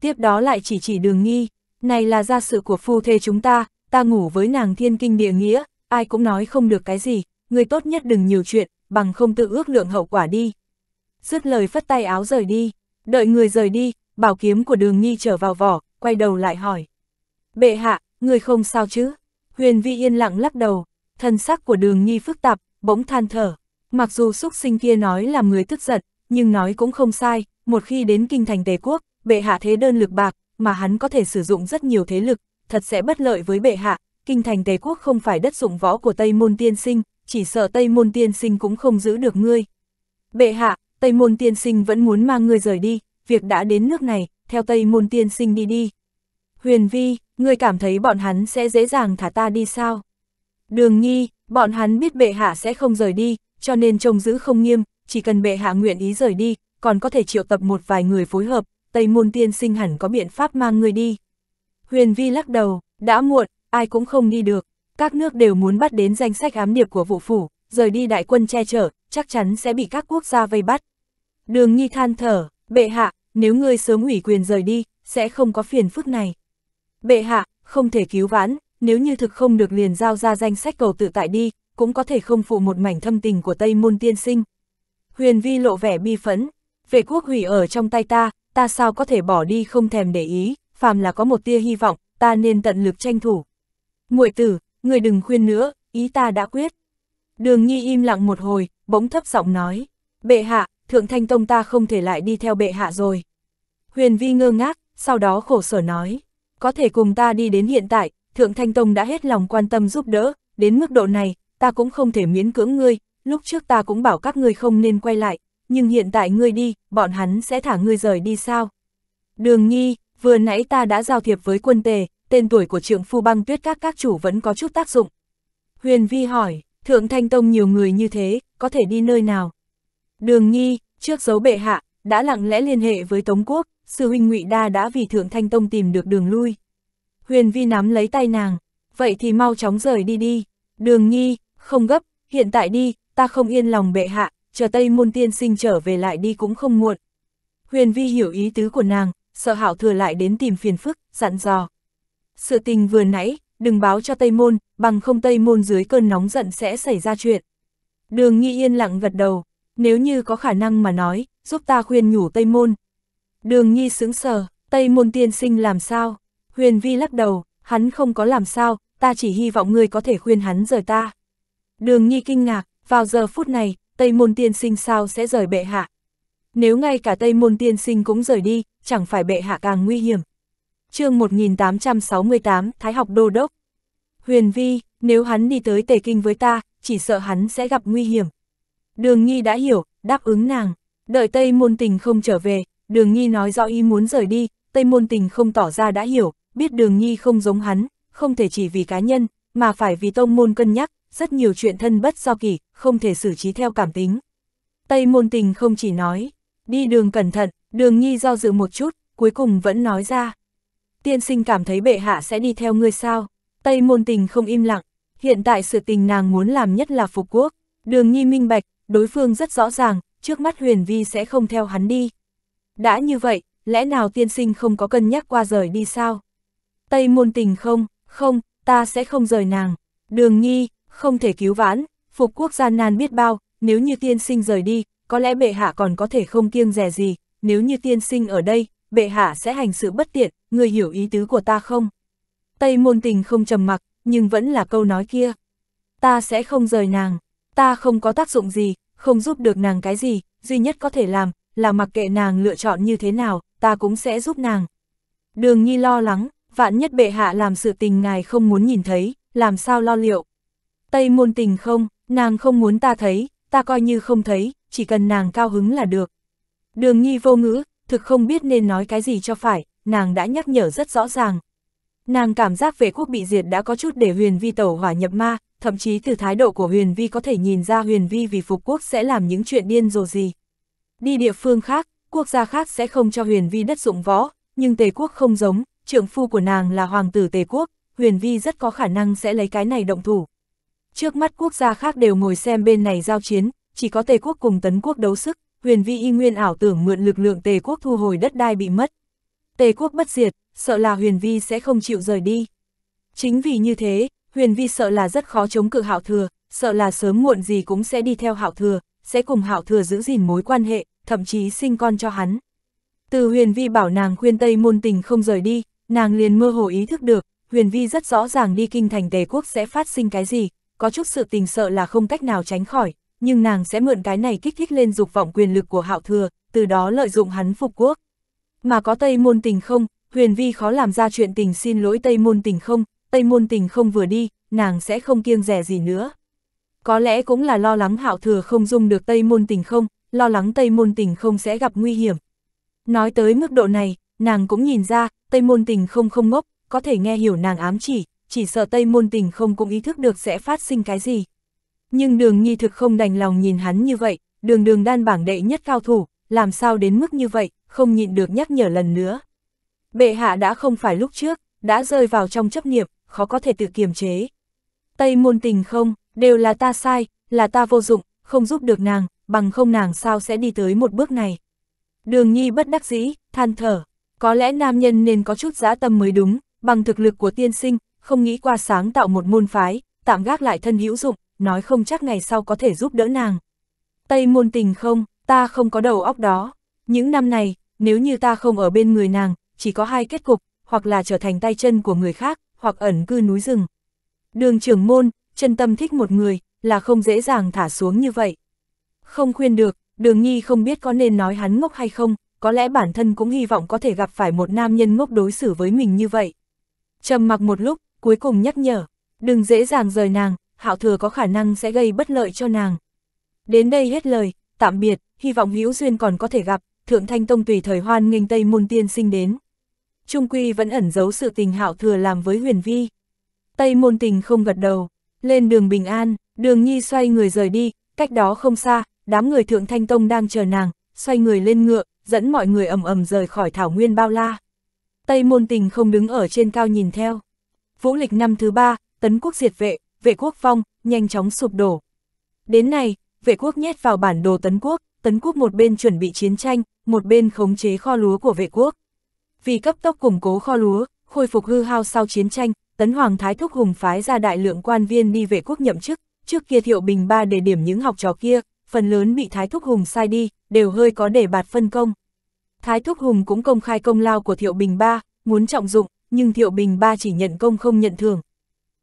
tiếp đó lại chỉ chỉ đường nghi, này là gia sự của phu thê chúng ta, ta ngủ với nàng thiên kinh địa nghĩa, ai cũng nói không được cái gì, người tốt nhất đừng nhiều chuyện, bằng không tự ước lượng hậu quả đi. Dứt lời phất tay áo rời đi, đợi người rời đi, bảo kiếm của đường nghi trở vào vỏ, quay đầu lại hỏi. Bệ hạ, người không sao chứ? Huyền vi yên lặng lắc đầu, thân sắc của đường nghi phức tạp, bỗng than thở. Mặc dù xúc sinh kia nói làm người tức giận, nhưng nói cũng không sai, một khi đến kinh thành tề quốc, bệ hạ thế đơn lực bạc, mà hắn có thể sử dụng rất nhiều thế lực, thật sẽ bất lợi với bệ hạ, kinh thành Tề quốc không phải đất dụng võ của Tây Môn Tiên Sinh, chỉ sợ Tây Môn Tiên Sinh cũng không giữ được ngươi. Bệ hạ, Tây Môn Tiên Sinh vẫn muốn mang ngươi rời đi, việc đã đến nước này, theo Tây Môn Tiên Sinh đi đi. Huyền Vi, ngươi cảm thấy bọn hắn sẽ dễ dàng thả ta đi sao? Đường nhi bọn hắn biết bệ hạ sẽ không rời đi, cho nên trông giữ không nghiêm, chỉ cần bệ hạ nguyện ý rời đi, còn có thể triệu tập một vài người phối hợp, Tây Môn tiên sinh hẳn có biện pháp mang người đi. Huyền Vi lắc đầu, đã muộn, ai cũng không đi được, các nước đều muốn bắt đến danh sách ám điệp của vụ phủ, rời đi đại quân che chở, chắc chắn sẽ bị các quốc gia vây bắt. Đường Nhi than thở, bệ hạ, nếu ngươi sớm ủy quyền rời đi, sẽ không có phiền phức này. Bệ hạ, không thể cứu vãn, nếu như thực không được liền giao ra danh sách cầu tự tại đi, cũng có thể không phụ một mảnh thâm tình của Tây Môn Tiên Sinh. Huyền Vi lộ vẻ bi phẫn, về quốc hủy ở trong tay ta, ta sao có thể bỏ đi không thèm để ý, phàm là có một tia hy vọng, ta nên tận lực tranh thủ. Muội tử, người đừng khuyên nữa, ý ta đã quyết. Đường Nhi im lặng một hồi, bỗng thấp giọng nói, bệ hạ, thượng thanh tông ta không thể lại đi theo bệ hạ rồi. Huyền Vi ngơ ngác, sau đó khổ sở nói, có thể cùng ta đi đến hiện tại, thượng thanh tông đã hết lòng quan tâm giúp đỡ, đến mức độ này, ta cũng không thể miễn cưỡng ngươi, lúc trước ta cũng bảo các ngươi không nên quay lại, nhưng hiện tại ngươi đi, bọn hắn sẽ thả ngươi rời đi sao? Đường Nhi, vừa nãy ta đã giao thiệp với quân tề, tên tuổi của trượng phu băng tuyết các các chủ vẫn có chút tác dụng. Huyền Vi hỏi, Thượng Thanh Tông nhiều người như thế, có thể đi nơi nào? Đường Nhi, trước dấu bệ hạ, đã lặng lẽ liên hệ với Tống Quốc, sư huynh ngụy Đa đã vì Thượng Thanh Tông tìm được đường lui. Huyền Vi nắm lấy tay nàng, vậy thì mau chóng rời đi đi. Đường Nhi, không gấp, hiện tại đi, ta không yên lòng bệ hạ, chờ Tây Môn Tiên Sinh trở về lại đi cũng không muộn. Huyền Vi hiểu ý tứ của nàng, sợ hảo thừa lại đến tìm phiền phức, dặn dò. Sự tình vừa nãy, đừng báo cho Tây Môn, bằng không Tây Môn dưới cơn nóng giận sẽ xảy ra chuyện. Đường Nghi yên lặng gật đầu, nếu như có khả năng mà nói, giúp ta khuyên nhủ Tây Môn. Đường Nghi sững sờ, Tây Môn Tiên Sinh làm sao? Huyền Vi lắc đầu, hắn không có làm sao, ta chỉ hy vọng ngươi có thể khuyên hắn rời ta. Đường Nhi kinh ngạc, vào giờ phút này, Tây Môn Tiên Sinh sao sẽ rời bệ hạ? Nếu ngay cả Tây Môn Tiên Sinh cũng rời đi, chẳng phải bệ hạ càng nguy hiểm. chương 1868, Thái học Đô Đốc Huyền Vi, nếu hắn đi tới Tề Kinh với ta, chỉ sợ hắn sẽ gặp nguy hiểm. Đường Nghi đã hiểu, đáp ứng nàng. Đợi Tây Môn Tình không trở về, Đường Nghi nói do y muốn rời đi, Tây Môn Tình không tỏ ra đã hiểu, biết Đường Nghi không giống hắn, không thể chỉ vì cá nhân, mà phải vì tông môn cân nhắc, rất nhiều chuyện thân bất do kỳ, không thể xử trí theo cảm tính. Tây môn tình không chỉ nói, đi đường cẩn thận, đường nhi do dự một chút, cuối cùng vẫn nói ra. Tiên sinh cảm thấy bệ hạ sẽ đi theo ngươi sao, Tây môn tình không im lặng, hiện tại sự tình nàng muốn làm nhất là phục quốc, đường nhi minh bạch, đối phương rất rõ ràng, trước mắt huyền vi sẽ không theo hắn đi. Đã như vậy, lẽ nào tiên sinh không có cân nhắc qua rời đi sao? Tây môn tình không, không, ta sẽ không rời nàng. Đường nhi, không thể cứu vãn, Phục quốc gian nan biết bao, nếu như tiên sinh rời đi, có lẽ bệ hạ còn có thể không kiêng rẻ gì, nếu như tiên sinh ở đây, bệ hạ sẽ hành sự bất tiện, người hiểu ý tứ của ta không? Tây môn tình không trầm mặc, nhưng vẫn là câu nói kia. Ta sẽ không rời nàng, ta không có tác dụng gì, không giúp được nàng cái gì, duy nhất có thể làm, là mặc kệ nàng lựa chọn như thế nào, ta cũng sẽ giúp nàng. Đường Nhi lo lắng, vạn nhất bệ hạ làm sự tình ngài không muốn nhìn thấy, làm sao lo liệu. Tây môn tình không, Nàng không muốn ta thấy, ta coi như không thấy, chỉ cần nàng cao hứng là được. Đường Nhi vô ngữ, thực không biết nên nói cái gì cho phải, nàng đã nhắc nhở rất rõ ràng. Nàng cảm giác về quốc bị diệt đã có chút để huyền vi tẩu hỏa nhập ma, thậm chí từ thái độ của huyền vi có thể nhìn ra huyền vi vì phục quốc sẽ làm những chuyện điên rồ gì. Đi địa phương khác, quốc gia khác sẽ không cho huyền vi đất dụng võ, nhưng tề quốc không giống, trưởng phu của nàng là hoàng tử tề quốc, huyền vi rất có khả năng sẽ lấy cái này động thủ. Trước mắt quốc gia khác đều ngồi xem bên này giao chiến, chỉ có Tề quốc cùng Tấn quốc đấu sức, huyền vi y nguyên ảo tưởng mượn lực lượng Tề quốc thu hồi đất đai bị mất. Tề quốc bất diệt, sợ là huyền vi sẽ không chịu rời đi. Chính vì như thế, huyền vi sợ là rất khó chống cự hạo thừa, sợ là sớm muộn gì cũng sẽ đi theo hạo thừa, sẽ cùng hạo thừa giữ gìn mối quan hệ, thậm chí sinh con cho hắn. Từ huyền vi bảo nàng khuyên Tây môn tình không rời đi, nàng liền mơ hồ ý thức được, huyền vi rất rõ ràng đi kinh thành Tề quốc sẽ phát sinh cái gì, có chút sự tình sợ là không cách nào tránh khỏi, nhưng nàng sẽ mượn cái này kích thích lên dục vọng quyền lực của hạo thừa, từ đó lợi dụng hắn phục quốc. Mà có Tây Môn Tình không, Huyền Vi khó làm ra chuyện tình xin lỗi Tây Môn Tình không, Tây Môn Tình không vừa đi, nàng sẽ không kiêng rẻ gì nữa. Có lẽ cũng là lo lắng hạo thừa không dung được Tây Môn Tình không, lo lắng Tây Môn Tình không sẽ gặp nguy hiểm. Nói tới mức độ này, nàng cũng nhìn ra, Tây Môn Tình không không ngốc, có thể nghe hiểu nàng ám chỉ, chỉ sợ Tây Môn Tình không cũng ý thức được sẽ phát sinh cái gì. Nhưng đường nghi thực không đành lòng nhìn hắn như vậy, đường đường đan bảng đệ nhất cao thủ, làm sao đến mức như vậy, không nhịn được nhắc nhở lần nữa. Bệ hạ đã không phải lúc trước, đã rơi vào trong chấp niệm, khó có thể tự kiềm chế. Tây môn tình không, đều là ta sai, là ta vô dụng, không giúp được nàng, bằng không nàng sao sẽ đi tới một bước này. Đường nhi bất đắc dĩ, than thở, có lẽ nam nhân nên có chút dã tâm mới đúng, bằng thực lực của tiên sinh, không nghĩ qua sáng tạo một môn phái, tạm gác lại thân hữu dụng, nói không chắc ngày sau có thể giúp đỡ nàng. Tây môn tình không, ta không có đầu óc đó. Những năm này, nếu như ta không ở bên người nàng, chỉ có hai kết cục, hoặc là trở thành tay chân của người khác, hoặc ẩn cư núi rừng. Đường trưởng môn, chân tâm thích một người, là không dễ dàng thả xuống như vậy. Không khuyên được, đường nhi không biết có nên nói hắn ngốc hay không, có lẽ bản thân cũng hy vọng có thể gặp phải một nam nhân ngốc đối xử với mình như vậy. trầm mặc một lúc, cuối cùng nhắc nhở, đừng dễ dàng rời nàng, hạo thừa có khả năng sẽ gây bất lợi cho nàng. Đến đây hết lời, tạm biệt, hy vọng hữu duyên còn có thể gặp, thượng thanh tông tùy thời hoan nghênh tây môn tiên sinh đến. Trung Quy vẫn ẩn giấu sự tình hạo thừa làm với huyền vi. Tây môn tình không gật đầu, lên đường bình an, đường nhi xoay người rời đi, cách đó không xa, đám người thượng thanh tông đang chờ nàng, xoay người lên ngựa, dẫn mọi người ầm ầm rời khỏi thảo nguyên bao la. Tây môn tình không đứng ở trên cao nhìn theo. Vũ lịch năm thứ ba, tấn quốc diệt vệ, vệ quốc phong, nhanh chóng sụp đổ. Đến này, vệ quốc nhét vào bản đồ tấn quốc, tấn quốc một bên chuẩn bị chiến tranh, một bên khống chế kho lúa của vệ quốc. Vì cấp tốc củng cố kho lúa, khôi phục hư hao sau chiến tranh, tấn hoàng thái thúc hùng phái ra đại lượng quan viên đi vệ quốc nhậm chức, trước kia thiệu bình ba để điểm những học trò kia, phần lớn bị thái thúc hùng sai đi, đều hơi có để bạt phân công. Thái thúc hùng cũng công khai công lao của thiệu bình ba, muốn trọng dụng, nhưng Thiệu Bình Ba chỉ nhận công không nhận thưởng.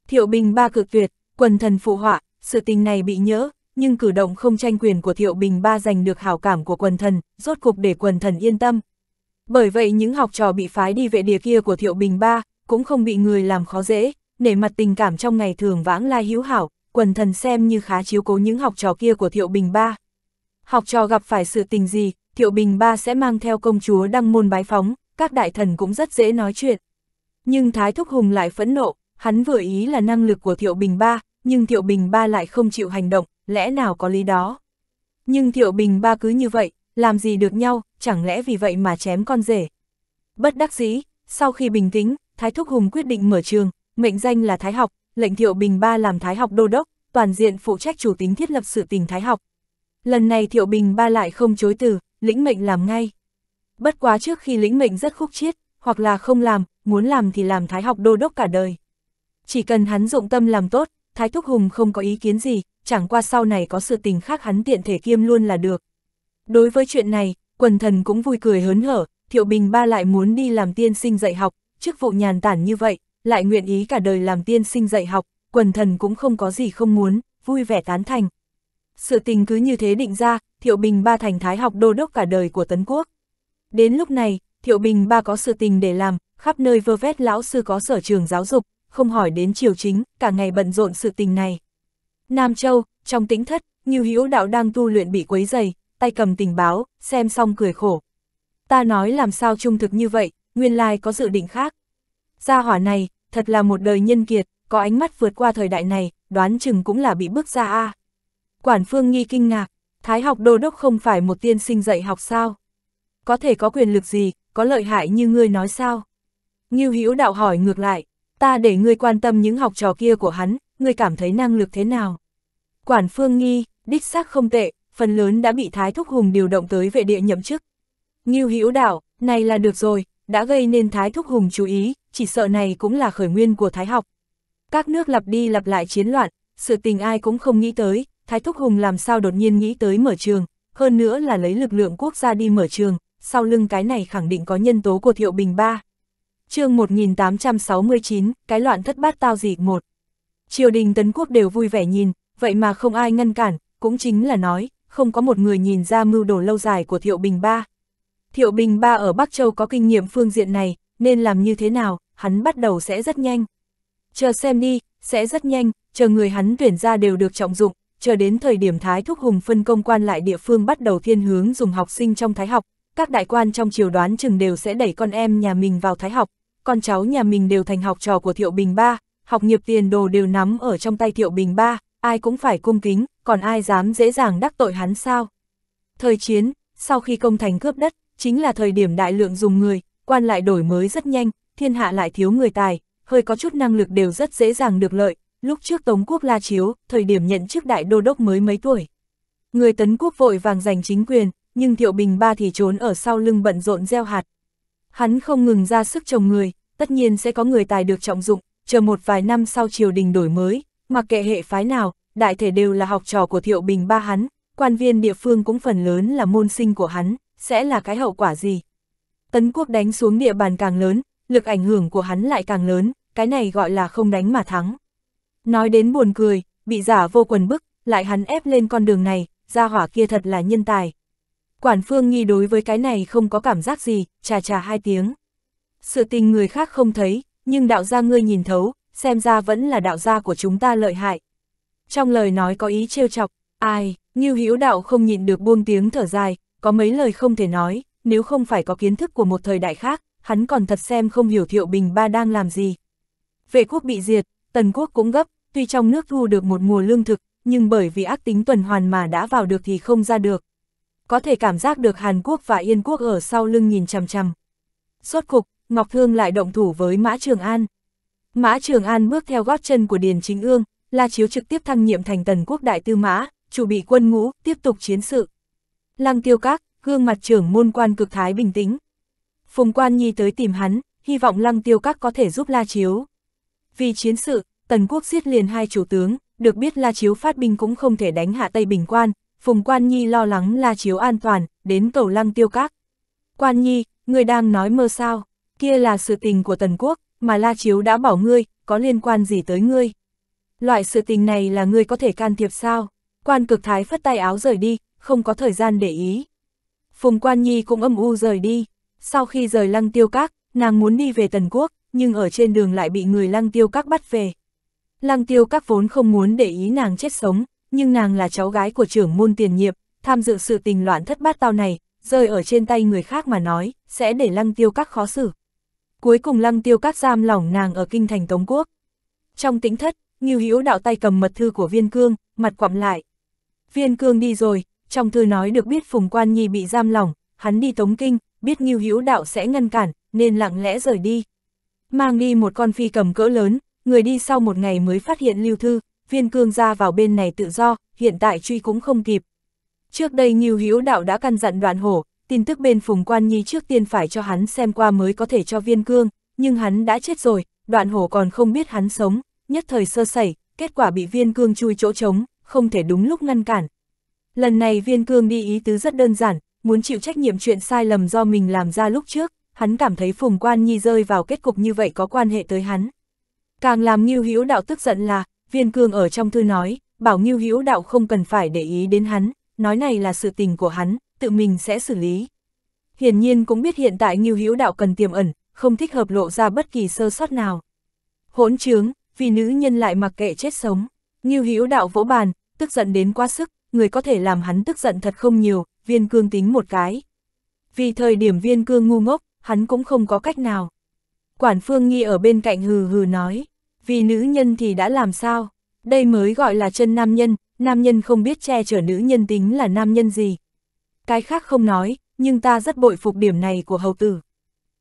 Thiệu Bình Ba cực tuyệt, quần thần phụ họa, sự tình này bị nhỡ, nhưng cử động không tranh quyền của Thiệu Bình Ba giành được hảo cảm của quần thần, rốt cục để quần thần yên tâm. Bởi vậy những học trò bị phái đi vệ địa kia của Thiệu Bình Ba, cũng không bị người làm khó dễ, nể mặt tình cảm trong ngày thường vãng lai hữu hảo, quần thần xem như khá chiếu cố những học trò kia của Thiệu Bình Ba. Học trò gặp phải sự tình gì, Thiệu Bình Ba sẽ mang theo công chúa đăng môn bái phóng, các đại thần cũng rất dễ nói chuyện. Nhưng Thái Thúc Hùng lại phẫn nộ, hắn vừa ý là năng lực của Thiệu Bình Ba, nhưng Thiệu Bình Ba lại không chịu hành động, lẽ nào có lý đó. Nhưng Thiệu Bình Ba cứ như vậy, làm gì được nhau, chẳng lẽ vì vậy mà chém con rể. Bất đắc dĩ, sau khi bình tĩnh, Thái Thúc Hùng quyết định mở trường, mệnh danh là Thái học, lệnh Thiệu Bình Ba làm Thái học đô đốc, toàn diện phụ trách chủ tính thiết lập sự tình Thái học. Lần này Thiệu Bình Ba lại không chối từ, lĩnh mệnh làm ngay. Bất quá trước khi lĩnh mệnh rất khúc chiết, hoặc là không làm, muốn làm thì làm Thái học đô đốc cả đời. Chỉ cần hắn dụng tâm làm tốt, Thái Thúc Hùng không có ý kiến gì, chẳng qua sau này có sự tình khác hắn tiện thể kiêm luôn là được. Đối với chuyện này, quần thần cũng vui cười hớn hở, Thiệu Bình Ba lại muốn đi làm tiên sinh dạy học, chức vụ nhàn tản như vậy, lại nguyện ý cả đời làm tiên sinh dạy học, quần thần cũng không có gì không muốn, vui vẻ tán thành. Sự tình cứ như thế định ra, Thiệu Bình Ba thành Thái học đô đốc cả đời của Tấn Quốc. Đến lúc này, Thiệu Bình Ba có sự tình để làm, khắp nơi vơ vét lão sư có sở trường giáo dục, không hỏi đến triều chính, cả ngày bận rộn sự tình này. Nam Châu, trong tĩnh thất, như Hữu Đạo đang tu luyện bị quấy dày, tay cầm tình báo, xem xong cười khổ. Ta nói làm sao trung thực như vậy, nguyên lai có dự định khác. Gia hỏa này, thật là một đời nhân kiệt, có ánh mắt vượt qua thời đại này, đoán chừng cũng là bị bước ra a. À. Quản Phương nghi kinh ngạc, Thái học đô đốc không phải một tiên sinh dạy học sao? Có thể có quyền lực gì, có lợi hại như ngươi nói sao? Ngưu Hữu Đạo hỏi ngược lại, ta để ngươi quan tâm những học trò kia của hắn, ngươi cảm thấy năng lực thế nào? Quản Phương nghi, đích xác không tệ, phần lớn đã bị Thái Thúc Hùng điều động tới vệ địa nhậm chức. Ngưu Hữu Đạo, này là được rồi, đã gây nên Thái Thúc Hùng chú ý, chỉ sợ này cũng là khởi nguyên của Thái học. Các nước lặp đi lặp lại chiến loạn, sự tình ai cũng không nghĩ tới, Thái Thúc Hùng làm sao đột nhiên nghĩ tới mở trường, hơn nữa là lấy lực lượng quốc gia đi mở trường, sau lưng cái này khẳng định có nhân tố của Thiệu Bình Ba chương 1869, cái loạn thất bát tao dị một. Triều đình tấn quốc đều vui vẻ nhìn, vậy mà không ai ngăn cản, cũng chính là nói, không có một người nhìn ra mưu đồ lâu dài của Thiệu Bình Ba. Thiệu Bình Ba ở Bắc Châu có kinh nghiệm phương diện này, nên làm như thế nào, hắn bắt đầu sẽ rất nhanh. Chờ xem đi, sẽ rất nhanh, chờ người hắn tuyển ra đều được trọng dụng, chờ đến thời điểm Thái Thúc Hùng phân công quan lại địa phương bắt đầu thiên hướng dùng học sinh trong Thái học, các đại quan trong triều đoán chừng đều sẽ đẩy con em nhà mình vào Thái học, con cháu nhà mình đều thành học trò của Thiệu Bình Ba, học nghiệp tiền đồ đều nắm ở trong tay Thiệu Bình Ba, ai cũng phải cung kính, còn ai dám dễ dàng đắc tội hắn sao. Thời chiến, sau khi công thành cướp đất, chính là thời điểm đại lượng dùng người, quan lại đổi mới rất nhanh, thiên hạ lại thiếu người tài, hơi có chút năng lực đều rất dễ dàng được lợi, lúc trước Tống Quốc La Chiếu, thời điểm nhận chức đại đô đốc mới mấy tuổi. Người Tấn Quốc vội vàng giành chính quyền, nhưng Thiệu Bình Ba thì trốn ở sau lưng bận rộn gieo hạt, hắn không ngừng ra sức trồng người, tất nhiên sẽ có người tài được trọng dụng, chờ một vài năm sau triều đình đổi mới, mặc kệ hệ phái nào, đại thể đều là học trò của Thiệu Bình ba hắn, quan viên địa phương cũng phần lớn là môn sinh của hắn, sẽ là cái hậu quả gì? Tấn quốc đánh xuống địa bàn càng lớn, lực ảnh hưởng của hắn lại càng lớn, cái này gọi là không đánh mà thắng. Nói đến buồn cười, bị giả vô quần bức, lại hắn ép lên con đường này, gia hỏa kia thật là nhân tài, Quản Phương Nghi đối với cái này không có cảm giác gì, chà chà hai tiếng. Sự tình người khác không thấy, nhưng đạo gia ngươi nhìn thấu, xem ra vẫn là đạo gia của chúng ta lợi hại. Trong lời nói có ý trêu chọc, ai, Ngưu Hữu Đạo không nhịn được buông tiếng thở dài, có mấy lời không thể nói, nếu không phải có kiến thức của một thời đại khác, hắn còn thật xem không hiểu Thiệu Bình Ba đang làm gì. Vệ quốc bị diệt, Tần quốc cũng gấp, tuy trong nước thu được một mùa lương thực, nhưng bởi vì ác tính tuần hoàn mà đã vào được thì không ra được, có thể cảm giác được Hàn Quốc và Yên Quốc ở sau lưng nhìn chằm chằm. Suốt cục, Ngọc Thương lại động thủ với Mã Trường An. Mã Trường An bước theo gót chân của Điền Chính Ương, La Chiếu trực tiếp thăng nhiệm thành tần quốc đại tư mã, chủ bị quân ngũ, tiếp tục chiến sự. Lăng Tiêu Các, gương mặt trưởng môn quan cực thái bình tĩnh. Phùng Quan Nhi tới tìm hắn, hy vọng Lăng Tiêu Các có thể giúp La Chiếu. Vì chiến sự, tần quốc giết liền hai chủ tướng, được biết La Chiếu phát binh cũng không thể đánh hạ Tây Bình Quan, Phùng Quan Nhi lo lắng La Chiếu an toàn, đến cầu lăng tiêu các. Quan Nhi, người đang nói mơ sao, kia là sự tình của Tần Quốc, mà La Chiếu đã bảo ngươi, có liên quan gì tới ngươi. Loại sự tình này là ngươi có thể can thiệp sao? Quan cực thái phất tay áo rời đi, không có thời gian để ý. Phùng Quan Nhi cũng âm u rời đi. Sau khi rời lăng tiêu các, nàng muốn đi về Tần Quốc, nhưng ở trên đường lại bị người lăng tiêu các bắt về. Lăng tiêu các vốn không muốn để ý nàng chết sống, nhưng nàng là cháu gái của trưởng môn tiền nhiệm, tham dự sự tình loạn thất bát tao này, rơi ở trên tay người khác mà nói, sẽ để lăng tiêu các khó xử. Cuối cùng lăng tiêu các giam lỏng nàng ở kinh thành Tống Quốc. Trong tĩnh thất, Nghiêu Hữu đạo tay cầm mật thư của viên cương, mặt quặm lại. Viên cương đi rồi, trong thư nói được biết Phùng Quan Nhi bị giam lỏng, hắn đi Tống Kinh, biết Nghiêu Hữu đạo sẽ ngăn cản, nên lặng lẽ rời đi. Mang đi một con phi cầm cỡ lớn, người đi sau một ngày mới phát hiện lưu thư, viên cương ra vào bên này tự do, hiện tại truy cũng không kịp. Trước đây Ngưu Hữu Đạo đã căn dặn Đoạn hổ, tin tức bên Phùng Quan Nhi trước tiên phải cho hắn xem qua mới có thể cho viên cương, nhưng hắn đã chết rồi, đoạn hổ còn không biết hắn sống, nhất thời sơ sẩy, kết quả bị viên cương chui chỗ trống, không thể đúng lúc ngăn cản. Lần này viên cương đi ý tứ rất đơn giản, muốn chịu trách nhiệm chuyện sai lầm do mình làm ra lúc trước, hắn cảm thấy Phùng Quan Nhi rơi vào kết cục như vậy có quan hệ tới hắn. Càng làm Ngưu Hữu Đạo tức giận là, Viên Cương ở trong thư nói, bảo Ngưu Hữu Đạo không cần phải để ý đến hắn, nói này là sự tình của hắn, tự mình sẽ xử lý. Hiển nhiên cũng biết hiện tại Ngưu Hữu Đạo cần tiềm ẩn, không thích hợp lộ ra bất kỳ sơ sót nào. Hỗn trướng, vì nữ nhân lại mặc kệ chết sống. Ngưu Hữu Đạo vỗ bàn, tức giận đến quá sức, người có thể làm hắn tức giận thật không nhiều, Viên Cương tính một cái. Vì thời điểm Viên Cương ngu ngốc, hắn cũng không có cách nào. Quản Phương Nghi ở bên cạnh hừ hừ nói vì nữ nhân thì đã làm sao? Đây mới gọi là chân nam nhân, nam nhân không biết che chở nữ nhân tính là nam nhân gì. Cái khác không nói, nhưng ta rất bội phục điểm này của hầu tử.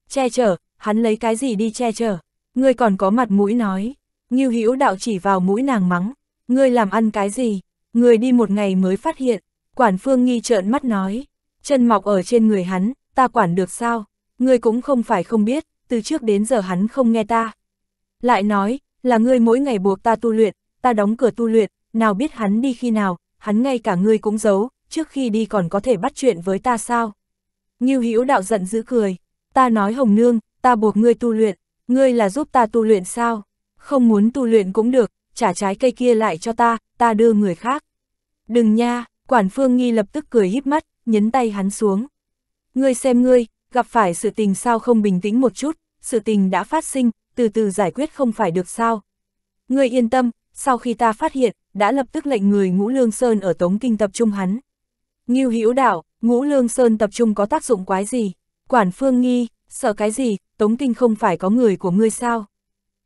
Che chở, hắn lấy cái gì đi che chở? Ngươi còn có mặt mũi nói. như Hữu đạo chỉ vào mũi nàng mắng, ngươi làm ăn cái gì? Ngươi đi một ngày mới phát hiện. Quản Phương nghi trợn mắt nói, chân mọc ở trên người hắn, ta quản được sao? Ngươi cũng không phải không biết, từ trước đến giờ hắn không nghe ta. Lại nói, là ngươi mỗi ngày buộc ta tu luyện, ta đóng cửa tu luyện, nào biết hắn đi khi nào, hắn ngay cả ngươi cũng giấu, trước khi đi còn có thể bắt chuyện với ta sao? Như Hữu đạo giận dữ cười, ta nói Hồng Nương, ta buộc ngươi tu luyện, ngươi là giúp ta tu luyện sao? Không muốn tu luyện cũng được, trả trái cây kia lại cho ta, ta đưa người khác. Đừng nha, quản phương nghi lập tức cười híp mắt, nhấn tay hắn xuống. Ngươi xem ngươi, gặp phải sự tình sao không bình tĩnh một chút, sự tình đã phát sinh, từ từ giải quyết không phải được sao. Người yên tâm, sau khi ta phát hiện, đã lập tức lệnh người Ngũ Lương Sơn ở Tống Kinh tập trung hắn. Ngưu Hữu Đạo, Ngũ Lương Sơn tập trung có tác dụng quái gì? Quản Phương nghi, sợ cái gì, Tống Kinh không phải có người của ngươi sao?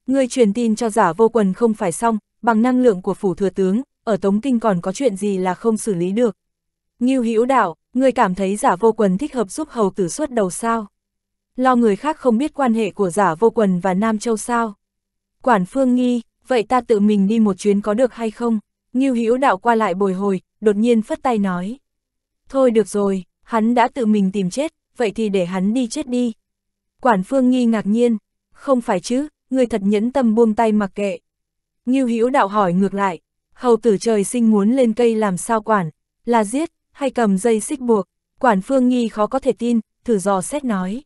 Ngươi truyền tin cho giả vô quần không phải xong, bằng năng lượng của phủ thừa tướng, ở Tống Kinh còn có chuyện gì là không xử lý được. Ngưu Hữu Đạo, ngươi cảm thấy giả vô quần thích hợp giúp hầu tử xuất đầu sao? lo người khác không biết quan hệ của giả vô quần và Nam Châu sao. Quản Phương nghi, vậy ta tự mình đi một chuyến có được hay không? Ngưu Hữu đạo qua lại bồi hồi, đột nhiên phất tay nói. Thôi được rồi, hắn đã tự mình tìm chết, vậy thì để hắn đi chết đi. Quản Phương nghi ngạc nhiên, không phải chứ, người thật nhẫn tâm buông tay mặc kệ. Ngưu Hữu đạo hỏi ngược lại, hầu tử trời sinh muốn lên cây làm sao quản, là giết, hay cầm dây xích buộc, quản phương nghi khó có thể tin, thử dò xét nói.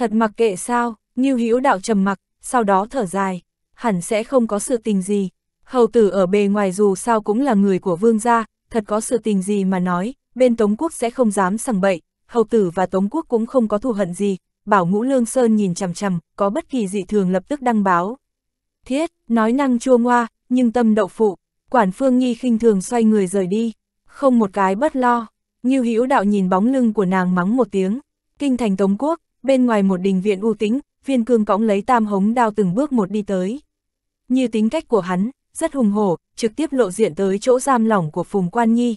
Thật mặc kệ sao, như Hữu Đạo trầm mặc, sau đó thở dài, hẳn sẽ không có sự tình gì. Hầu tử ở bề ngoài dù sao cũng là người của vương gia, thật có sự tình gì mà nói, bên Tống Quốc sẽ không dám sằng bậy, hầu tử và Tống Quốc cũng không có thù hận gì, bảo ngũ lương sơn nhìn chằm chằm, có bất kỳ dị thường lập tức đăng báo. Thiết, nói năng chua ngoa, nhưng tâm đậu phụ, quản phương nghi khinh thường xoay người rời đi, không một cái bất lo, như hữu đạo nhìn bóng lưng của nàng mắng một tiếng, kinh thành Tống Quốc, bên ngoài một đình viện u tĩnh, viên cương cõng lấy tam hống đao từng bước một đi tới. Như tính cách của hắn, rất hùng hổ, trực tiếp lộ diện tới chỗ giam lỏng của Phùng Quan Nhi.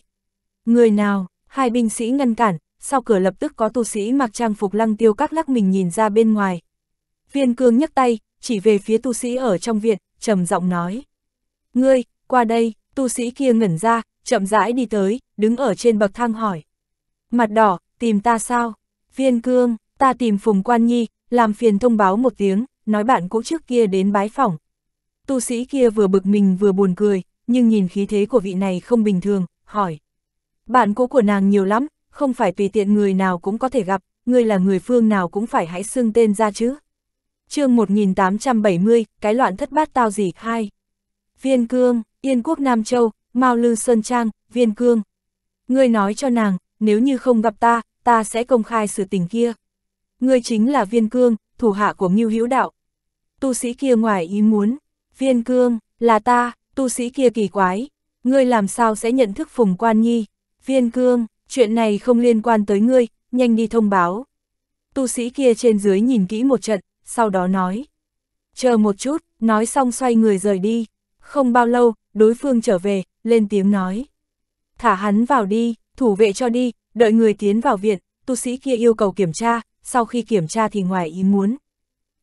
Người nào, hai binh sĩ ngăn cản, sau cửa lập tức có tu sĩ mặc trang phục lăng tiêu các lắc mình nhìn ra bên ngoài. Viên cương nhấc tay, chỉ về phía tu sĩ ở trong viện, trầm giọng nói. Ngươi, qua đây, tu sĩ kia ngẩn ra, chậm rãi đi tới, đứng ở trên bậc thang hỏi. Mặt đỏ, tìm ta sao? Viên cương, ta tìm Phùng Quan Nhi, làm phiền thông báo một tiếng, nói bạn cũ trước kia đến bái phỏng. Tu sĩ kia vừa bực mình vừa buồn cười, nhưng nhìn khí thế của vị này không bình thường, hỏi. Bạn cũ của nàng nhiều lắm, không phải tùy tiện người nào cũng có thể gặp, ngươi là người phương nào cũng phải hãy xưng tên ra chứ. chương 1870, cái loạn thất bát tao gì, hai. Viên Cương, Yên Quốc Nam Châu, Mao Lư Sơn Trang, Viên Cương. Ngươi nói cho nàng, nếu như không gặp ta, ta sẽ công khai sự tình kia ngươi chính là viên cương, thủ hạ của Ngưu Hữu Đạo. Tu sĩ kia ngoài ý muốn, viên cương, là ta, tu sĩ kia kỳ quái, ngươi làm sao sẽ nhận thức Phùng Quan Nhi, viên cương, chuyện này không liên quan tới ngươi, nhanh đi thông báo. Tu sĩ kia trên dưới nhìn kỹ một trận, sau đó nói. Chờ một chút, nói xong xoay người rời đi. Không bao lâu, đối phương trở về, lên tiếng nói. Thả hắn vào đi, thủ vệ cho đi, đợi người tiến vào viện, tu sĩ kia yêu cầu kiểm tra, sau khi kiểm tra thì ngoài ý muốn.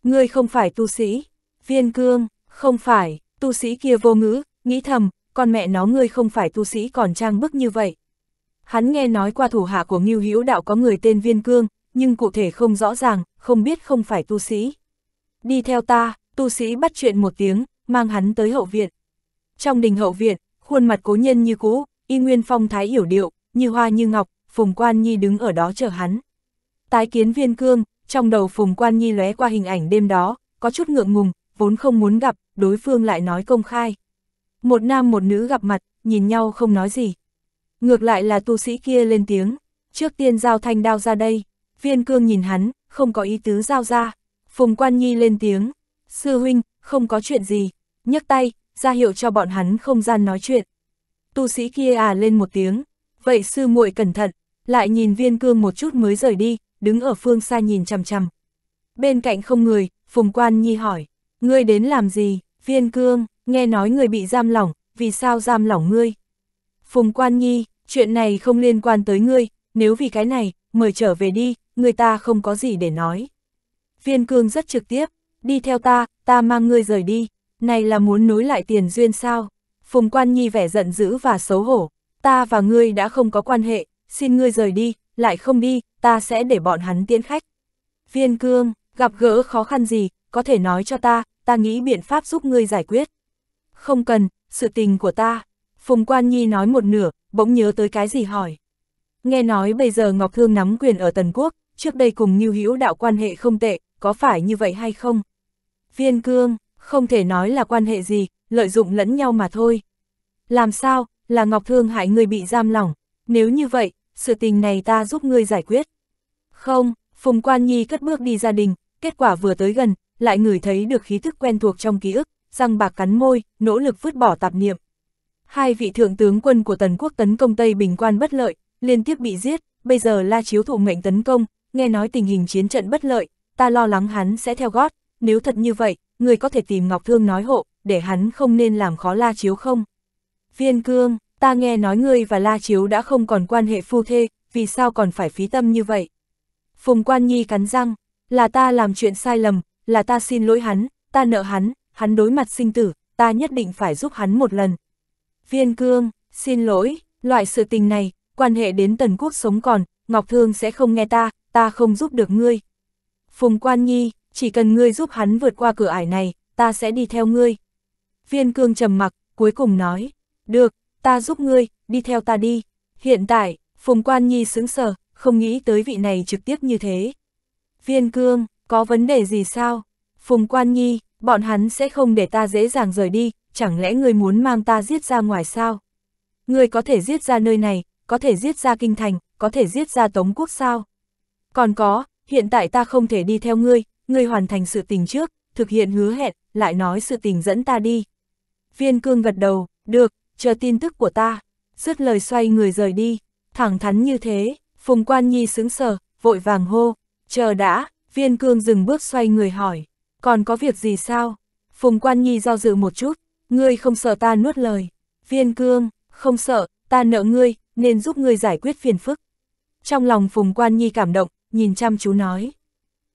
Ngươi không phải tu sĩ, viên cương, không phải, tu sĩ kia vô ngữ, nghĩ thầm, con mẹ nó ngươi không phải tu sĩ còn trang bức như vậy. Hắn nghe nói qua thủ hạ của Ngưu Hữu Đạo có người tên Viên Cương, nhưng cụ thể không rõ ràng, không biết không phải tu sĩ. Đi theo ta, tu sĩ bắt chuyện một tiếng, mang hắn tới hậu viện. Trong đình hậu viện, khuôn mặt cố nhân như cũ, y nguyên phong thái hiểu điệu, như hoa như ngọc, Phùng Quan Nhi đứng ở đó chờ hắn. Tái kiến viên cương, trong đầu Phùng Quan Nhi lóe qua hình ảnh đêm đó, có chút ngượng ngùng, vốn không muốn gặp, đối phương lại nói công khai. Một nam một nữ gặp mặt, nhìn nhau không nói gì. Ngược lại là tu sĩ kia lên tiếng, trước tiên giao thanh đao ra đây, viên cương nhìn hắn, không có ý tứ giao ra. Phùng Quan Nhi lên tiếng, sư huynh, không có chuyện gì, nhấc tay, ra hiệu cho bọn hắn không gian nói chuyện. Tu sĩ kia à lên một tiếng, vậy sư muội cẩn thận, lại nhìn viên cương một chút mới rời đi, đứng ở phương xa nhìn chằm chằm. Bên cạnh không người, Phùng Quan Nhi hỏi, ngươi đến làm gì, viên cương, nghe nói người bị giam lỏng, vì sao giam lỏng ngươi? Phùng Quan Nhi, chuyện này không liên quan tới ngươi, nếu vì cái này, mời trở về đi, người ta không có gì để nói. Viên cương rất trực tiếp, đi theo ta, ta mang ngươi rời đi, này là muốn nối lại tiền duyên sao? Phùng Quan Nhi vẻ giận dữ và xấu hổ, ta và ngươi đã không có quan hệ, xin ngươi rời đi, lại không đi, ta sẽ để bọn hắn tiến khách. Viên cương, gặp gỡ khó khăn gì, có thể nói cho ta, ta nghĩ biện pháp giúp ngươi giải quyết. Không cần, sự tình của ta. Phùng Quan Nhi nói một nửa, bỗng nhớ tới cái gì hỏi. Nghe nói bây giờ Ngọc Thương nắm quyền ở Tần Quốc, trước đây cùng Nhiêu Hữu đạo quan hệ không tệ, có phải như vậy hay không? Viên cương, không thể nói là quan hệ gì, lợi dụng lẫn nhau mà thôi. Làm sao, là Ngọc Thương hại người bị giam lỏng, nếu như vậy, sự tình này ta giúp ngươi giải quyết. Không, Phùng Quan Nhi cất bước đi gia đình, kết quả vừa tới gần, lại ngửi thấy được khí thức quen thuộc trong ký ức, răng bạc cắn môi, nỗ lực vứt bỏ tạp niệm. Hai vị thượng tướng quân của Tần quốc tấn công Tây Bình Quan bất lợi, liên tiếp bị giết, bây giờ La Chiếu thụ mệnh tấn công, nghe nói tình hình chiến trận bất lợi, ta lo lắng hắn sẽ theo gót, nếu thật như vậy, người có thể tìm Ngọc Thương nói hộ, để hắn không nên làm khó La Chiếu không? Viên Cương ta nghe nói ngươi và La Chiếu đã không còn quan hệ phu thê, vì sao còn phải phí tâm như vậy? Phùng Quan Nhi cắn răng, là ta làm chuyện sai lầm, là ta xin lỗi hắn, ta nợ hắn, hắn đối mặt sinh tử, ta nhất định phải giúp hắn một lần. Viên Cương, xin lỗi, loại sự tình này, quan hệ đến tần quốc sống còn, Ngọc Thương sẽ không nghe ta, ta không giúp được ngươi. Phùng Quan Nhi, chỉ cần ngươi giúp hắn vượt qua cửa ải này, ta sẽ đi theo ngươi. Viên Cương trầm mặc, cuối cùng nói, được, ta giúp ngươi, đi theo ta đi. Hiện tại, Phùng Quan Nhi sững sờ, không nghĩ tới vị này trực tiếp như thế. Viên cương, có vấn đề gì sao? Phùng Quan Nhi, bọn hắn sẽ không để ta dễ dàng rời đi, chẳng lẽ ngươi muốn mang ta giết ra ngoài sao? Ngươi có thể giết ra nơi này, có thể giết ra kinh thành, có thể giết ra tống quốc sao? Còn có, hiện tại ta không thể đi theo ngươi, ngươi hoàn thành sự tình trước, thực hiện hứa hẹn, lại nói sự tình dẫn ta đi. Viên cương gật đầu, được, chờ tin tức của ta, dứt lời xoay người rời đi, thẳng thắn như thế, Phùng Quan Nhi sững sờ, vội vàng hô, chờ đã, viên cương dừng bước xoay người hỏi, còn có việc gì sao? Phùng Quan Nhi do dự một chút, ngươi không sợ ta nuốt lời, viên cương, không sợ, ta nợ ngươi, nên giúp ngươi giải quyết phiền phức. Trong lòng Phùng Quan Nhi cảm động, nhìn chăm chú nói.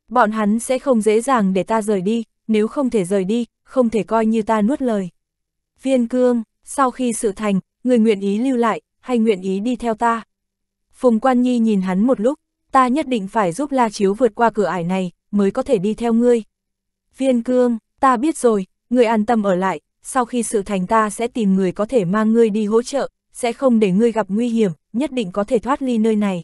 Bọn hắn sẽ không dễ dàng để ta rời đi, nếu không thể rời đi, không thể coi như ta nuốt lời. Viên cương, sau khi sự thành, người nguyện ý lưu lại, hay nguyện ý đi theo ta. Phùng Quan Nhi nhìn hắn một lúc, ta nhất định phải giúp La Chiếu vượt qua cửa ải này, mới có thể đi theo ngươi. Viên Cương, ta biết rồi, ngươi an tâm ở lại, sau khi sự thành ta sẽ tìm người có thể mang ngươi đi hỗ trợ, sẽ không để ngươi gặp nguy hiểm, nhất định có thể thoát ly nơi này.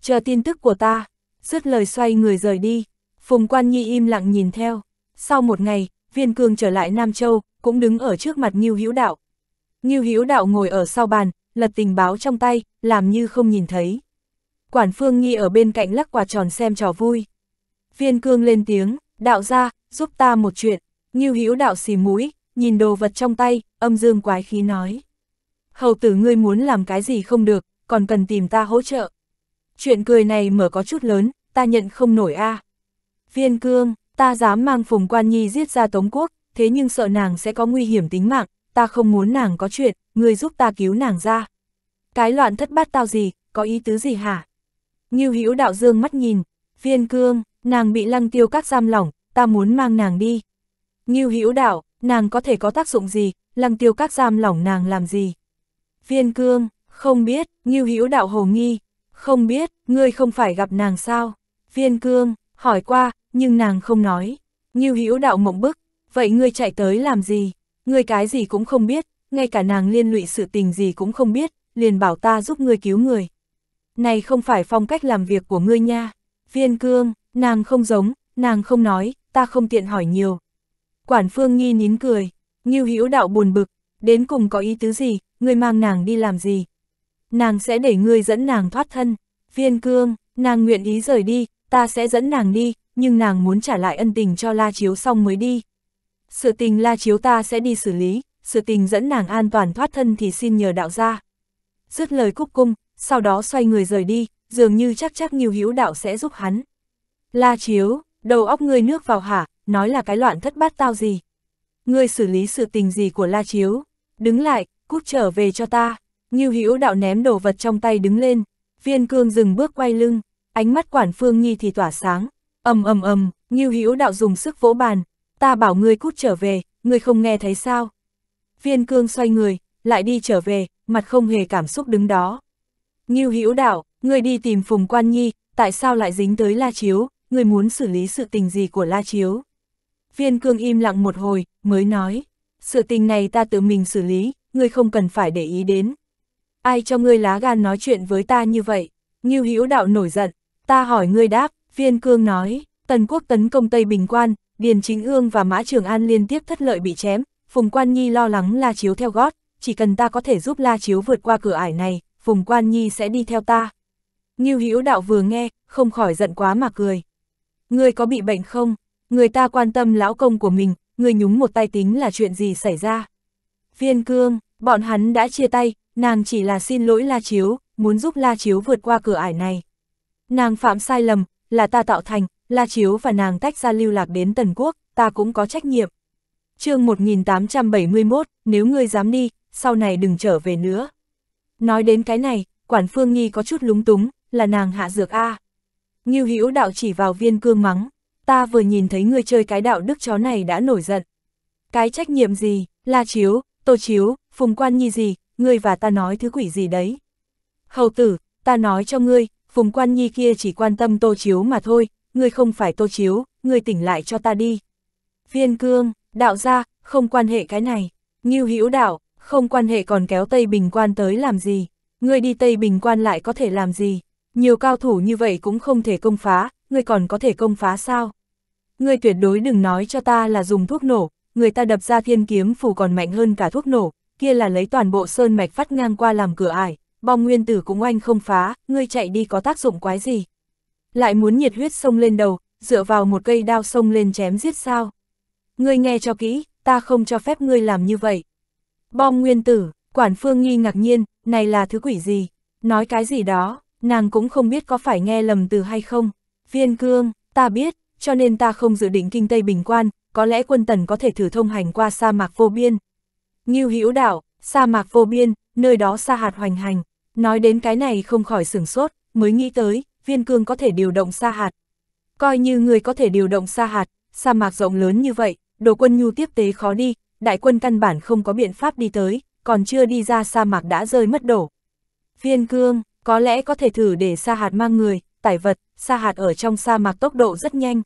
Chờ tin tức của ta, dứt lời xoay người rời đi, Phùng Quan Nhi im lặng nhìn theo. Sau một ngày, Viên Cương trở lại Nam Châu, cũng đứng ở trước mặt Ngưu Hữu Đạo, Ngưu Hữu Đạo ngồi ở sau bàn, lật tình báo trong tay, làm như không nhìn thấy. Quản Phương Nghi ở bên cạnh lắc quả tròn xem trò vui. Viên Cương lên tiếng, "Đạo gia, giúp ta một chuyện." Ngưu Hữu Đạo xì mũi, nhìn đồ vật trong tay, âm dương quái khí nói: "Hầu tử ngươi muốn làm cái gì không được, còn cần tìm ta hỗ trợ." Chuyện cười này mở có chút lớn, ta nhận không nổi a. Viên Cương, ta dám mang Phùng Quan Nhi giết ra Tống Quốc, thế nhưng sợ nàng sẽ có nguy hiểm tính mạng, ta không muốn nàng có chuyện, người giúp ta cứu nàng ra. Cái loạn thất bát tao gì, có ý tứ gì hả? Ngưu Hữu đạo dương mắt nhìn, viên cương, nàng bị lăng tiêu các giam lỏng, ta muốn mang nàng đi. Ngưu Hữu đạo, nàng có thể có tác dụng gì, lăng tiêu các giam lỏng nàng làm gì? Viên cương, không biết, Ngưu Hữu đạo hồ nghi, không biết, ngươi không phải gặp nàng sao? Viên cương, hỏi qua, nhưng nàng không nói. Ngưu Hữu đạo mộng bức, vậy ngươi chạy tới làm gì? Ngươi cái gì cũng không biết, ngay cả nàng liên lụy sự tình gì cũng không biết, liền bảo ta giúp ngươi cứu người. Này không phải phong cách làm việc của ngươi nha. Viên cương, nàng không giống, nàng không nói, ta không tiện hỏi nhiều. Quản phương nghi nín cười, nghiêu hữu đạo buồn bực, đến cùng có ý tứ gì, ngươi mang nàng đi làm gì. Nàng sẽ để ngươi dẫn nàng thoát thân. Viên cương, nàng nguyện ý rời đi, ta sẽ dẫn nàng đi, nhưng nàng muốn trả lại ân tình cho la chiếu xong mới đi. Sự tình la chiếu ta sẽ đi xử lý, sự tình dẫn nàng an toàn thoát thân thì xin nhờ đạo gia. Dứt lời cúc cung, sau đó xoay người rời đi, dường như chắc chắc nhiều hữu đạo sẽ giúp hắn. La chiếu, đầu óc ngươi nước vào hả, nói là cái loạn thất bát tao gì. Ngươi xử lý sự tình gì của la chiếu, đứng lại, cút trở về cho ta. Nghiêu hữu đạo ném đồ vật trong tay đứng lên, viên cương dừng bước quay lưng, ánh mắt quản phương nghi thì tỏa sáng. ầm ầm ầm, Nghiêu hữu đạo dùng sức vỗ bàn, ta bảo ngươi cút trở về, ngươi không nghe thấy sao? Viên cương xoay người, lại đi trở về, mặt không hề cảm xúc đứng đó. Nghiêu Hữu đạo, ngươi đi tìm Phùng Quan Nhi, tại sao lại dính tới La Chiếu, ngươi muốn xử lý sự tình gì của La Chiếu? Viên cương im lặng một hồi, mới nói, sự tình này ta tự mình xử lý, ngươi không cần phải để ý đến. Ai cho ngươi lá gan nói chuyện với ta như vậy? Nghiêu Hữu đạo nổi giận, ta hỏi ngươi đáp, viên cương nói, Tần quốc tấn công Tây Bình Quan, Điền Chính Ương và Mã Trường An liên tiếp thất lợi bị chém, Phùng Quan Nhi lo lắng La Chiếu theo gót, chỉ cần ta có thể giúp La Chiếu vượt qua cửa ải này, Phùng Quan Nhi sẽ đi theo ta. Ngưu Hữu Đạo vừa nghe, không khỏi giận quá mà cười. Ngươi có bị bệnh không? Người ta quan tâm lão công của mình, người nhúng một tay tính là chuyện gì xảy ra? Viên Cương, bọn hắn đã chia tay, nàng chỉ là xin lỗi La Chiếu, muốn giúp La Chiếu vượt qua cửa ải này. Nàng phạm sai lầm, là ta tạo thành, La Chiếu và nàng tách ra lưu lạc đến Tần Quốc, ta cũng có trách nhiệm. chương 1871, nếu ngươi dám đi, sau này đừng trở về nữa. Nói đến cái này, quản phương Nhi có chút lúng túng, là nàng hạ dược A. À. Ngưu Hữu đạo chỉ vào viên cương mắng, ta vừa nhìn thấy ngươi chơi cái đạo đức chó này đã nổi giận. Cái trách nhiệm gì, La Chiếu, Tô Chiếu, Phùng Quan Nhi gì, ngươi và ta nói thứ quỷ gì đấy. Hầu tử, ta nói cho ngươi, Phùng Quan Nhi kia chỉ quan tâm Tô Chiếu mà thôi, ngươi không phải tô chiếu, ngươi tỉnh lại cho ta đi. Viên cương, đạo gia, không quan hệ cái này. Ngưu hữu đạo, không quan hệ còn kéo Tây Bình Quan tới làm gì. Ngươi đi Tây Bình Quan lại có thể làm gì. Nhiều cao thủ như vậy cũng không thể công phá, ngươi còn có thể công phá sao? Ngươi tuyệt đối đừng nói cho ta là dùng thuốc nổ, người ta đập ra thiên kiếm phù còn mạnh hơn cả thuốc nổ, kia là lấy toàn bộ sơn mạch phát ngang qua làm cửa ải, bom nguyên tử cũng oanh không phá, ngươi chạy đi có tác dụng quái gì? Lại muốn nhiệt huyết sông lên đầu, dựa vào một cây đao sông lên chém giết sao. Ngươi nghe cho kỹ, ta không cho phép ngươi làm như vậy. Bom nguyên tử, quản phương nghi ngạc nhiên, này là thứ quỷ gì, nói cái gì đó, nàng cũng không biết có phải nghe lầm từ hay không. Viên cương, ta biết, cho nên ta không dự định kinh Tây Bình Quan, có lẽ quân tần có thể thử thông hành qua sa mạc vô biên. Ngưu hữu đảo, sa mạc vô biên, nơi đó sa hạt hoành hành. Nói đến cái này không khỏi sửng sốt, mới nghĩ tới, viên cương có thể điều động sa hạt. Coi như người có thể điều động sa hạt, sa mạc rộng lớn như vậy, đồ quân nhu tiếp tế khó đi, đại quân căn bản không có biện pháp đi tới, còn chưa đi ra sa mạc đã rơi mất đổ. Viên cương, có lẽ có thể thử để sa hạt mang người, tải vật, sa hạt ở trong sa mạc tốc độ rất nhanh.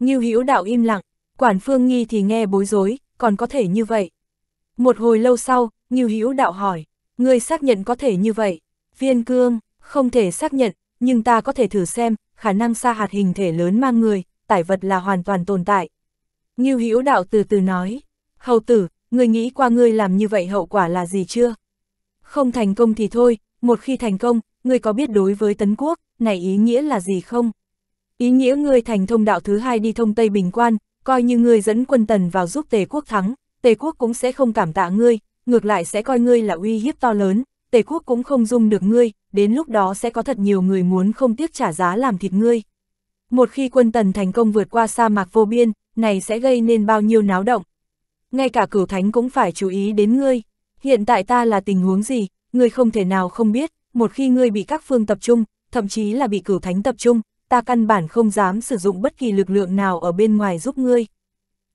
Ngưu Hữu đạo im lặng, quản phương nghi thì nghe bối rối, còn có thể như vậy. Một hồi lâu sau, Ngưu Hữu đạo hỏi, người xác nhận có thể như vậy, viên cương, không thể xác nhận, nhưng ta có thể thử xem, khả năng xa hạt hình thể lớn mang người, tải vật là hoàn toàn tồn tại. Ngưu Hữu đạo từ từ nói, hầu tử, người nghĩ qua ngươi làm như vậy hậu quả là gì chưa? Không thành công thì thôi, một khi thành công, ngươi có biết đối với Tấn Quốc, này ý nghĩa là gì không? Ý nghĩa ngươi thành thông đạo thứ hai đi thông Tây Bình Quan, coi như ngươi dẫn quân tần vào giúp Tề Quốc thắng, Tề Quốc cũng sẽ không cảm tạ ngươi, ngược lại sẽ coi ngươi là uy hiếp to lớn, tề quốc cũng không dung được ngươi, đến lúc đó sẽ có thật nhiều người muốn không tiếc trả giá làm thịt ngươi. Một khi quân tần thành công vượt qua sa mạc vô biên, này sẽ gây nên bao nhiêu náo động. Ngay cả cửu thánh cũng phải chú ý đến ngươi. Hiện tại ta là tình huống gì, ngươi không thể nào không biết, một khi ngươi bị các phương tập trung, thậm chí là bị cửu thánh tập trung, ta căn bản không dám sử dụng bất kỳ lực lượng nào ở bên ngoài giúp ngươi.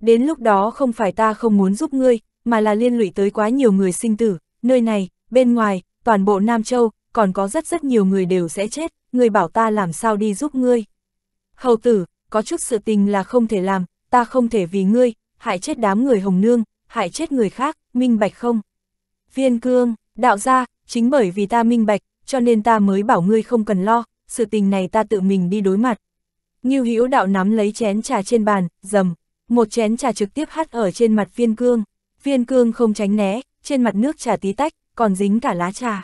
Đến lúc đó không phải ta không muốn giúp ngươi, mà là liên lụy tới quá nhiều người sinh tử, nơi này, bên ngoài, toàn bộ Nam Châu, còn có rất rất nhiều người đều sẽ chết, người bảo ta làm sao đi giúp ngươi. Hầu tử, có chút sự tình là không thể làm, ta không thể vì ngươi, hại chết đám người hồng nương, hại chết người khác, minh bạch không? Viên cương, đạo gia, chính bởi vì ta minh bạch, cho nên ta mới bảo ngươi không cần lo, sự tình này ta tự mình đi đối mặt. Ngưu Hữu đạo nắm lấy chén trà trên bàn, dầm, một chén trà trực tiếp hắt ở trên mặt viên cương. Viên cương không tránh né, trên mặt nước trà tí tách, còn dính cả lá trà.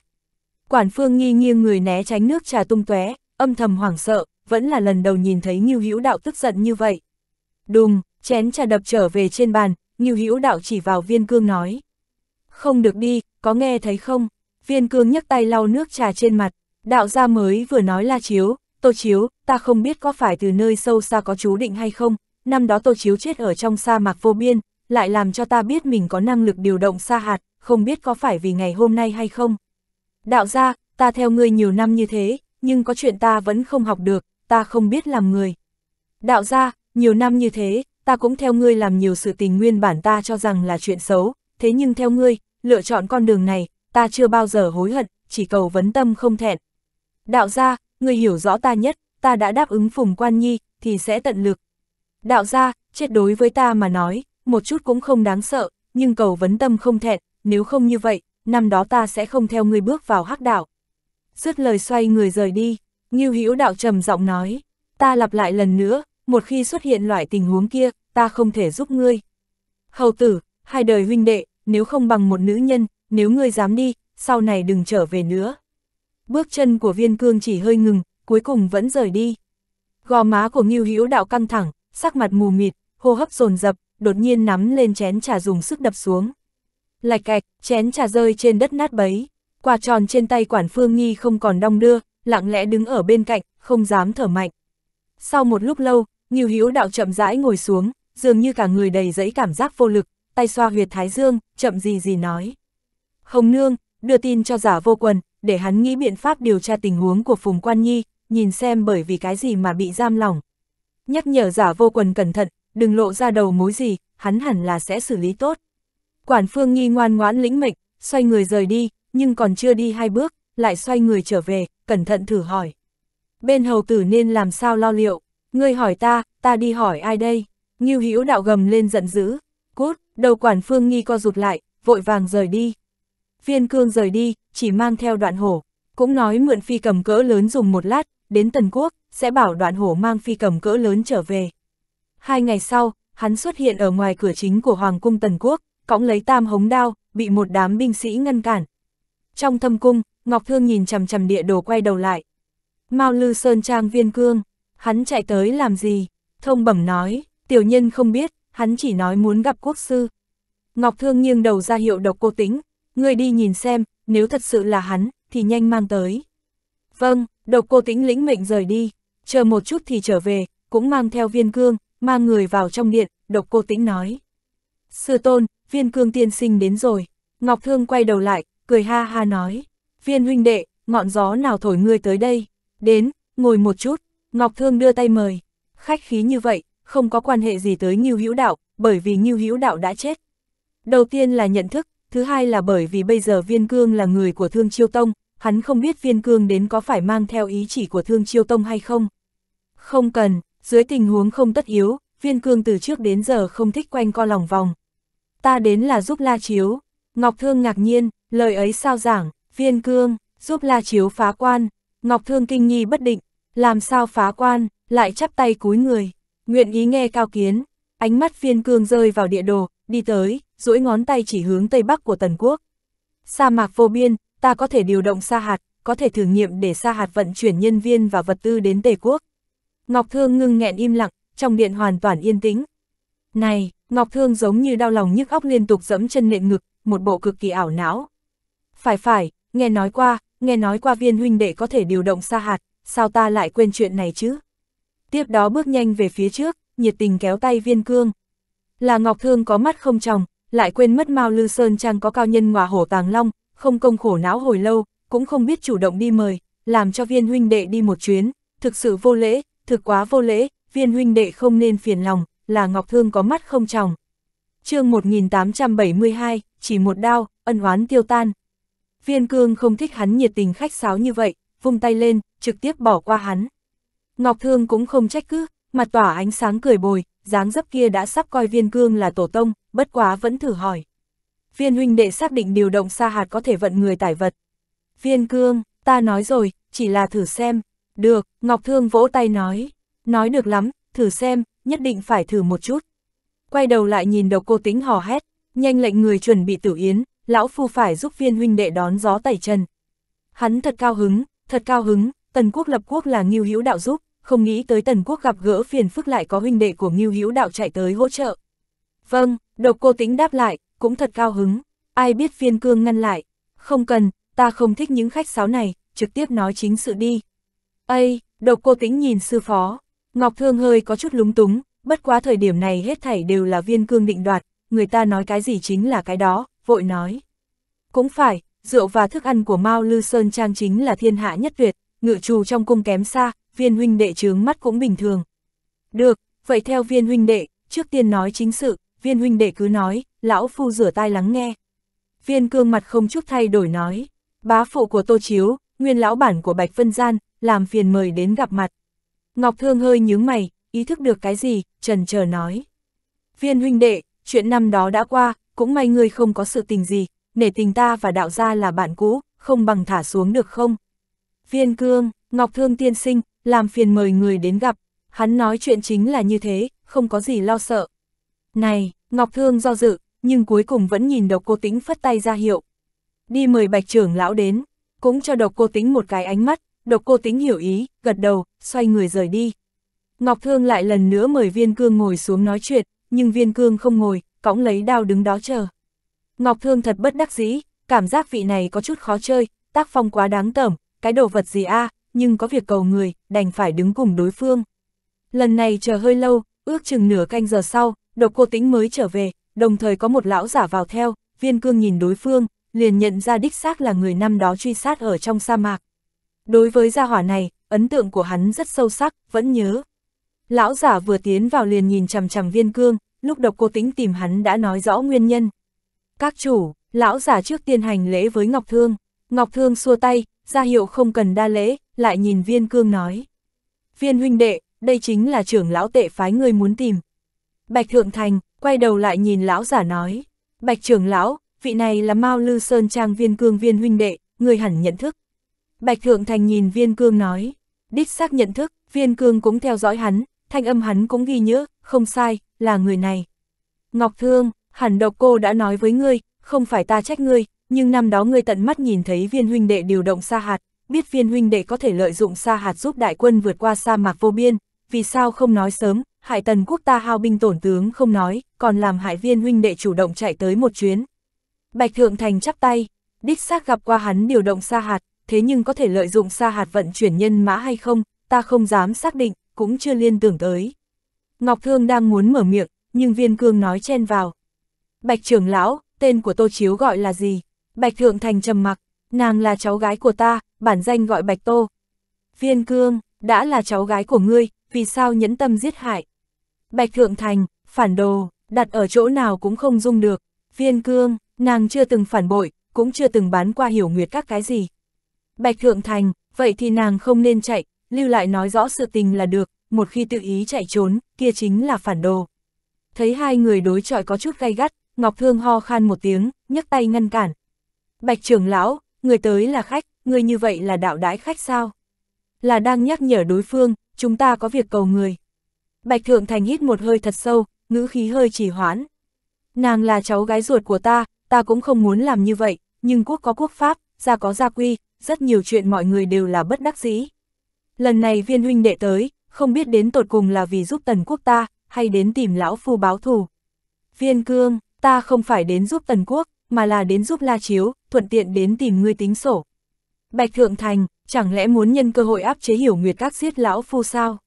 Quản phương nghi nghiêng người né tránh nước trà tung tóe, âm thầm hoảng sợ, vẫn là lần đầu nhìn thấy Ngưu Hữu Đạo tức giận như vậy. Đùng, chén trà đập trở về trên bàn, Ngưu Hữu Đạo chỉ vào Viên Cương nói: "Không được đi, có nghe thấy không?" Viên Cương nhấc tay lau nước trà trên mặt, đạo gia mới vừa nói là chiếu, Tô Chiếu, ta không biết có phải từ nơi sâu xa có chú định hay không, năm đó Tô Chiếu chết ở trong sa mạc vô biên, lại làm cho ta biết mình có năng lực điều động sa hạt, không biết có phải vì ngày hôm nay hay không. Đạo gia, ta theo ngươi nhiều năm như thế, nhưng có chuyện ta vẫn không học được, ta không biết làm người. Đạo gia, nhiều năm như thế, ta cũng theo ngươi làm nhiều sự tình nguyên bản ta cho rằng là chuyện xấu, thế nhưng theo ngươi, lựa chọn con đường này, ta chưa bao giờ hối hận, chỉ cầu vấn tâm không thẹn. Đạo gia, ngươi hiểu rõ ta nhất, ta đã đáp ứng Phùng Quan Nhi, thì sẽ tận lực. Đạo gia, chết đối với ta mà nói, một chút cũng không đáng sợ, nhưng cầu vấn tâm không thẹn, nếu không như vậy, năm đó ta sẽ không theo ngươi bước vào hắc đạo. Dứt lời xoay người rời đi, Ngưu Hữu đạo trầm giọng nói, ta lặp lại lần nữa, một khi xuất hiện loại tình huống kia, ta không thể giúp ngươi. Hầu tử, hai đời huynh đệ, nếu không bằng một nữ nhân, nếu ngươi dám đi, sau này đừng trở về nữa. Bước chân của viên cương chỉ hơi ngừng, cuối cùng vẫn rời đi. Gò má của Ngưu Hữu đạo căng thẳng, sắc mặt mù mịt, hô hấp dồn dập, đột nhiên nắm lên chén trà dùng sức đập xuống lạch cạch, chén trà rơi trên đất nát bấy. Quả tròn trên tay quản phương nghi không còn đong đưa, lặng lẽ đứng ở bên cạnh, không dám thở mạnh. Sau một lúc lâu, Nghiêu Hiếu đạo chậm rãi ngồi xuống, dường như cả người đầy dẫy cảm giác vô lực, tay xoa huyệt thái dương, chậm gì gì nói. Hồng Nương, đưa tin cho giả vô quần, để hắn nghĩ biện pháp điều tra tình huống của Phùng Quan Nhi, nhìn xem bởi vì cái gì mà bị giam lỏng. Nhắc nhở giả vô quần cẩn thận, đừng lộ ra đầu mối gì, hắn hẳn là sẽ xử lý tốt. Quản Phương Nhi ngoan ngoãn lĩnh mệnh, xoay người rời đi, nhưng còn chưa đi hai bước, lại xoay người trở về, cẩn thận thử hỏi. Bên hầu tử nên làm sao lo liệu, ngươi hỏi ta, ta đi hỏi ai đây? Ngưu Hữu đạo gầm lên giận dữ, cút, đầu quản Phương Nghi co rụt lại, vội vàng rời đi. Viên cương rời đi, chỉ mang theo đoạn hổ, cũng nói mượn phi cầm cỡ lớn dùng một lát, đến Tần Quốc, sẽ bảo đoạn hổ mang phi cầm cỡ lớn trở về. Hai ngày sau, hắn xuất hiện ở ngoài cửa chính của Hoàng cung Tần Quốc, cõng lấy tam hống đao, bị một đám binh sĩ ngăn cản. Trong thâm cung, Ngọc Thương nhìn chầm chầm địa đồ quay đầu lại. Mao Lư Sơn Trang viên cương, hắn chạy tới làm gì? Thông bẩm nói, tiểu nhân không biết, hắn chỉ nói muốn gặp quốc sư. Ngọc Thương nghiêng đầu ra hiệu độc cô tính, người đi nhìn xem, nếu thật sự là hắn, thì nhanh mang tới. Vâng, độc cô tính lĩnh mệnh rời đi, chờ một chút thì trở về, cũng mang theo viên cương, mang người vào trong điện, độc cô tính nói. Sư tôn, viên cương tiên sinh đến rồi. Ngọc Thương quay đầu lại, cười ha ha nói, viên huynh đệ, ngọn gió nào thổi ngươi tới đây, đến, ngồi một chút, Ngọc Thương đưa tay mời, khách khí như vậy, không có quan hệ gì tới Ngưu Hữu Đạo, bởi vì Ngưu Hữu Đạo đã chết. Đầu tiên là nhận thức, thứ hai là bởi vì bây giờ Viên Cương là người của Thương Chiêu Tông, hắn không biết Viên Cương đến có phải mang theo ý chỉ của Thương Chiêu Tông hay không. Không cần, dưới tình huống không tất yếu, Viên Cương từ trước đến giờ không thích quanh co lòng vòng, ta đến là giúp La Chiếu. Ngọc Thương ngạc nhiên, lời ấy sao giảng, viên cương, giúp La Chiếu phá quan. Ngọc Thương kinh nghi bất định, làm sao phá quan, lại chắp tay cúi người. Nguyện ý nghe cao kiến, ánh mắt viên cương rơi vào địa đồ, đi tới, duỗi ngón tay chỉ hướng tây bắc của Tần Quốc. Sa mạc vô biên, ta có thể điều động sa hạt, có thể thử nghiệm để sa hạt vận chuyển nhân viên và vật tư đến Tề Quốc. Ngọc Thương ngưng nghẹn im lặng, trong điện hoàn toàn yên tĩnh. Này, Ngọc Thương giống như đau lòng nhức óc liên tục dẫm chân nện ngực, một bộ cực kỳ ảo não. Phải phải, nghe nói qua, nghe nói qua viên huynh đệ có thể điều động xa hạt, sao ta lại quên chuyện này chứ? Tiếp đó bước nhanh về phía trước, nhiệt tình kéo tay viên cương. Là Ngọc Thương có mắt không tròng, lại quên mất Mao Lư Sơn Trang có cao nhân ngòa hổ tàng long, không công khổ não hồi lâu, cũng không biết chủ động đi mời, làm cho viên huynh đệ đi một chuyến, thực sự vô lễ, thực quá vô lễ, viên huynh đệ không nên phiền lòng là Ngọc Thương có mắt không tròng. chương 1872, chỉ một đao, ân oán tiêu tan. Viên cương không thích hắn nhiệt tình khách sáo như vậy, vung tay lên, trực tiếp bỏ qua hắn. Ngọc Thương cũng không trách cứ, mặt tỏa ánh sáng cười bồi, dáng dấp kia đã sắp coi viên cương là tổ tông, bất quá vẫn thử hỏi. Viên huynh đệ xác định điều động sa hạt có thể vận người tải vật. Viên cương, ta nói rồi, chỉ là thử xem. Được, Ngọc Thương vỗ tay nói. Nói được lắm, thử xem, nhất định phải thử một chút. Quay đầu lại nhìn đầu cô tính hò hét, nhanh lệnh người chuẩn bị tử yến, lão phu phải giúp viên huynh đệ đón gió tẩy chân. Hắn thật cao hứng, thật cao hứng, tần quốc lập quốc là nghiêu hữu đạo giúp, không nghĩ tới tần quốc gặp gỡ phiền phức lại có huynh đệ của nghiêu hữu đạo chạy tới hỗ trợ. Vâng, độc cô tính đáp lại, cũng thật cao hứng, ai biết viên cương ngăn lại, không cần, ta không thích những khách sáo này, trực tiếp nói chính sự đi. Ây, độc cô tính nhìn sư phó, Ngọc Thương hơi có chút lúng túng, bất quá thời điểm này hết thảy đều là viên cương định đoạt, người ta nói cái gì chính là cái đó, vội nói. Cũng phải, rượu và thức ăn của Mao Lư Sơn Trang chính là thiên hạ nhất tuyệt, ngự trù trong cung kém xa, viên huynh đệ trướng mắt cũng bình thường. Được, vậy theo viên huynh đệ, trước tiên nói chính sự, viên huynh đệ cứ nói, lão phu rửa tai lắng nghe. Viên cương mặt không chút thay đổi nói, bá phụ của Tô Chiếu, nguyên lão bản của Bạch Vân Gian, làm phiền mời đến gặp mặt. Ngọc Thương hơi nhướng mày, ý thức được cái gì, trần chờ nói. Viên huynh đệ, chuyện năm đó đã qua, cũng may ngươi không có sự tình gì, nể tình ta và đạo gia là bạn cũ, không bằng thả xuống được không? Viên cương, Ngọc Thương tiên sinh, làm phiền mời người đến gặp, hắn nói chuyện chính là như thế, không có gì lo sợ. Này, Ngọc Thương do dự, nhưng cuối cùng vẫn nhìn độc cô tĩnh phất tay ra hiệu. Đi mời bạch trưởng lão đến, cũng cho độc cô tĩnh một cái ánh mắt, độc cô tính hiểu ý, gật đầu, xoay người rời đi. Ngọc Thương lại lần nữa mời viên cương ngồi xuống nói chuyện, nhưng viên cương không ngồi, cõng lấy đao đứng đó chờ. Ngọc Thương thật bất đắc dĩ, cảm giác vị này có chút khó chơi, tác phong quá đáng tởm cái đồ vật gì a à, nhưng có việc cầu người, đành phải đứng cùng đối phương. Lần này chờ hơi lâu, ước chừng nửa canh giờ sau, độc cô tính mới trở về, đồng thời có một lão giả vào theo, viên cương nhìn đối phương, liền nhận ra đích xác là người năm đó truy sát ở trong sa mạc, Đối với gia hỏa này, ấn tượng của hắn rất sâu sắc, vẫn nhớ. Lão giả vừa tiến vào liền nhìn chằm chằm viên cương, lúc độc cô tĩnh tìm hắn đã nói rõ nguyên nhân. Các chủ, lão giả trước tiên hành lễ với Ngọc Thương, Ngọc Thương xua tay, ra hiệu không cần đa lễ, lại nhìn viên cương nói. Viên huynh đệ, đây chính là trưởng lão tệ phái người muốn tìm. Bạch Thượng Thành, quay đầu lại nhìn lão giả nói. Bạch trưởng lão, vị này là Mao Lư Sơn Trang viên cương viên huynh đệ, người hẳn nhận thức. Bạch Thượng Thành nhìn Viên Cương nói, đích xác nhận thức, Viên Cương cũng theo dõi hắn, thanh âm hắn cũng ghi nhớ, không sai, là người này. Ngọc Thương, hẳn độc cô đã nói với ngươi, không phải ta trách ngươi, nhưng năm đó ngươi tận mắt nhìn thấy viên huynh đệ điều động sa hạt, biết viên huynh đệ có thể lợi dụng sa hạt giúp đại quân vượt qua sa mạc vô biên, vì sao không nói sớm, hại tần quốc ta hao binh tổn tướng không nói, còn làm hại viên huynh đệ chủ động chạy tới một chuyến. Bạch Thượng Thành chắp tay, đích xác gặp qua hắn điều động sa hạt, thế nhưng có thể lợi dụng xa hạt vận chuyển nhân mã hay không, ta không dám xác định, cũng chưa liên tưởng tới. Ngọc Thương đang muốn mở miệng, nhưng viên cương nói chen vào. Bạch trưởng lão, tên của Tô Chiếu gọi là gì? Bạch Thượng Thành trầm mặc, nàng là cháu gái của ta, bản danh gọi Bạch Tô. Viên cương, đã là cháu gái của ngươi, vì sao nhẫn tâm giết hại? Bạch Thượng Thành, phản đồ, đặt ở chỗ nào cũng không dung được. Viên cương, nàng chưa từng phản bội, cũng chưa từng bán qua hiểu nguyệt các cái gì, Bạch Thượng Thành, vậy thì nàng không nên chạy, lưu lại nói rõ sự tình là được, một khi tự ý chạy trốn, kia chính là phản đồ. Thấy hai người đối chọi có chút gay gắt, Ngọc Thương ho khan một tiếng, nhấc tay ngăn cản. Bạch trưởng lão, người tới là khách, người như vậy là đạo đãi khách sao? Là đang nhắc nhở đối phương, chúng ta có việc cầu người. Bạch Thượng Thành hít một hơi thật sâu, ngữ khí hơi chỉ hoãn. Nàng là cháu gái ruột của ta, ta cũng không muốn làm như vậy, nhưng quốc có quốc pháp, gia có gia quy, rất nhiều chuyện mọi người đều là bất đắc dĩ. Lần này viên huynh đệ tới, không biết đến tột cùng là vì giúp tần quốc ta, hay đến tìm lão phu báo thù. Viên cương, ta không phải đến giúp tần quốc, mà là đến giúp la chiếu, thuận tiện đến tìm ngươi tính sổ. Bạch Thượng Thành, chẳng lẽ muốn nhân cơ hội áp chế hiểu nguyệt các giết lão phu sao?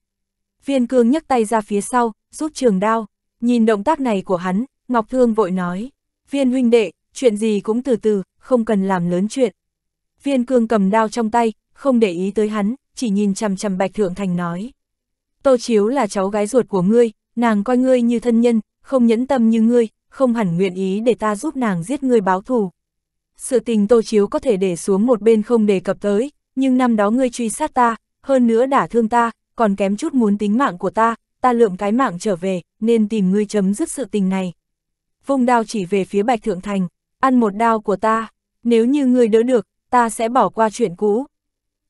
Viên cương nhấc tay ra phía sau, rút trường đao, nhìn động tác này của hắn, Ngọc Thương vội nói. Viên huynh đệ, chuyện gì cũng từ từ, không cần làm lớn chuyện viên cương cầm đao trong tay, không để ý tới hắn, chỉ nhìn chằm chằm Bạch Thượng Thành nói. Tô Chiếu là cháu gái ruột của ngươi, nàng coi ngươi như thân nhân, không nhẫn tâm như ngươi, không hẳn nguyện ý để ta giúp nàng giết ngươi báo thù. Sự tình Tô Chiếu có thể để xuống một bên không đề cập tới, nhưng năm đó ngươi truy sát ta, hơn nữa đã thương ta, còn kém chút muốn tính mạng của ta, ta lượm cái mạng trở về, nên tìm ngươi chấm dứt sự tình này. Vung đao chỉ về phía Bạch Thượng Thành, ăn một đao của ta, nếu như ngươi đỡ được, ta sẽ bỏ qua chuyện cũ.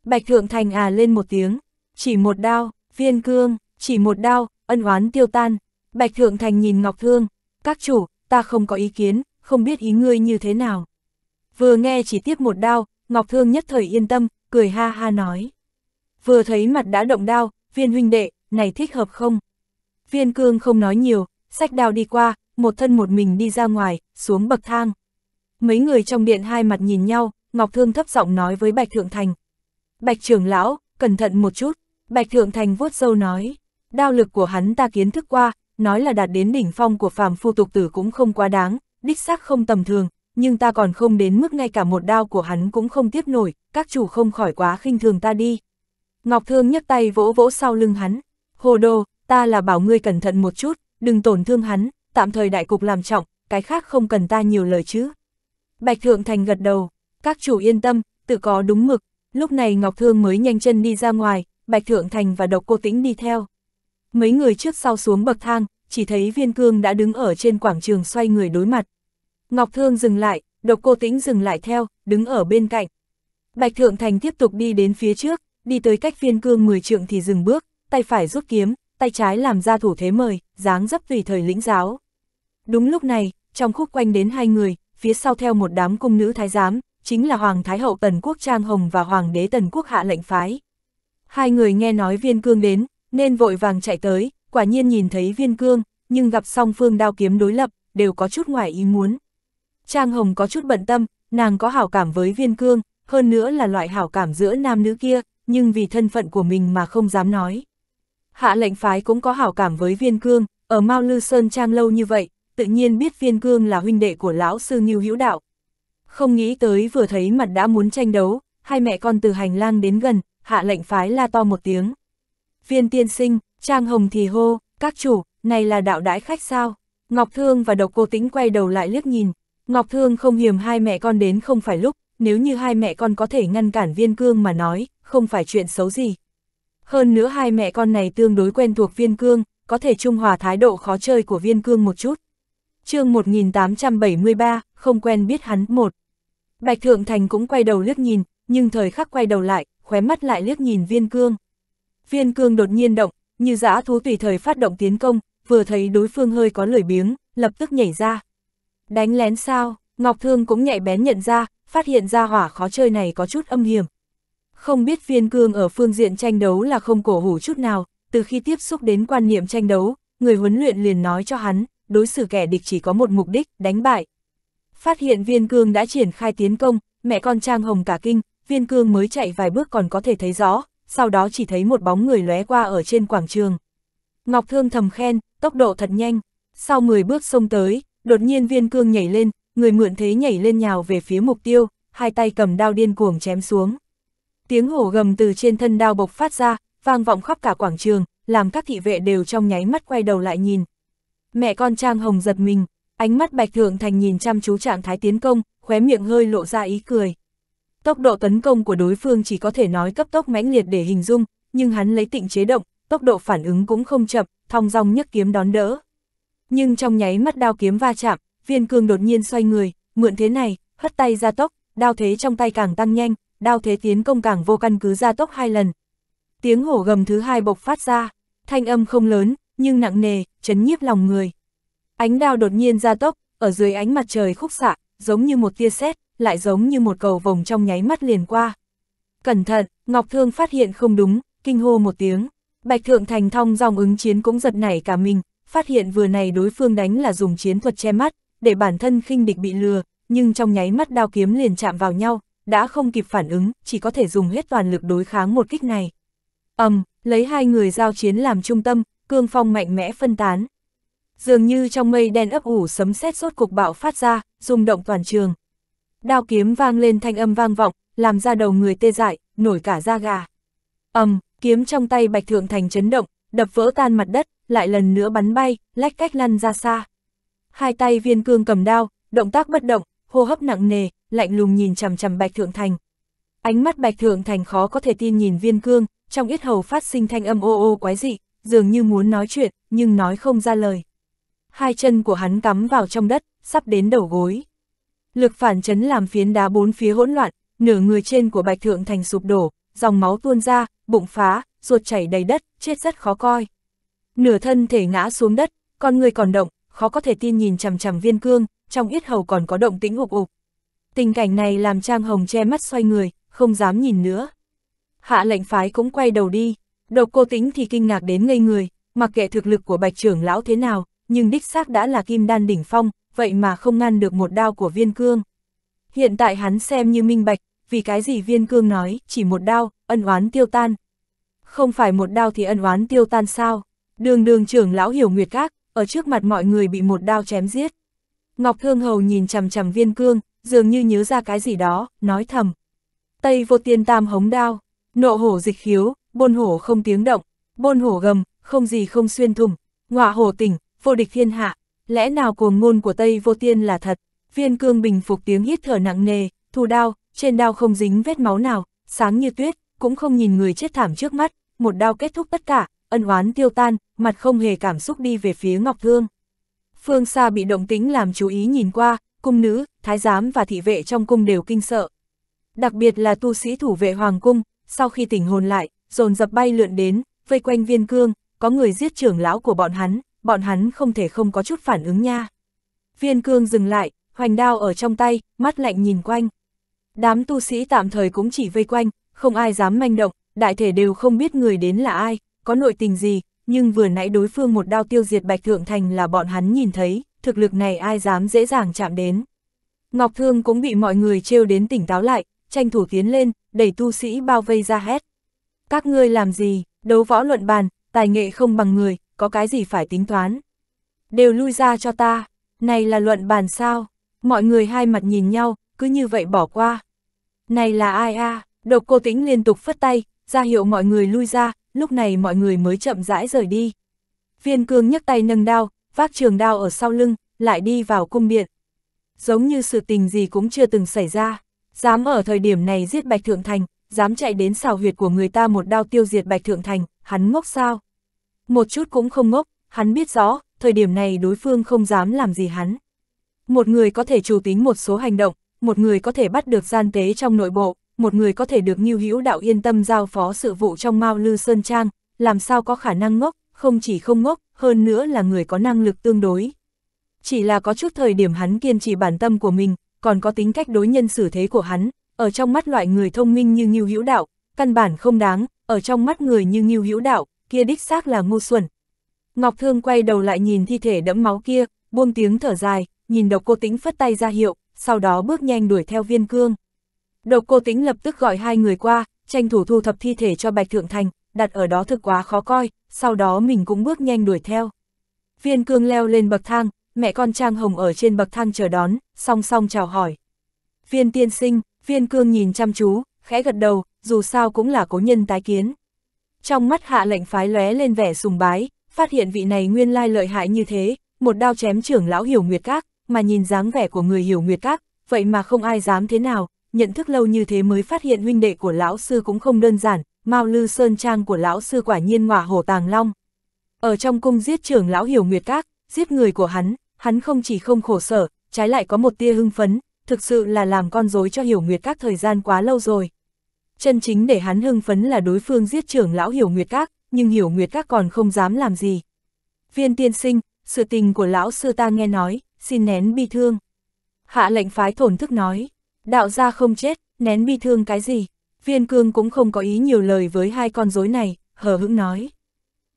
Bạch Thượng Thành à lên một tiếng, chỉ một đao, viên cương, chỉ một đao, ân oán tiêu tan. Bạch Thượng Thành nhìn Ngọc Thương, các chủ, ta không có ý kiến, không biết ý ngươi như thế nào. Vừa nghe chỉ tiếp một đao, Ngọc Thương nhất thời yên tâm, cười ha ha nói. Vừa thấy mặt đã động đao, viên huynh đệ, này thích hợp không? Viên cương không nói nhiều, sách đao đi qua, một thân một mình đi ra ngoài, xuống bậc thang. Mấy người trong điện hai mặt nhìn nhau, Ngọc Thương thấp giọng nói với Bạch Thượng Thành. Bạch trưởng lão, cẩn thận một chút, Bạch Thượng Thành vuốt sâu nói, đao lực của hắn ta kiến thức qua, nói là đạt đến đỉnh phong của phàm phu tục tử cũng không quá đáng, đích xác không tầm thường, nhưng ta còn không đến mức ngay cả một đao của hắn cũng không tiếp nổi, các chủ không khỏi quá khinh thường ta đi. Ngọc Thương nhấc tay vỗ vỗ sau lưng hắn, hồ đồ, ta là bảo ngươi cẩn thận một chút, đừng tổn thương hắn, tạm thời đại cục làm trọng, cái khác không cần ta nhiều lời chứ. Bạch Thượng Thành gật đầu, các chủ yên tâm, tự có đúng mực, lúc này Ngọc Thương mới nhanh chân đi ra ngoài, Bạch Thượng Thành và Độc Cô Tĩnh đi theo. Mấy người trước sau xuống bậc thang, chỉ thấy viên cương đã đứng ở trên quảng trường xoay người đối mặt. Ngọc Thương dừng lại, Độc Cô Tĩnh dừng lại theo, đứng ở bên cạnh. Bạch Thượng Thành tiếp tục đi đến phía trước, đi tới cách viên cương 10 trượng thì dừng bước, tay phải rút kiếm, tay trái làm ra thủ thế mời, dáng dấp tùy thời lĩnh giáo. Đúng lúc này, trong khúc quanh đến hai người, phía sau theo một đám cung nữ thái giám, chính là Hoàng Thái Hậu Tần Quốc Trang Hồng và Hoàng đế Tần Quốc Hạ lệnh phái. Hai người nghe nói viên cương đến, nên vội vàng chạy tới, quả nhiên nhìn thấy viên cương, nhưng gặp song phương đao kiếm đối lập, đều có chút ngoài ý muốn. Trang Hồng có chút bận tâm, nàng có hảo cảm với viên cương, hơn nữa là loại hảo cảm giữa nam nữ kia, nhưng vì thân phận của mình mà không dám nói. Hạ lệnh phái cũng có hảo cảm với viên cương, ở Mao Lư Sơn Trang lâu như vậy, tự nhiên biết viên cương là huynh đệ của lão sư Nghiêu Hữu Đạo, không nghĩ tới vừa thấy mặt đã muốn tranh đấu, hai mẹ con từ hành lang đến gần, hạ lệnh phái la to một tiếng. Viên tiên sinh, Trang Hồng thì hô, các chủ, này là đạo đãi khách sao? Ngọc Thương và Độc Cô Tĩnh quay đầu lại liếc nhìn. Ngọc Thương không hiềm hai mẹ con đến không phải lúc, nếu như hai mẹ con có thể ngăn cản viên cương mà nói, không phải chuyện xấu gì. Hơn nữa hai mẹ con này tương đối quen thuộc viên cương, có thể trung hòa thái độ khó chơi của viên cương một chút chương 1873, không quen biết hắn một. Bạch Thượng Thành cũng quay đầu liếc nhìn, nhưng thời khắc quay đầu lại, khóe mắt lại liếc nhìn viên cương. Viên cương đột nhiên động, như giã thú tùy thời phát động tiến công, vừa thấy đối phương hơi có lười biếng, lập tức nhảy ra. Đánh lén sao, Ngọc Thương cũng nhạy bén nhận ra, phát hiện ra hỏa khó chơi này có chút âm hiểm. Không biết viên cương ở phương diện tranh đấu là không cổ hủ chút nào, từ khi tiếp xúc đến quan niệm tranh đấu, người huấn luyện liền nói cho hắn, đối xử kẻ địch chỉ có một mục đích, đánh bại. Phát hiện viên cương đã triển khai tiến công, mẹ con Trang Hồng cả kinh, viên cương mới chạy vài bước còn có thể thấy rõ, sau đó chỉ thấy một bóng người lóe qua ở trên quảng trường. Ngọc Thương thầm khen, tốc độ thật nhanh, sau 10 bước xông tới, đột nhiên viên cương nhảy lên, người mượn thế nhảy lên nhào về phía mục tiêu, hai tay cầm đao điên cuồng chém xuống. Tiếng hổ gầm từ trên thân đao bộc phát ra, vang vọng khắp cả quảng trường, làm các thị vệ đều trong nháy mắt quay đầu lại nhìn, Mẹ con Trang Hồng giật mình, ánh mắt Bạch Thượng Thành nhìn chăm chú trạng thái tiến công, khóe miệng hơi lộ ra ý cười. Tốc độ tấn công của đối phương chỉ có thể nói cấp tốc mãnh liệt để hình dung, nhưng hắn lấy tịnh chế động, tốc độ phản ứng cũng không chậm, thong dong nhấc kiếm đón đỡ. Nhưng trong nháy mắt đao kiếm va chạm, viên cương đột nhiên xoay người, mượn thế này, hất tay ra tốc, đao thế trong tay càng tăng nhanh, đao thế tiến công càng vô căn cứ ra tốc hai lần. Tiếng hổ gầm thứ hai bộc phát ra, thanh âm không lớn, nhưng nặng nề, chấn nhiếp lòng người. Ánh đao đột nhiên ra tốc, ở dưới ánh mặt trời khúc xạ, giống như một tia sét, lại giống như một cầu vồng trong nháy mắt liền qua. Cẩn thận, Ngọc Thương phát hiện không đúng, kinh hô một tiếng. Bạch Thượng Thành thong dòng ứng chiến cũng giật nảy cả mình, phát hiện vừa này đối phương đánh là dùng chiến thuật che mắt, để bản thân khinh địch bị lừa, nhưng trong nháy mắt đao kiếm liền chạm vào nhau, đã không kịp phản ứng, chỉ có thể dùng hết toàn lực đối kháng một kích này. ầm, um, lấy hai người giao chiến làm trung tâm, cương phong mạnh mẽ phân tán. Dường như trong mây đen ấp ủ sấm sét rốt cục bạo phát ra, rung động toàn trường. Đao kiếm vang lên thanh âm vang vọng, làm ra đầu người tê dại, nổi cả da gà. Ầm, kiếm trong tay Bạch Thượng Thành chấn động, đập vỡ tan mặt đất, lại lần nữa bắn bay, lách cách lăn ra xa. Hai tay viên cương cầm đao, động tác bất động, hô hấp nặng nề, lạnh lùng nhìn chằm chằm Bạch Thượng Thành. Ánh mắt Bạch Thượng Thành khó có thể tin nhìn viên cương, trong yết hầu phát sinh thanh âm ô ô quái dị dường như muốn nói chuyện, nhưng nói không ra lời. Hai chân của hắn cắm vào trong đất, sắp đến đầu gối. Lực phản chấn làm phiến đá bốn phía hỗn loạn, nửa người trên của Bạch Thượng Thành sụp đổ, dòng máu tuôn ra, bụng phá, ruột chảy đầy đất, chết rất khó coi. Nửa thân thể ngã xuống đất, con người còn động, khó có thể tin nhìn chằm chằm viên cương, trong yết hầu còn có động tĩnh ục ục. Tình cảnh này làm Trang Hồng che mắt xoay người, không dám nhìn nữa. Hạ lệnh phái cũng quay đầu đi, Độc cô tính thì kinh ngạc đến ngây người, mặc kệ thực lực của bạch trưởng lão thế nào, nhưng đích xác đã là kim đan đỉnh phong, vậy mà không ngăn được một đao của viên cương. Hiện tại hắn xem như minh bạch, vì cái gì viên cương nói, chỉ một đao, ân oán tiêu tan. Không phải một đao thì ân oán tiêu tan sao? Đường đường trưởng lão hiểu nguyệt các, ở trước mặt mọi người bị một đao chém giết. Ngọc Thương Hầu nhìn chằm chằm viên cương, dường như nhớ ra cái gì đó, nói thầm. Tây vô tiên tam hống đao, nộ hổ dịch khiếu, bôn hổ không tiếng động, bôn hổ gầm, không gì không xuyên thủng, ngọa hổ tỉnh, vô địch thiên hạ, lẽ nào cuồng ngôn của Tây vô tiên là thật, viên cương bình phục tiếng hít thở nặng nề, thù đao, trên đao không dính vết máu nào, sáng như tuyết, cũng không nhìn người chết thảm trước mắt, một đao kết thúc tất cả, ân oán tiêu tan, mặt không hề cảm xúc đi về phía Ngọc Thương. Phương xa bị động tĩnh làm chú ý nhìn qua, cung nữ, thái giám và thị vệ trong cung đều kinh sợ. Đặc biệt là tu sĩ thủ vệ hoàng cung, sau khi tỉnh hồn lại, dồn dập bay lượn đến, vây quanh viên cương, có người giết trưởng lão của bọn hắn, bọn hắn không thể không có chút phản ứng nha. Viên cương dừng lại, hoành đao ở trong tay, mắt lạnh nhìn quanh. Đám tu sĩ tạm thời cũng chỉ vây quanh, không ai dám manh động, đại thể đều không biết người đến là ai, có nội tình gì, nhưng vừa nãy đối phương một đao tiêu diệt Bạch Thượng Thành là bọn hắn nhìn thấy, thực lực này ai dám dễ dàng chạm đến. Ngọc Thương cũng bị mọi người trêu đến tỉnh táo lại, tranh thủ tiến lên, đẩy tu sĩ bao vây ra hét. Các ngươi làm gì, đấu võ luận bàn, tài nghệ không bằng người, có cái gì phải tính toán. Đều lui ra cho ta, này là luận bàn sao, mọi người hai mặt nhìn nhau, cứ như vậy bỏ qua. Này là ai a? À? độc cô tĩnh liên tục phất tay, ra hiệu mọi người lui ra, lúc này mọi người mới chậm rãi rời đi. Viên cương nhấc tay nâng đao, vác trường đao ở sau lưng, lại đi vào cung điện. Giống như sự tình gì cũng chưa từng xảy ra, dám ở thời điểm này giết Bạch Thượng Thành, dám chạy đến xào huyệt của người ta một đao tiêu diệt Bạch Thượng Thành, hắn ngốc sao? Một chút cũng không ngốc, hắn biết rõ, thời điểm này đối phương không dám làm gì hắn. Một người có thể chủ tính một số hành động, một người có thể bắt được gian tế trong nội bộ, một người có thể được Ngưu Hữu Đạo yên tâm giao phó sự vụ trong Mao Lư Sơn Trang, làm sao có khả năng ngốc, không chỉ không ngốc, hơn nữa là người có năng lực tương đối. Chỉ là có chút thời điểm hắn kiên trì bản tâm của mình, còn có tính cách đối nhân xử thế của hắn, ở trong mắt loại người thông minh như Ngưu Hữu Đạo, căn bản không đáng, ở trong mắt người như Ngưu Hữu Đạo, kia đích xác là ngu xuẩn. Ngọc Thương quay đầu lại nhìn thi thể đẫm máu kia, buông tiếng thở dài, nhìn Độc Cô Tĩnh phất tay ra hiệu, sau đó bước nhanh đuổi theo Viên Cương. Độc Cô Tĩnh lập tức gọi hai người qua, tranh thủ thu thập thi thể cho Bạch Thượng Thành, đặt ở đó thực quá khó coi, sau đó mình cũng bước nhanh đuổi theo. Viên Cương leo lên bậc thang, mẹ con Trang Hồng ở trên bậc thang chờ đón, song song chào hỏi. Viên tiên sinh, Viên cương nhìn chăm chú, khẽ gật đầu, dù sao cũng là cố nhân tái kiến. Trong mắt hạ lệnh phái lóe lên vẻ sùng bái, phát hiện vị này nguyên lai lợi hại như thế, một đao chém trưởng lão hiểu nguyệt các, mà nhìn dáng vẻ của người hiểu nguyệt các, vậy mà không ai dám thế nào, nhận thức lâu như thế mới phát hiện huynh đệ của lão sư cũng không đơn giản, Mao Lư Sơn Trang của lão sư quả nhiên ngọa hổ tàng long. Ở trong cung giết trưởng lão hiểu nguyệt các, giết người của hắn, hắn không chỉ không khổ sở, trái lại có một tia hưng phấn, thực sự là làm con rối cho Hiểu Nguyệt Các thời gian quá lâu rồi. Chân chính để hắn hưng phấn là đối phương giết trưởng lão Hiểu Nguyệt Các, nhưng Hiểu Nguyệt Các còn không dám làm gì. Viên tiên sinh, sự tình của lão sư ta nghe nói, xin nén bi thương. Hạ lệnh phái thổn thức nói, đạo gia không chết, nén bi thương cái gì? Viên cương cũng không có ý nhiều lời với hai con rối này, hờ hững nói.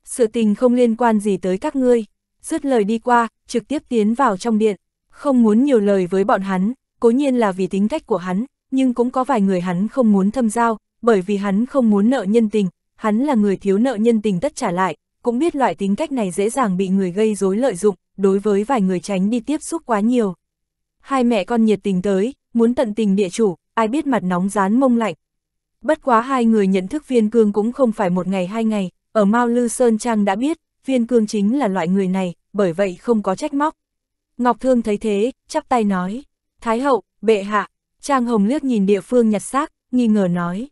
Sự tình không liên quan gì tới các ngươi, dứt lời đi qua, trực tiếp tiến vào trong điện, không muốn nhiều lời với bọn hắn, cố nhiên là vì tính cách của hắn, nhưng cũng có vài người hắn không muốn thâm giao, bởi vì hắn không muốn nợ nhân tình, hắn là người thiếu nợ nhân tình tất trả lại, cũng biết loại tính cách này dễ dàng bị người gây rối lợi dụng, đối với vài người tránh đi tiếp xúc quá nhiều. Hai mẹ con nhiệt tình tới, muốn tận tình địa chủ, ai biết mặt nóng rán mông lạnh. Bất quá hai người nhận thức viên cương cũng không phải một ngày hai ngày, ở Mao Lư Sơn Trang đã biết, viên cương chính là loại người này, bởi vậy không có trách móc. Ngọc Thương thấy thế, chắp tay nói. Thái hậu, bệ hạ, Trang Hồng liếc nhìn địa phương nhặt xác, nghi ngờ nói.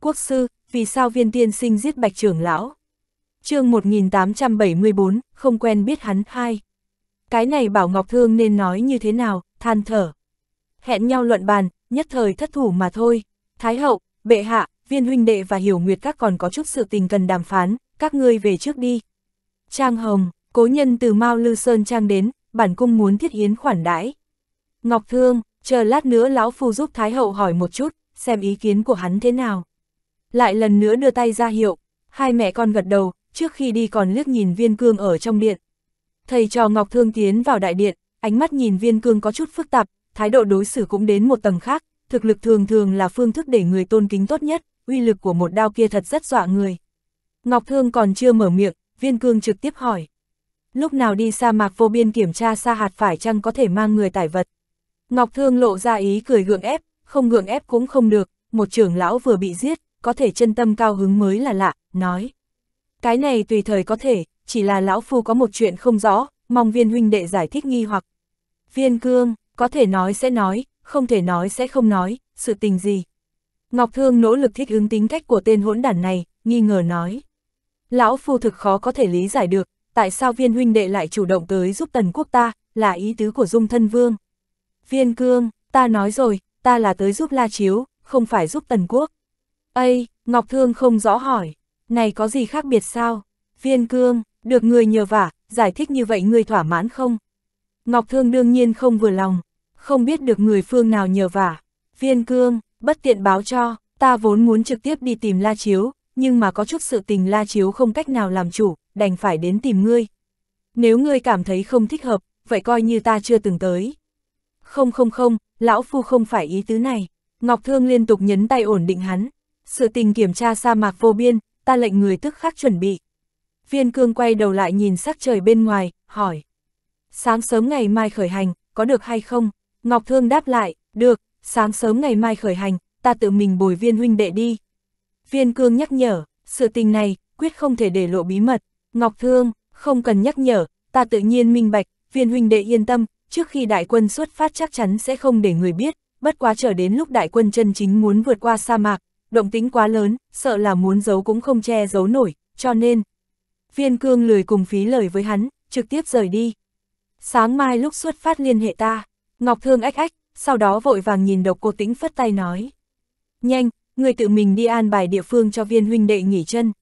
Quốc sư, vì sao viên tiên sinh giết bạch trưởng lão? chương 1874, không quen biết hắn hai. Cái này bảo Ngọc Thương nên nói như thế nào, than thở. Hẹn nhau luận bàn, nhất thời thất thủ mà thôi. Thái hậu, bệ hạ, viên huynh đệ và hiểu nguyệt các còn có chút sự tình cần đàm phán, các ngươi về trước đi. Trang Hồng, cố nhân từ Mao Lư Sơn Trang đến, bản cung muốn thiết hiến khoản đãi. Ngọc Thương, chờ lát nữa lão phu giúp Thái Hậu hỏi một chút, xem ý kiến của hắn thế nào. Lại lần nữa đưa tay ra hiệu, hai mẹ con gật đầu, trước khi đi còn liếc nhìn viên cương ở trong điện. Thầy trò Ngọc Thương tiến vào đại điện, ánh mắt nhìn viên cương có chút phức tạp, thái độ đối xử cũng đến một tầng khác, thực lực thường thường là phương thức để người tôn kính tốt nhất, uy lực của một đao kia thật rất dọa người. Ngọc Thương còn chưa mở miệng, viên cương trực tiếp hỏi. Lúc nào đi sa mạc vô biên kiểm tra sa hạt phải chăng có thể mang người tải vật. Ngọc Thương lộ ra ý cười gượng ép, không gượng ép cũng không được, một trưởng lão vừa bị giết, có thể chân tâm cao hứng mới là lạ, nói. Cái này tùy thời có thể, chỉ là lão phu có một chuyện không rõ, mong viên huynh đệ giải thích nghi hoặc. Viên cương, có thể nói sẽ nói, không thể nói sẽ không nói, sự tình gì. Ngọc Thương nỗ lực thích ứng tính cách của tên hỗn đản này, nghi ngờ nói. Lão phu thực khó có thể lý giải được, tại sao viên huynh đệ lại chủ động tới giúp tần quốc ta, là ý tứ của dung thân vương, Viên cương, ta nói rồi, ta là tới giúp La Chiếu, không phải giúp Tần Quốc. Ây, Ngọc Thương không rõ hỏi, này có gì khác biệt sao? Viên cương, được người nhờ vả, giải thích như vậy người thỏa mãn không? Ngọc Thương đương nhiên không vừa lòng, không biết được người phương nào nhờ vả. Viên cương, bất tiện báo cho, ta vốn muốn trực tiếp đi tìm La Chiếu, nhưng mà có chút sự tình La Chiếu không cách nào làm chủ, đành phải đến tìm ngươi. Nếu ngươi cảm thấy không thích hợp, vậy coi như ta chưa từng tới. Không không không, lão phu không phải ý tứ này. Ngọc Thương liên tục nhấn tay ổn định hắn. Sự tình kiểm tra sa mạc vô biên, ta lệnh người tức khắc chuẩn bị. Viên cương quay đầu lại nhìn sắc trời bên ngoài, hỏi. Sáng sớm ngày mai khởi hành, có được hay không? Ngọc Thương đáp lại, được, sáng sớm ngày mai khởi hành, ta tự mình bồi viên huynh đệ đi. Viên cương nhắc nhở, sự tình này, quyết không thể để lộ bí mật. Ngọc Thương, không cần nhắc nhở, ta tự nhiên minh bạch, viên huynh đệ yên tâm, trước khi đại quân xuất phát chắc chắn sẽ không để người biết, bất quá chờ đến lúc đại quân chân chính muốn vượt qua sa mạc, động tính quá lớn, sợ là muốn giấu cũng không che giấu nổi, cho nên viên cương lười cùng phí lời với hắn, trực tiếp rời đi. Sáng mai lúc xuất phát liên hệ ta, Ngọc Thương ách ách, sau đó vội vàng nhìn độc cô tĩnh phất tay nói. Nhanh, người tự mình đi an bài địa phương cho viên huynh đệ nghỉ chân.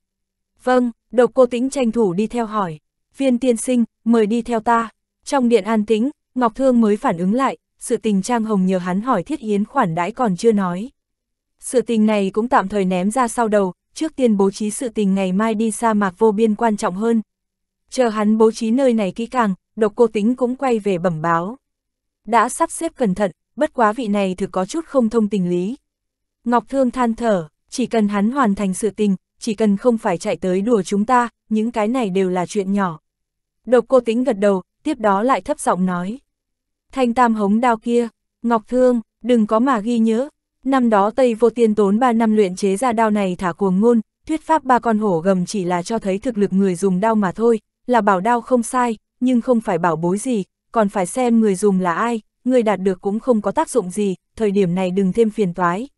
Vâng, độc cô tĩnh tranh thủ đi theo hỏi. Viên tiên sinh, mời đi theo ta. Trong điện an tĩnh, Ngọc Thương mới phản ứng lại, sự tình Trang Hồng nhờ hắn hỏi thiết Yến khoản đãi còn chưa nói. Sự tình này cũng tạm thời ném ra sau đầu, trước tiên bố trí sự tình ngày mai đi sa mạc vô biên quan trọng hơn. Chờ hắn bố trí nơi này kỹ càng, độc cô tính cũng quay về bẩm báo. Đã sắp xếp cẩn thận, bất quá vị này thực có chút không thông tình lý. Ngọc Thương than thở, chỉ cần hắn hoàn thành sự tình, chỉ cần không phải chạy tới đùa chúng ta, những cái này đều là chuyện nhỏ. Độc cô tính gật đầu, tiếp đó lại thấp giọng nói. Thanh tam hống đao kia, Ngọc Thương, đừng có mà ghi nhớ. Năm đó Tây vô tiên tốn 3 năm luyện chế ra đao này thả cuồng ngôn, thuyết pháp ba con hổ gầm chỉ là cho thấy thực lực người dùng đao mà thôi, là bảo đao không sai, nhưng không phải bảo bối gì, còn phải xem người dùng là ai, người đạt được cũng không có tác dụng gì, thời điểm này đừng thêm phiền toái.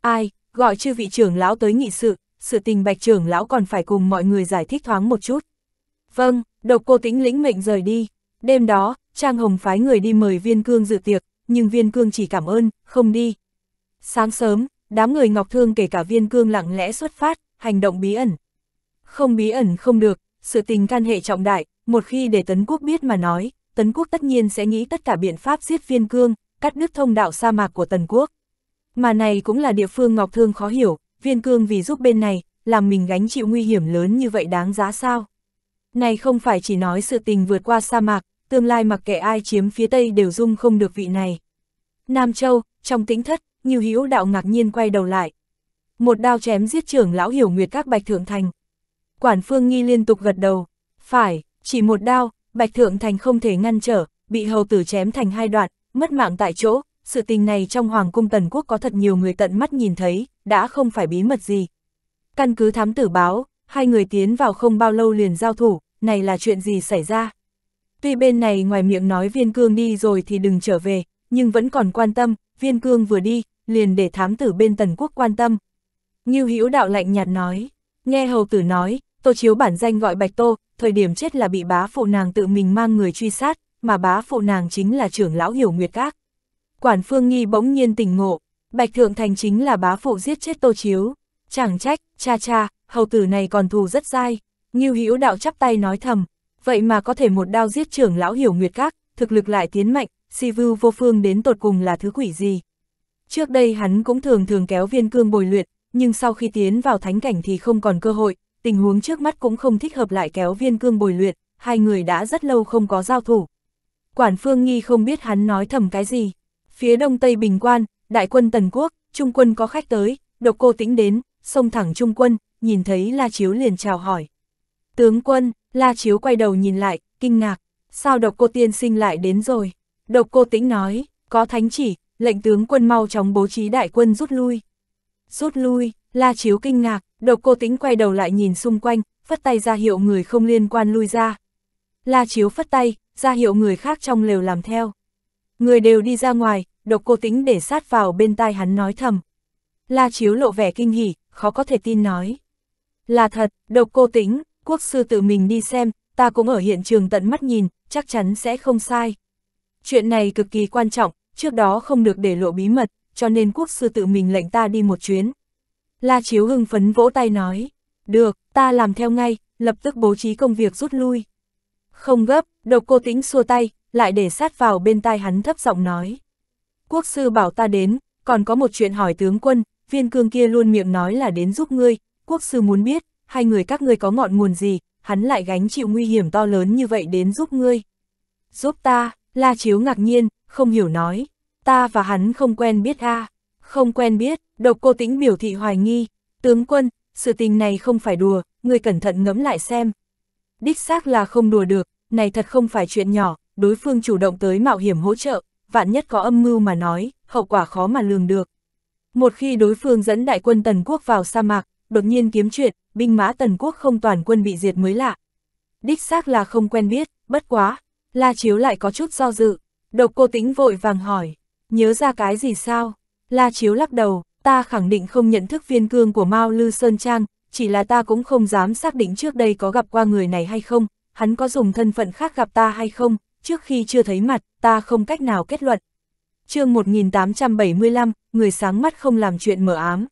Ai, gọi chư vị trưởng lão tới nghị sự, sự tình bạch trưởng lão còn phải cùng mọi người giải thích thoáng một chút. Vâng, độc cô tĩnh lĩnh mệnh rời đi. Đêm đó, Trang Hồng phái người đi mời Viên Cương dự tiệc, nhưng Viên Cương chỉ cảm ơn, không đi. Sáng sớm, đám người Ngọc Thương kể cả Viên Cương lặng lẽ xuất phát, hành động bí ẩn. Không bí ẩn không được, sự tình can hệ trọng đại, một khi để Tấn Quốc biết mà nói, Tấn Quốc tất nhiên sẽ nghĩ tất cả biện pháp giết Viên Cương, cắt đứt thông đạo sa mạc của Tần Quốc. Mà này cũng là địa phương Ngọc Thương khó hiểu, Viên Cương vì giúp bên này, làm mình gánh chịu nguy hiểm lớn như vậy đáng giá sao? Này không phải chỉ nói sự tình vượt qua sa mạc, tương lai mặc kệ ai chiếm phía Tây đều dung không được vị này. Nam Châu, trong tính thất, như Hữu Đạo ngạc nhiên quay đầu lại. Một đao chém giết trưởng lão hiểu nguyệt các Bạch Thượng Thành. Quản Phương Nghi liên tục gật đầu. Phải, chỉ một đao, Bạch Thượng Thành không thể ngăn trở, bị hầu tử chém thành hai đoạn, mất mạng tại chỗ. Sự tình này trong Hoàng cung Tần Quốc có thật nhiều người tận mắt nhìn thấy, đã không phải bí mật gì. Căn cứ thám tử báo, hai người tiến vào không bao lâu liền giao thủ, này là chuyện gì xảy ra? Tuy bên này ngoài miệng nói viên cương đi rồi thì đừng trở về, nhưng vẫn còn quan tâm, viên cương vừa đi, liền để thám tử bên tần quốc quan tâm. Ngưu Hữu đạo lạnh nhạt nói, nghe hầu tử nói, tô chiếu bản danh gọi bạch tô, thời điểm chết là bị bá phụ nàng tự mình mang người truy sát, mà bá phụ nàng chính là trưởng lão hiểu nguyệt các. Quản phương nghi bỗng nhiên tỉnh ngộ, bạch thượng thành chính là bá phụ giết chết tô chiếu, chẳng trách, cha cha, hầu tử này còn thù rất dai, Ngưu Hữu đạo chắp tay nói thầm, vậy mà có thể một đao giết trưởng lão hiểu nguyệt các, thực lực lại tiến mạnh, si vưu vô phương đến tột cùng là thứ quỷ gì. Trước đây hắn cũng thường thường kéo viên cương bồi luyện, nhưng sau khi tiến vào thánh cảnh thì không còn cơ hội, tình huống trước mắt cũng không thích hợp lại kéo viên cương bồi luyện, hai người đã rất lâu không có giao thủ. Quản phương nghi không biết hắn nói thầm cái gì. Phía đông tây bình quan, đại quân tần quốc, trung quân có khách tới, độc cô tĩnh đến, xông thẳng trung quân, nhìn thấy la chiếu liền chào hỏi. Tướng quân, La Chiếu quay đầu nhìn lại, kinh ngạc, sao độc cô tiên sinh lại đến rồi? Độc cô tĩnh nói, có thánh chỉ, lệnh tướng quân mau chóng bố trí đại quân rút lui. Rút lui, La Chiếu kinh ngạc, độc cô tĩnh quay đầu lại nhìn xung quanh, phất tay ra hiệu người không liên quan lui ra. La Chiếu phất tay, ra hiệu người khác trong lều làm theo. Người đều đi ra ngoài, độc cô tĩnh để sát vào bên tai hắn nói thầm. La Chiếu lộ vẻ kinh hỉ, khó có thể tin nói. Là thật, độc cô tĩnh, quốc sư tự mình đi xem, ta cũng ở hiện trường tận mắt nhìn, chắc chắn sẽ không sai. Chuyện này cực kỳ quan trọng, trước đó không được để lộ bí mật, cho nên quốc sư tự mình lệnh ta đi một chuyến. La Chiếu hưng phấn vỗ tay nói, được, ta làm theo ngay, lập tức bố trí công việc rút lui. Không gấp, độc cô tĩnh xua tay, lại để sát vào bên tai hắn thấp giọng nói. Quốc sư bảo ta đến, còn có một chuyện hỏi tướng quân, viên cương kia luôn miệng nói là đến giúp ngươi, quốc sư muốn biết, hai người các ngươi có ngọn nguồn gì, hắn lại gánh chịu nguy hiểm to lớn như vậy đến giúp ngươi. Giúp ta, La Chiếu ngạc nhiên, không hiểu nói, ta và hắn không quen biết a Không quen biết, độc cô tĩnh biểu thị hoài nghi, tướng quân, sự tình này không phải đùa, ngươi cẩn thận ngẫm lại xem. Đích xác là không đùa được, này thật không phải chuyện nhỏ, đối phương chủ động tới mạo hiểm hỗ trợ, vạn nhất có âm mưu mà nói, hậu quả khó mà lường được. Một khi đối phương dẫn đại quân Tần Quốc vào sa mạc, đột nhiên kiếm chuyện, binh mã tần quốc không toàn quân bị diệt mới lạ. Đích xác là không quen biết, bất quá, La Chiếu lại có chút do dự, độc cô tĩnh vội vàng hỏi, nhớ ra cái gì sao? La Chiếu lắc đầu, ta khẳng định không nhận thức viên cương của Mao Lư Sơn Trang, chỉ là ta cũng không dám xác định trước đây có gặp qua người này hay không, hắn có dùng thân phận khác gặp ta hay không, trước khi chưa thấy mặt, ta không cách nào kết luận. chương 1875, người sáng mắt không làm chuyện mở ám.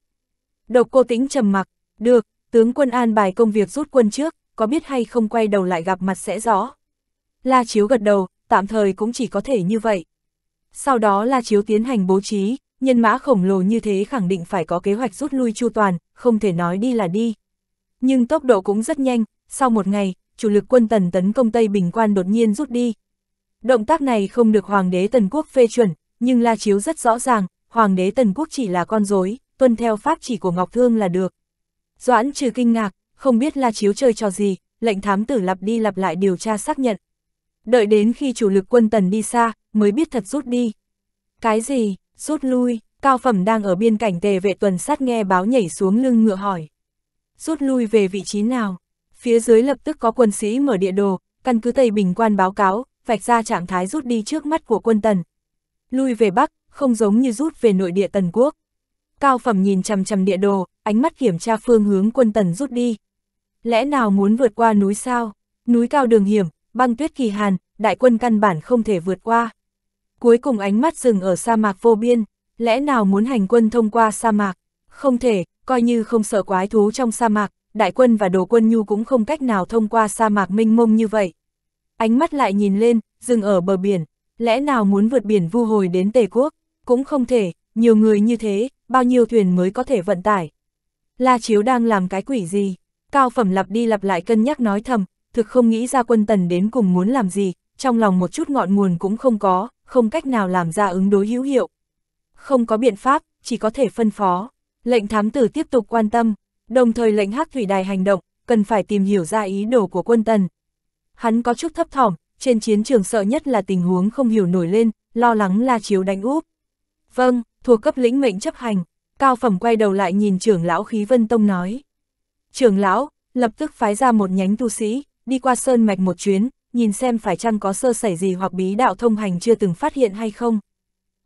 Độc cô tĩnh trầm mặc, được, Tướng quân an bài công việc rút quân trước, có biết hay không quay đầu lại gặp mặt sẽ rõ. La Chiếu gật đầu, tạm thời cũng chỉ có thể như vậy. Sau đó La Chiếu tiến hành bố trí, nhân mã khổng lồ như thế khẳng định phải có kế hoạch rút lui chu toàn, không thể nói đi là đi. Nhưng tốc độ cũng rất nhanh, sau một ngày, chủ lực quân tần tấn công Tây Bình Quan đột nhiên rút đi. Động tác này không được Hoàng đế Tần Quốc phê chuẩn, nhưng La Chiếu rất rõ ràng, Hoàng đế Tần Quốc chỉ là con rối, tuân theo pháp chỉ của Ngọc Thương là được. Doãn trừ kinh ngạc, không biết La Chiếu chơi trò gì, lệnh thám tử lặp đi lặp lại điều tra xác nhận. Đợi đến khi chủ lực quân tần đi xa, mới biết thật rút đi. Cái gì, rút lui, cao phẩm đang ở biên cảnh tề vệ tuần sát nghe báo nhảy xuống lưng ngựa hỏi. Rút lui về vị trí nào? Phía dưới lập tức có quân sĩ mở địa đồ, căn cứ Tây Bình quan báo cáo, vạch ra trạng thái rút đi trước mắt của quân tần. Lui về Bắc, không giống như rút về nội địa tần quốc. Cao phẩm nhìn chằm chằm địa đồ, ánh mắt kiểm tra phương hướng quân tần rút đi. Lẽ nào muốn vượt qua núi sao? Núi cao đường hiểm, băng tuyết kỳ hàn, đại quân căn bản không thể vượt qua. Cuối cùng ánh mắt dừng ở sa mạc vô biên, lẽ nào muốn hành quân thông qua sa mạc? Không thể, coi như không sợ quái thú trong sa mạc, đại quân và đồ quân nhu cũng không cách nào thông qua sa mạc mênh mông như vậy. Ánh mắt lại nhìn lên, dừng ở bờ biển, lẽ nào muốn vượt biển vu hồi đến Tề Quốc? Cũng không thể, nhiều người như thế, bao nhiêu thuyền mới có thể vận tải. La Chiếu đang làm cái quỷ gì? Cao Phẩm lặp đi lặp lại cân nhắc nói thầm, thực không nghĩ ra quân tần đến cùng muốn làm gì, trong lòng một chút ngọn nguồn cũng không có, không cách nào làm ra ứng đối hữu hiệu. Không có biện pháp, chỉ có thể phân phó. Lệnh thám tử tiếp tục quan tâm, đồng thời lệnh hắc thủy đài hành động, cần phải tìm hiểu ra ý đồ của quân tần. Hắn có chút thấp thỏm, trên chiến trường sợ nhất là tình huống không hiểu nổi lên, lo lắng La Chiếu đánh úp. Vâng, thuộc cấp lĩnh mệnh chấp hành, cao phẩm quay đầu lại nhìn trưởng lão khí vân tông nói. Trưởng lão, lập tức phái ra một nhánh tu sĩ, đi qua sơn mạch một chuyến, nhìn xem phải chăng có sơ sẩy gì hoặc bí đạo thông hành chưa từng phát hiện hay không.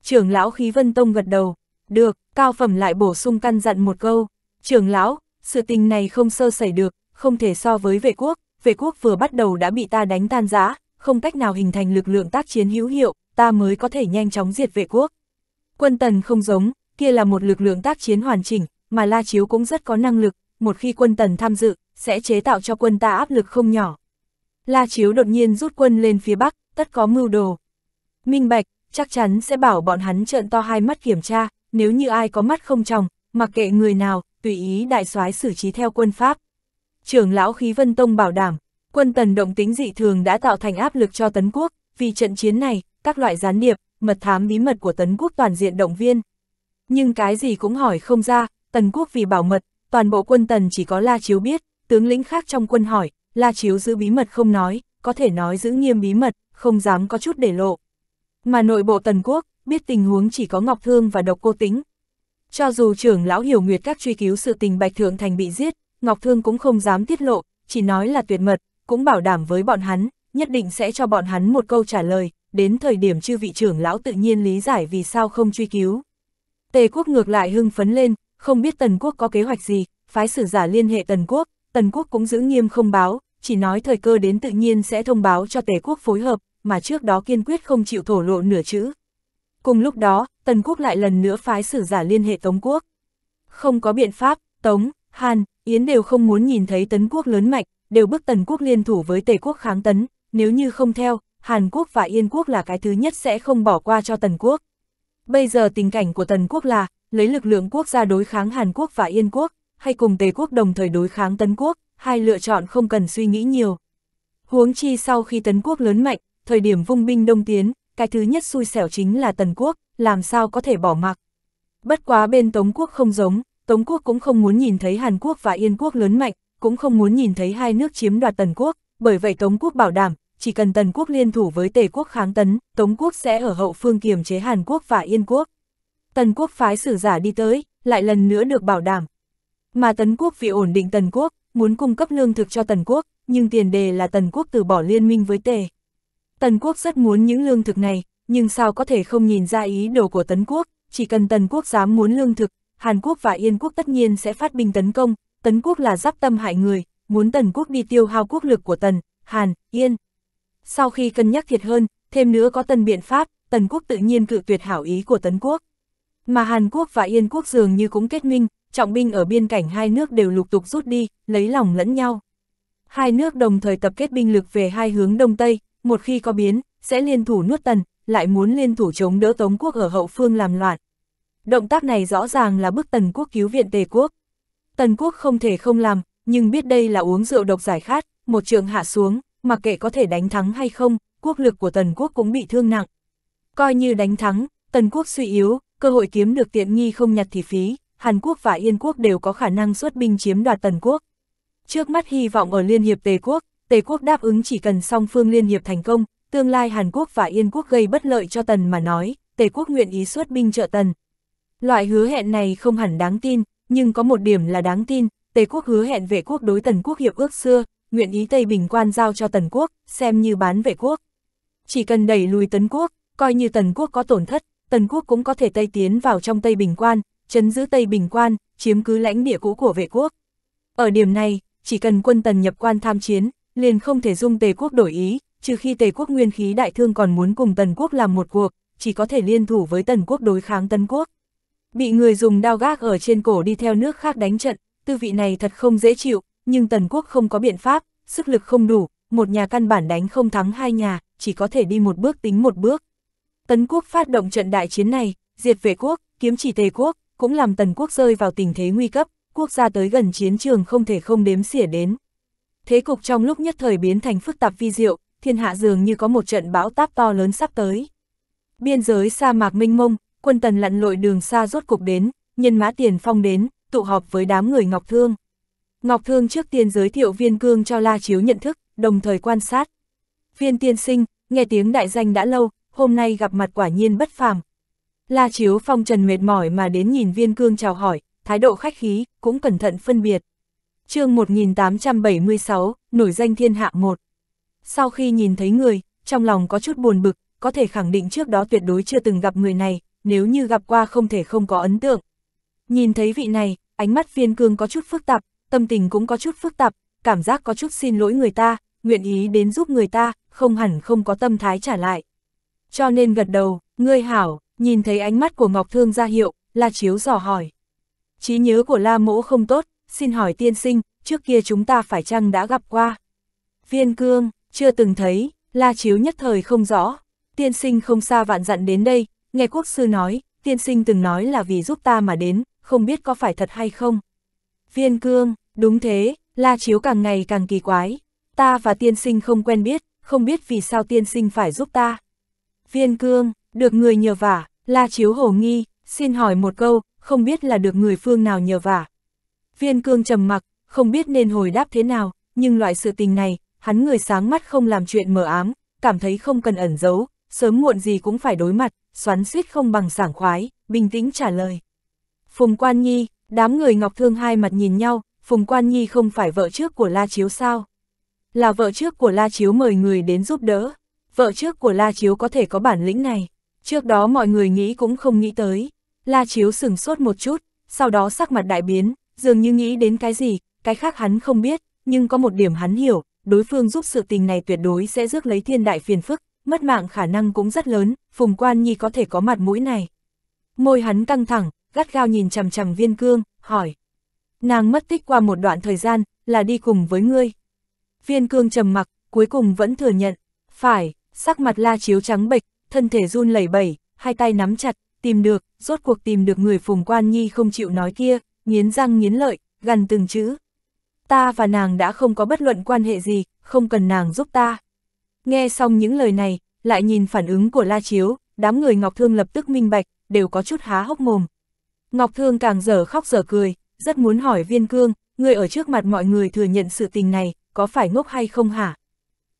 Trưởng lão khí vân tông gật đầu, được, cao phẩm lại bổ sung căn dặn một câu, trưởng lão, sự tình này không sơ sẩy được, không thể so với vệ quốc, vệ quốc vừa bắt đầu đã bị ta đánh tan giã, không cách nào hình thành lực lượng tác chiến hữu hiệu, ta mới có thể nhanh chóng diệt vệ quốc. Quân tần không giống, kia là một lực lượng tác chiến hoàn chỉnh, mà La Chiếu cũng rất có năng lực, một khi quân tần tham dự, sẽ chế tạo cho quân ta áp lực không nhỏ. La Chiếu đột nhiên rút quân lên phía Bắc, tất có mưu đồ. Minh Bạch, chắc chắn sẽ bảo bọn hắn trợn to hai mắt kiểm tra, nếu như ai có mắt không tròng, mặc kệ người nào, tùy ý đại soái xử trí theo quân Pháp. Trưởng lão khí Vân Tông bảo đảm, quân tần động tính dị thường đã tạo thành áp lực cho Tấn Quốc, vì trận chiến này, các loại gián điệp, mật thám bí mật của Tấn Quốc toàn diện động viên. Nhưng cái gì cũng hỏi không ra, Tần Quốc vì bảo mật, toàn bộ quân Tần chỉ có La Chiếu biết, tướng lĩnh khác trong quân hỏi, La Chiếu giữ bí mật không nói, có thể nói giữ nghiêm bí mật, không dám có chút để lộ. Mà nội bộ Tần Quốc, biết tình huống chỉ có Ngọc Thương và Độc Cô Tính. Cho dù trưởng lão hiểu nguyệt các truy cứu sự tình Bạch Thượng Thành bị giết, Ngọc Thương cũng không dám tiết lộ, chỉ nói là tuyệt mật, cũng bảo đảm với bọn hắn, nhất định sẽ cho bọn hắn một câu trả lời, đến thời điểm chư vị trưởng lão tự nhiên lý giải vì sao không truy cứu. Tề quốc ngược lại hưng phấn lên, không biết Tần quốc có kế hoạch gì, phái sử giả liên hệ Tần quốc, Tần quốc cũng giữ nghiêm không báo, chỉ nói thời cơ đến tự nhiên sẽ thông báo cho Tề quốc phối hợp, mà trước đó kiên quyết không chịu thổ lộ nửa chữ. Cùng lúc đó, Tần quốc lại lần nữa phái sử giả liên hệ Tống quốc. Không có biện pháp, Tống, Hàn, Yến đều không muốn nhìn thấy Tấn quốc lớn mạnh, đều bức Tần quốc liên thủ với Tề quốc kháng Tấn, nếu như không theo, Hàn Quốc và Yên Quốc là cái thứ nhất sẽ không bỏ qua cho Tần Quốc. Bây giờ tình cảnh của Tần Quốc là, lấy lực lượng quốc gia đối kháng Hàn Quốc và Yên Quốc, hay cùng Tề Quốc đồng thời đối kháng Tấn Quốc, hai lựa chọn không cần suy nghĩ nhiều. Huống chi sau khi Tấn Quốc lớn mạnh, thời điểm vung binh đông tiến, cái thứ nhất xui xẻo chính là Tần Quốc, làm sao có thể bỏ mặc. Bất quá bên Tống Quốc không giống, Tống Quốc cũng không muốn nhìn thấy Hàn Quốc và Yên Quốc lớn mạnh, cũng không muốn nhìn thấy hai nước chiếm đoạt Tần Quốc, bởi vậy Tống Quốc bảo đảm, chỉ cần Tần quốc liên thủ với Tề quốc kháng tấn, Tống quốc sẽ ở hậu phương kiềm chế Hàn quốc và Yên quốc. Tần quốc phái sử giả đi tới, lại lần nữa được bảo đảm. Mà Tấn quốc vì ổn định Tần quốc, muốn cung cấp lương thực cho Tần quốc, nhưng tiền đề là Tần quốc từ bỏ liên minh với Tề. Tần quốc rất muốn những lương thực này, nhưng sao có thể không nhìn ra ý đồ của Tấn quốc, chỉ cần Tần quốc dám muốn lương thực, Hàn quốc và Yên quốc tất nhiên sẽ phát binh tấn công, Tấn quốc là giáp tâm hại người, muốn Tần quốc đi tiêu hao quốc lực của Tần, Hàn, Yên, sau khi cân nhắc thiệt hơn, thêm nữa có tân biện pháp, Tần Quốc tự nhiên cự tuyệt hảo ý của Tấn Quốc. Mà Hàn Quốc và Yên Quốc dường như cũng kết minh, trọng binh ở biên cảnh hai nước đều lục tục rút đi, lấy lòng lẫn nhau. Hai nước đồng thời tập kết binh lực về hai hướng Đông Tây, một khi có biến, sẽ liên thủ nuốt tần, lại muốn liên thủ chống đỡ Tống Quốc ở hậu phương làm loạn. Động tác này rõ ràng là bức Tần Quốc cứu viện Tề Quốc. Tần Quốc không thể không làm, nhưng biết đây là uống rượu độc giải khát, một trường hạ xuống, mặc kệ có thể đánh thắng hay không, quốc lực của Tần quốc cũng bị thương nặng. Coi như đánh thắng, Tần quốc suy yếu, cơ hội kiếm được tiện nghi không nhặt thì phí, Hàn Quốc và Yên Quốc đều có khả năng xuất binh chiếm đoạt Tần quốc. Trước mắt hy vọng ở Liên hiệp Tề quốc, Tề quốc đáp ứng chỉ cần song phương Liên hiệp thành công, tương lai Hàn Quốc và Yên Quốc gây bất lợi cho Tần mà nói, Tề quốc nguyện ý xuất binh trợ Tần. Loại hứa hẹn này không hẳn đáng tin, nhưng có một điểm là đáng tin, Tề quốc hứa hẹn vệ quốc đối Tần quốc hiệp ước xưa, nguyện ý Tây Bình quan giao cho Tần Quốc, xem như bán vệ quốc. Chỉ cần đẩy lùi Tấn Quốc, coi như Tần Quốc có tổn thất, Tần Quốc cũng có thể Tây tiến vào trong Tây Bình quan, chấn giữ Tây Bình quan, chiếm cứ lãnh địa cũ của vệ quốc. Ở điểm này, chỉ cần quân Tần nhập quan tham chiến, liền không thể dung Tề Quốc đổi ý, trừ khi Tề Quốc nguyên khí đại thương còn muốn cùng Tần Quốc làm một cuộc, chỉ có thể liên thủ với Tần Quốc đối kháng Tân Quốc. Bị người dùng đao gác ở trên cổ đi theo nước khác đánh trận, tư vị này thật không dễ chịu, nhưng Tần Quốc không có biện pháp, sức lực không đủ, một nhà căn bản đánh không thắng hai nhà, chỉ có thể đi một bước tính một bước. Tấn Quốc phát động trận đại chiến này, diệt vệ quốc, kiếm chỉ tề quốc, cũng làm Tần Quốc rơi vào tình thế nguy cấp, quốc gia tới gần chiến trường không thể không đếm xỉa đến. Thế cục trong lúc nhất thời biến thành phức tạp vi diệu, thiên hạ dường như có một trận bão táp to lớn sắp tới. Biên giới sa mạc minh mông, quân tần lặn lội đường xa rốt cục đến, nhân mã tiền phong đến, tụ họp với đám người Ngọc Thương. Ngọc Thương trước tiên giới thiệu viên cương cho La Chiếu nhận thức, đồng thời quan sát. Viên tiên sinh, nghe tiếng đại danh đã lâu, hôm nay gặp mặt quả nhiên bất phàm. La Chiếu phong trần mệt mỏi mà đến nhìn viên cương chào hỏi, thái độ khách khí, cũng cẩn thận phân biệt. chương 1876, nổi danh thiên hạ một Sau khi nhìn thấy người, trong lòng có chút buồn bực, có thể khẳng định trước đó tuyệt đối chưa từng gặp người này, nếu như gặp qua không thể không có ấn tượng. Nhìn thấy vị này, ánh mắt viên cương có chút phức tạp, tâm tình cũng có chút phức tạp, cảm giác có chút xin lỗi người ta, nguyện ý đến giúp người ta, không hẳn không có tâm thái trả lại. Cho nên gật đầu, ngươi hảo, nhìn thấy ánh mắt của Ngọc Thương ra hiệu, La Chiếu dò hỏi. trí nhớ của La Mỗ không tốt, xin hỏi tiên sinh, trước kia chúng ta phải chăng đã gặp qua? Viên cương, chưa từng thấy, La Chiếu nhất thời không rõ. Tiên sinh không xa vạn dặn đến đây, nghe quốc sư nói, tiên sinh từng nói là vì giúp ta mà đến, không biết có phải thật hay không. Viên cương, đúng thế, la chiếu càng ngày càng kỳ quái. Ta và tiên sinh không quen biết, không biết vì sao tiên sinh phải giúp ta. Viên cương, được người nhờ vả, la chiếu hổ nghi, xin hỏi một câu, không biết là được người phương nào nhờ vả. Viên cương trầm mặc, không biết nên hồi đáp thế nào, nhưng loại sự tình này, hắn người sáng mắt không làm chuyện mờ ám, cảm thấy không cần ẩn giấu, sớm muộn gì cũng phải đối mặt, xoắn suýt không bằng sảng khoái, bình tĩnh trả lời. Phùng Quan Nhi, Đám người Ngọc Thương hai mặt nhìn nhau, Phùng Quan Nhi không phải vợ trước của La Chiếu sao? Là vợ trước của La Chiếu mời người đến giúp đỡ. Vợ trước của La Chiếu có thể có bản lĩnh này. Trước đó mọi người nghĩ cũng không nghĩ tới. La Chiếu sừng sốt một chút, sau đó sắc mặt đại biến, dường như nghĩ đến cái gì, cái khác hắn không biết, nhưng có một điểm hắn hiểu, đối phương giúp sự tình này tuyệt đối sẽ rước lấy thiên đại phiền phức, mất mạng khả năng cũng rất lớn, Phùng Quan Nhi có thể có mặt mũi này. Môi hắn căng thẳng, gắt gao nhìn chằm chằm viên cương, hỏi. Nàng mất tích qua một đoạn thời gian, là đi cùng với ngươi. Viên cương trầm mặc, cuối cùng vẫn thừa nhận. Phải, sắc mặt la chiếu trắng bệch, thân thể run lẩy bẩy, hai tay nắm chặt, tìm được, rốt cuộc tìm được người phùng quan nhi không chịu nói kia, nghiến răng nghiến lợi, gần từng chữ. Ta và nàng đã không có bất luận quan hệ gì, không cần nàng giúp ta. Nghe xong những lời này, lại nhìn phản ứng của La Chiếu, đám người Ngọc Thương lập tức minh bạch, đều có chút há hốc mồm, Ngọc Thương càng dở khóc dở cười, rất muốn hỏi viên cương, người ở trước mặt mọi người thừa nhận sự tình này, có phải ngốc hay không hả?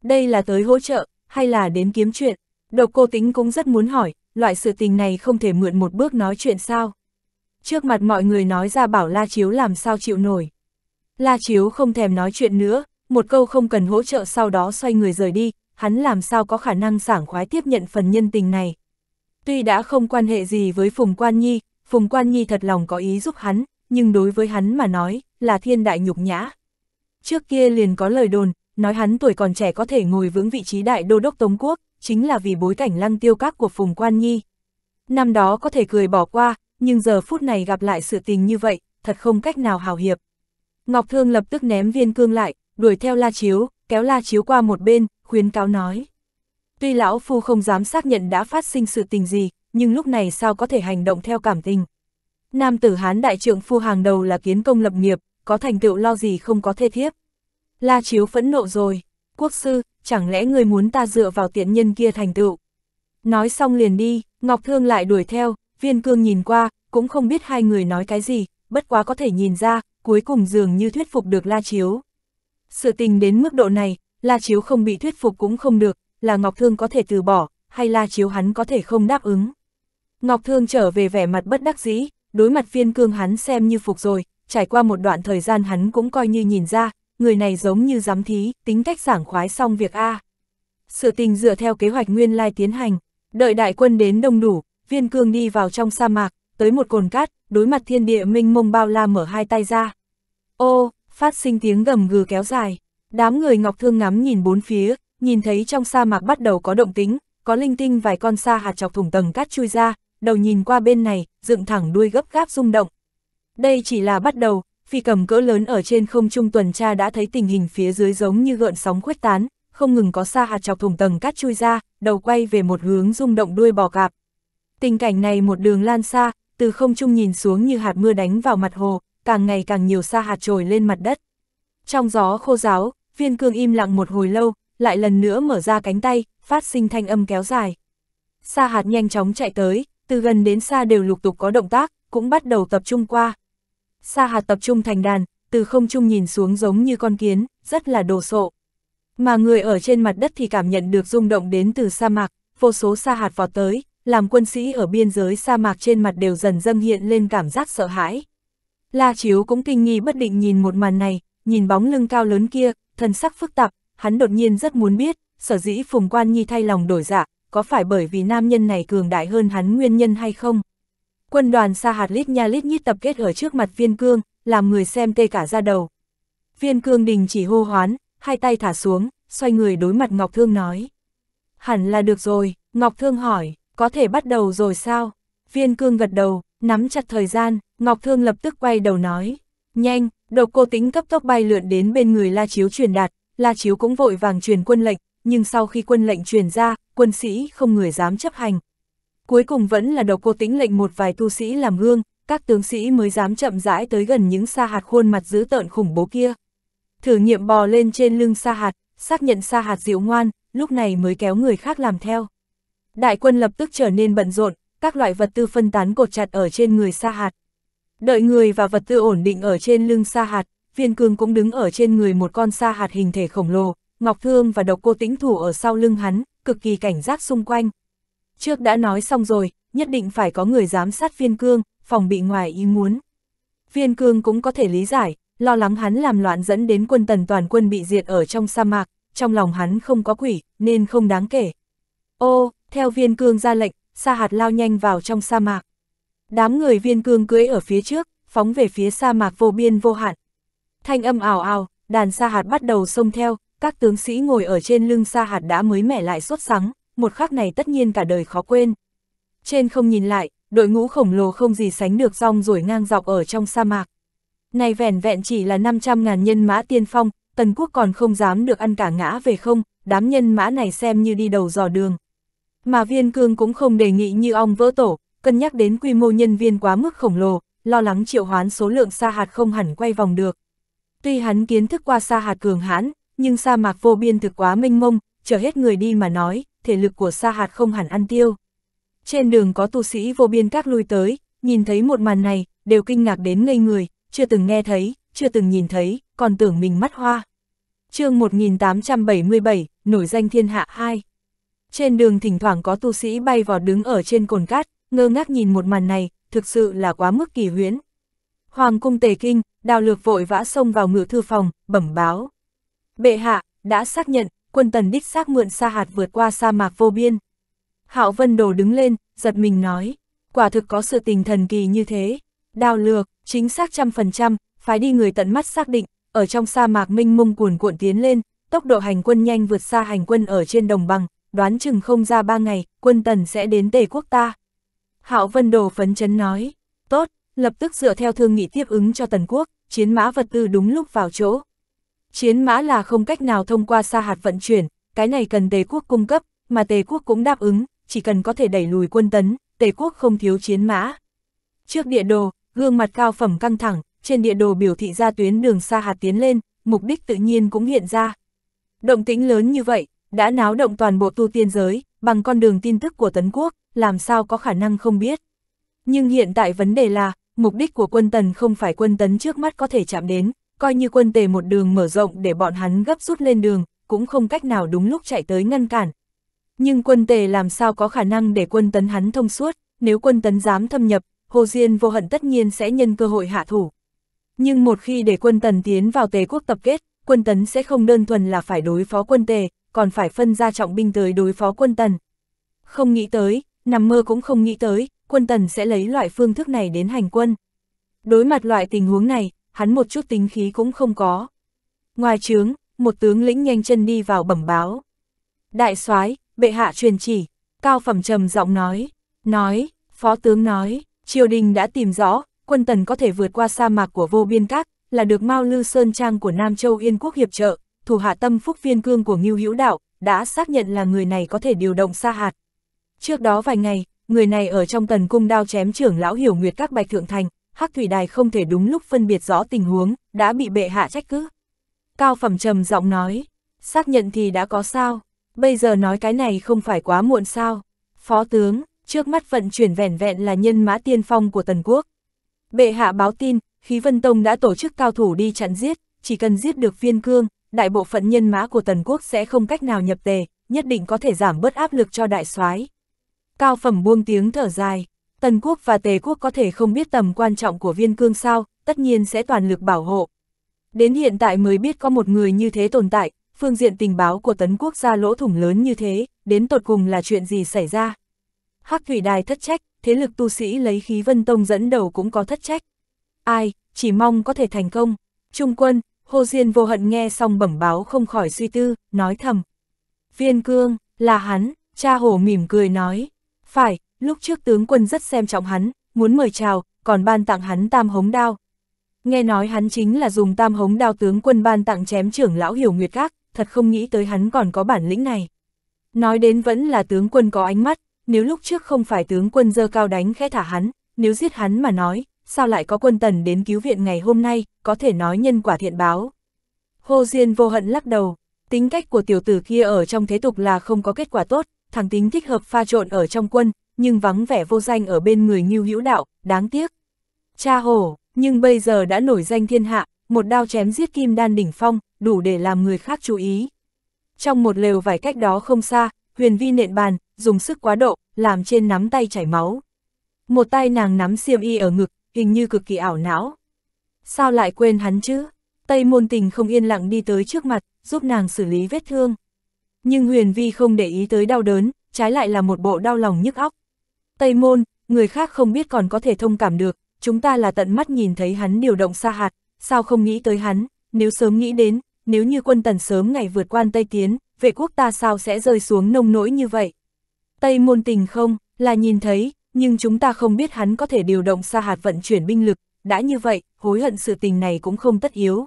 Đây là tới hỗ trợ, hay là đến kiếm chuyện? Độc cô tính cũng rất muốn hỏi, loại sự tình này không thể mượn một bước nói chuyện sao? Trước mặt mọi người nói ra bảo La Chiếu làm sao chịu nổi. La Chiếu không thèm nói chuyện nữa, một câu không cần hỗ trợ sau đó xoay người rời đi, hắn làm sao có khả năng sảng khoái tiếp nhận phần nhân tình này. Tuy đã không quan hệ gì với Phùng Quan Nhi, Phùng Quan Nhi thật lòng có ý giúp hắn, nhưng đối với hắn mà nói, là thiên đại nhục nhã. Trước kia liền có lời đồn, nói hắn tuổi còn trẻ có thể ngồi vững vị trí đại đô đốc Tống Quốc, chính là vì bối cảnh lăng tiêu các của Phùng Quan Nhi. Năm đó có thể cười bỏ qua, nhưng giờ phút này gặp lại sự tình như vậy, thật không cách nào hào hiệp. Ngọc Thương lập tức ném viên cương lại, đuổi theo La Chiếu, kéo La Chiếu qua một bên, khuyến cáo nói. Tuy lão phu không dám xác nhận đã phát sinh sự tình gì, nhưng lúc này sao có thể hành động theo cảm tình. Nam tử Hán đại trượng phu hàng đầu là kiến công lập nghiệp, có thành tựu lo gì không có thê thiếp. La Chiếu phẫn nộ rồi, quốc sư, chẳng lẽ người muốn ta dựa vào tiện nhân kia thành tựu. Nói xong liền đi, Ngọc Thương lại đuổi theo, viên cương nhìn qua, cũng không biết hai người nói cái gì, bất quá có thể nhìn ra, cuối cùng dường như thuyết phục được La Chiếu. Sự tình đến mức độ này, La Chiếu không bị thuyết phục cũng không được, là Ngọc Thương có thể từ bỏ, hay La Chiếu hắn có thể không đáp ứng. Ngọc Thương trở về vẻ mặt bất đắc dĩ, đối mặt viên cương hắn xem như phục rồi, trải qua một đoạn thời gian hắn cũng coi như nhìn ra, người này giống như giám thí, tính cách sảng khoái xong việc A. Sự tình dựa theo kế hoạch nguyên lai tiến hành, đợi đại quân đến đông đủ, viên cương đi vào trong sa mạc, tới một cồn cát, đối mặt thiên địa minh mông bao la mở hai tay ra. Ô, phát sinh tiếng gầm gừ kéo dài, đám người ngọc thương ngắm nhìn bốn phía, nhìn thấy trong sa mạc bắt đầu có động tính, có linh tinh vài con sa hạt chọc thủng tầng cát chui ra, đầu nhìn qua bên này, dựng thẳng đuôi gấp gáp rung động. Đây chỉ là bắt đầu, phi cầm cỡ lớn ở trên không trung tuần tra đã thấy tình hình phía dưới giống như gợn sóng khuếch tán, không ngừng có xa hạt chọc thùng tầng cát chui ra, đầu quay về một hướng rung động đuôi bò cạp. Tình cảnh này một đường lan xa, từ không trung nhìn xuống như hạt mưa đánh vào mặt hồ, càng ngày càng nhiều xa hạt trồi lên mặt đất. Trong gió khô giáo, viên cương im lặng một hồi lâu, lại lần nữa mở ra cánh tay, phát sinh thanh âm kéo dài. Sa hạt nhanh chóng chạy tới, từ gần đến xa đều lục tục có động tác, cũng bắt đầu tập trung qua. Sa hạt tập trung thành đàn, từ không trung nhìn xuống giống như con kiến, rất là đồ sộ. Mà người ở trên mặt đất thì cảm nhận được rung động đến từ sa mạc, vô số sa hạt vọt tới, làm quân sĩ ở biên giới sa mạc trên mặt đều dần dâng hiện lên cảm giác sợ hãi. La Chiếu cũng kinh nghi bất định nhìn một màn này, nhìn bóng lưng cao lớn kia, thân sắc phức tạp, hắn đột nhiên rất muốn biết, sở dĩ Phùng Quan Nhi thay lòng đổi dạ, có phải bởi vì nam nhân này cường đại hơn hắn nguyên nhân hay không? Quân đoàn xa hạt lít nha lít nhít tập kết ở trước mặt viên cương, làm người xem tê cả ra đầu. Viên cương đình chỉ hô hoán, hai tay thả xuống, xoay người đối mặt Ngọc Thương nói. Hẳn là được rồi, Ngọc Thương hỏi, có thể bắt đầu rồi sao? Viên cương gật đầu, nắm chặt thời gian, Ngọc Thương lập tức quay đầu nói. Nhanh, độc cô tính cấp tốc bay lượn đến bên người La Chiếu truyền đạt, La Chiếu cũng vội vàng truyền quân lệnh, nhưng sau khi quân lệnh truyền ra, quân sĩ không người dám chấp hành. Cuối cùng vẫn là độc cô tĩnh lệnh một vài tu sĩ làm gương, các tướng sĩ mới dám chậm rãi tới gần những sa hạt khuôn mặt dữ tợn khủng bố kia. Thử nghiệm bò lên trên lưng sa hạt, xác nhận sa hạt dịu ngoan, lúc này mới kéo người khác làm theo. Đại quân lập tức trở nên bận rộn, các loại vật tư phân tán cột chặt ở trên người sa hạt. Đợi người và vật tư ổn định ở trên lưng sa hạt, viên cương cũng đứng ở trên người một con sa hạt hình thể khổng lồ, Ngọc Thương và độc cô tĩnh thủ ở sau lưng hắn, cực kỳ cảnh giác xung quanh. Trước đã nói xong rồi, nhất định phải có người giám sát viên cương, phòng bị ngoài ý muốn. Viên cương cũng có thể lý giải, lo lắng hắn làm loạn dẫn đến quân tần toàn quân bị diệt ở trong sa mạc, trong lòng hắn không có quỷ, nên không đáng kể. Ô, theo viên cương ra lệnh, sa hạt lao nhanh vào trong sa mạc. Đám người viên cương cưỡi ở phía trước, phóng về phía sa mạc vô biên vô hạn. Thanh âm ảo ảo, đàn sa hạt bắt đầu xông theo, các tướng sĩ ngồi ở trên lưng sa hạt đã mới mẻ lại sốt sắng, một khắc này tất nhiên cả đời khó quên. Trên không nhìn lại, đội ngũ khổng lồ không gì sánh được rong rồi ngang dọc ở trong sa mạc. Này vẻn vẹn chỉ là 500.000 nhân mã tiên phong, Tần Quốc còn không dám được ăn cả ngã về không, đám nhân mã này xem như đi đầu dò đường. Mà viên cương cũng không đề nghị như ong vỡ tổ, cân nhắc đến quy mô nhân viên quá mức khổng lồ, lo lắng triệu hoán số lượng sa hạt không hẳn quay vòng được. Tuy hắn kiến thức qua sa hạt cường hãn, nhưng sa mạc vô biên thực quá mênh mông, chờ hết người đi mà nói, thể lực của sa hạt không hẳn ăn tiêu. Trên đường có tu sĩ vô biên các lui tới, nhìn thấy một màn này, đều kinh ngạc đến ngây người, chưa từng nghe thấy, chưa từng nhìn thấy, còn tưởng mình mắt hoa. chương 1877, nổi danh thiên hạ 2. Trên đường thỉnh thoảng có tu sĩ bay vào đứng ở trên cồn cát, ngơ ngác nhìn một màn này, thực sự là quá mức kỳ huyễn. Hoàng cung tề kinh, đào lược vội vã xông vào ngự thư phòng, bẩm báo. Bệ hạ, đã xác nhận, quân tần đích xác mượn sa hạt vượt qua sa mạc vô biên. Hạo Vân Đồ đứng lên, giật mình nói, quả thực có sự tình thần kỳ như thế. Đào lược, chính xác trăm phần trăm, phái đi người tận mắt xác định, ở trong sa mạc minh mông cuồn cuộn tiến lên, tốc độ hành quân nhanh vượt xa hành quân ở trên đồng bằng, đoán chừng không ra ba ngày, quân tần sẽ đến tề quốc ta. Hạo Vân Đồ phấn chấn nói, tốt, lập tức dựa theo thương nghị tiếp ứng cho tần quốc, chiến mã vật tư đúng lúc vào chỗ. Chiến mã là không cách nào thông qua sa hạt vận chuyển, cái này cần Tề quốc cung cấp, mà Tề quốc cũng đáp ứng, chỉ cần có thể đẩy lùi quân tấn, Tề quốc không thiếu chiến mã. Trước địa đồ, gương mặt cao phẩm căng thẳng, trên địa đồ biểu thị ra tuyến đường sa hạt tiến lên, mục đích tự nhiên cũng hiện ra. Động tĩnh lớn như vậy, đã náo động toàn bộ tu tiên giới, bằng con đường tin tức của Tấn Quốc, làm sao có khả năng không biết. Nhưng hiện tại vấn đề là, mục đích của quân tần không phải quân tấn trước mắt có thể chạm đến, coi như quân tề một đường mở rộng để bọn hắn gấp rút lên đường, cũng không cách nào đúng lúc chạy tới ngăn cản. Nhưng quân tề làm sao có khả năng để quân tấn hắn thông suốt, nếu quân tấn dám thâm nhập, Hồ Diên vô hận tất nhiên sẽ nhân cơ hội hạ thủ. Nhưng một khi để quân tần tiến vào tề quốc tập kết, quân tấn sẽ không đơn thuần là phải đối phó quân tề, còn phải phân ra trọng binh tới đối phó quân tần. Không nghĩ tới, nằm mơ cũng không nghĩ tới, quân tần sẽ lấy loại phương thức này đến hành quân. Đối mặt loại tình huống này, hắn một chút tính khí cũng không có. Ngoài trướng, một tướng lĩnh nhanh chân đi vào bẩm báo. Đại soái bệ hạ truyền chỉ, cao phẩm trầm giọng nói, nói, phó tướng nói, triều đình đã tìm rõ, quân tần có thể vượt qua sa mạc của vô biên các, là được Mao Lư Sơn Trang của Nam Châu Yên Quốc hiệp trợ, thủ hạ tâm phúc viên cương của Ngưu Hữu Đạo, đã xác nhận là người này có thể điều động sa hạt. Trước đó vài ngày, người này ở trong tần cung đao chém trưởng lão hiểu nguyệt các bạch thượng thành, Hắc Thủy Đài không thể đúng lúc phân biệt rõ tình huống, đã bị bệ hạ trách cứ. Cao Phẩm trầm giọng nói, xác nhận thì đã có sao, bây giờ nói cái này không phải quá muộn sao. Phó tướng, trước mắt vận chuyển vẻn vẹn là nhân mã tiên phong của Tần Quốc. Bệ hạ báo tin, khí vân tông đã tổ chức cao thủ đi chặn giết, chỉ cần giết được viên cương, đại bộ phận nhân mã của Tần Quốc sẽ không cách nào nhập tề, nhất định có thể giảm bớt áp lực cho đại soái. Cao phẩm buông tiếng thở dài, Tần quốc và Tề quốc có thể không biết tầm quan trọng của viên cương sao, tất nhiên sẽ toàn lực bảo hộ. Đến hiện tại mới biết có một người như thế tồn tại, phương diện tình báo của tấn quốc ra lỗ thủng lớn như thế, đến tột cùng là chuyện gì xảy ra. Hắc thủy đài thất trách, thế lực tu sĩ lấy khí vân tông dẫn đầu cũng có thất trách. Ai, chỉ mong có thể thành công. Trung quân, Hồ Diên vô hận nghe xong bẩm báo không khỏi suy tư, nói thầm. Viên cương, là hắn, cha hồ mỉm cười nói. Phải, lúc trước tướng quân rất xem trọng hắn, muốn mời chào, còn ban tặng hắn tam hống đao. Nghe nói hắn chính là dùng tam hống đao tướng quân ban tặng chém trưởng lão hiểu nguyệt các, thật không nghĩ tới hắn còn có bản lĩnh này. Nói đến vẫn là tướng quân có ánh mắt, nếu lúc trước không phải tướng quân dơ cao đánh khẽ thả hắn, nếu giết hắn mà nói, sao lại có quân tần đến cứu viện ngày hôm nay, có thể nói nhân quả thiện báo. hô Diên vô hận lắc đầu, tính cách của tiểu tử kia ở trong thế tục là không có kết quả tốt, thằng tính thích hợp pha trộn ở trong quân, nhưng vắng vẻ vô danh ở bên người Ngưu Hữu Đạo, đáng tiếc. Cha hồ nhưng bây giờ đã nổi danh thiên hạ, một đao chém giết kim đan đỉnh phong, đủ để làm người khác chú ý. Trong một lều vải cách đó không xa, huyền vi nện bàn, dùng sức quá độ, làm trên nắm tay chảy máu. Một tay nàng nắm xiêm y ở ngực, hình như cực kỳ ảo não. Sao lại quên hắn chứ? Tây môn tình không yên lặng đi tới trước mặt, giúp nàng xử lý vết thương. Nhưng huyền vi không để ý tới đau đớn, trái lại là một bộ đau lòng nhức óc. Tây Môn, người khác không biết còn có thể thông cảm được, chúng ta là tận mắt nhìn thấy hắn điều động xa hạt, sao không nghĩ tới hắn, nếu sớm nghĩ đến, nếu như quân tần sớm ngày vượt quan Tây Tiến, vệ quốc ta sao sẽ rơi xuống nông nỗi như vậy. Tây Môn tình không, là nhìn thấy, nhưng chúng ta không biết hắn có thể điều động xa hạt vận chuyển binh lực, đã như vậy, hối hận sự tình này cũng không tất yếu.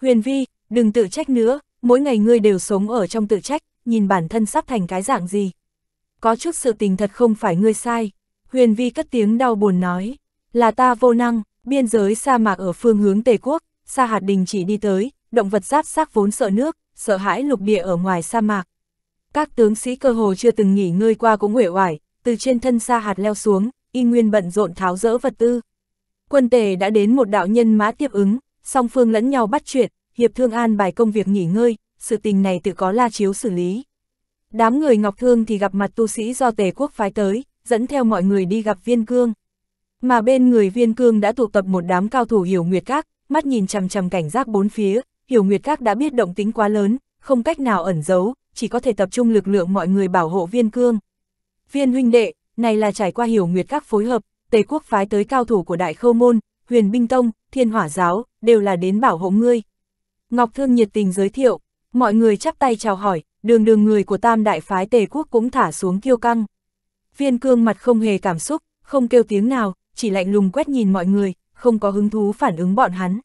Huyền Vi, đừng tự trách nữa, mỗi ngày ngươi đều sống ở trong tự trách, nhìn bản thân sắp thành cái dạng gì có chút sự tình thật không phải ngươi sai. Huyền Vi cất tiếng đau buồn nói, là ta vô năng, biên giới sa mạc ở phương hướng Tề Quốc, Sa Hạt Đình chỉ đi tới, động vật giáp xác vốn sợ nước, sợ hãi lục địa ở ngoài sa mạc. Các tướng sĩ cơ hồ chưa từng nghỉ ngơi qua cũng uể oải, từ trên thân Sa Hạt leo xuống, y nguyên bận rộn tháo rỡ vật tư. Quân tề đã đến một đạo nhân mã tiếp ứng, song phương lẫn nhau bắt chuyện, hiệp thương an bài công việc nghỉ ngơi, sự tình này tự có la chiếu xử lý. Đám người Ngọc Thương thì gặp mặt tu sĩ do tề quốc phái tới, dẫn theo mọi người đi gặp viên cương. Mà bên người viên cương đã tụ tập một đám cao thủ hiểu nguyệt các, mắt nhìn chằm chằm cảnh giác bốn phía, hiểu nguyệt các đã biết động tính quá lớn, không cách nào ẩn giấu, chỉ có thể tập trung lực lượng mọi người bảo hộ viên cương. Viên huynh đệ, này là trải qua hiểu nguyệt các phối hợp, Tề quốc phái tới cao thủ của Đại Khâu Môn, Huyền Binh Tông, Thiên Hỏa Giáo, đều là đến bảo hộ ngươi. Ngọc Thương nhiệt tình giới thiệu, mọi người chắp tay chào hỏi, đường đường người của tam đại phái tề quốc cũng thả xuống kiêu căng. Viên cương mặt không hề cảm xúc, không kêu tiếng nào, chỉ lạnh lùng quét nhìn mọi người, không có hứng thú phản ứng bọn hắn.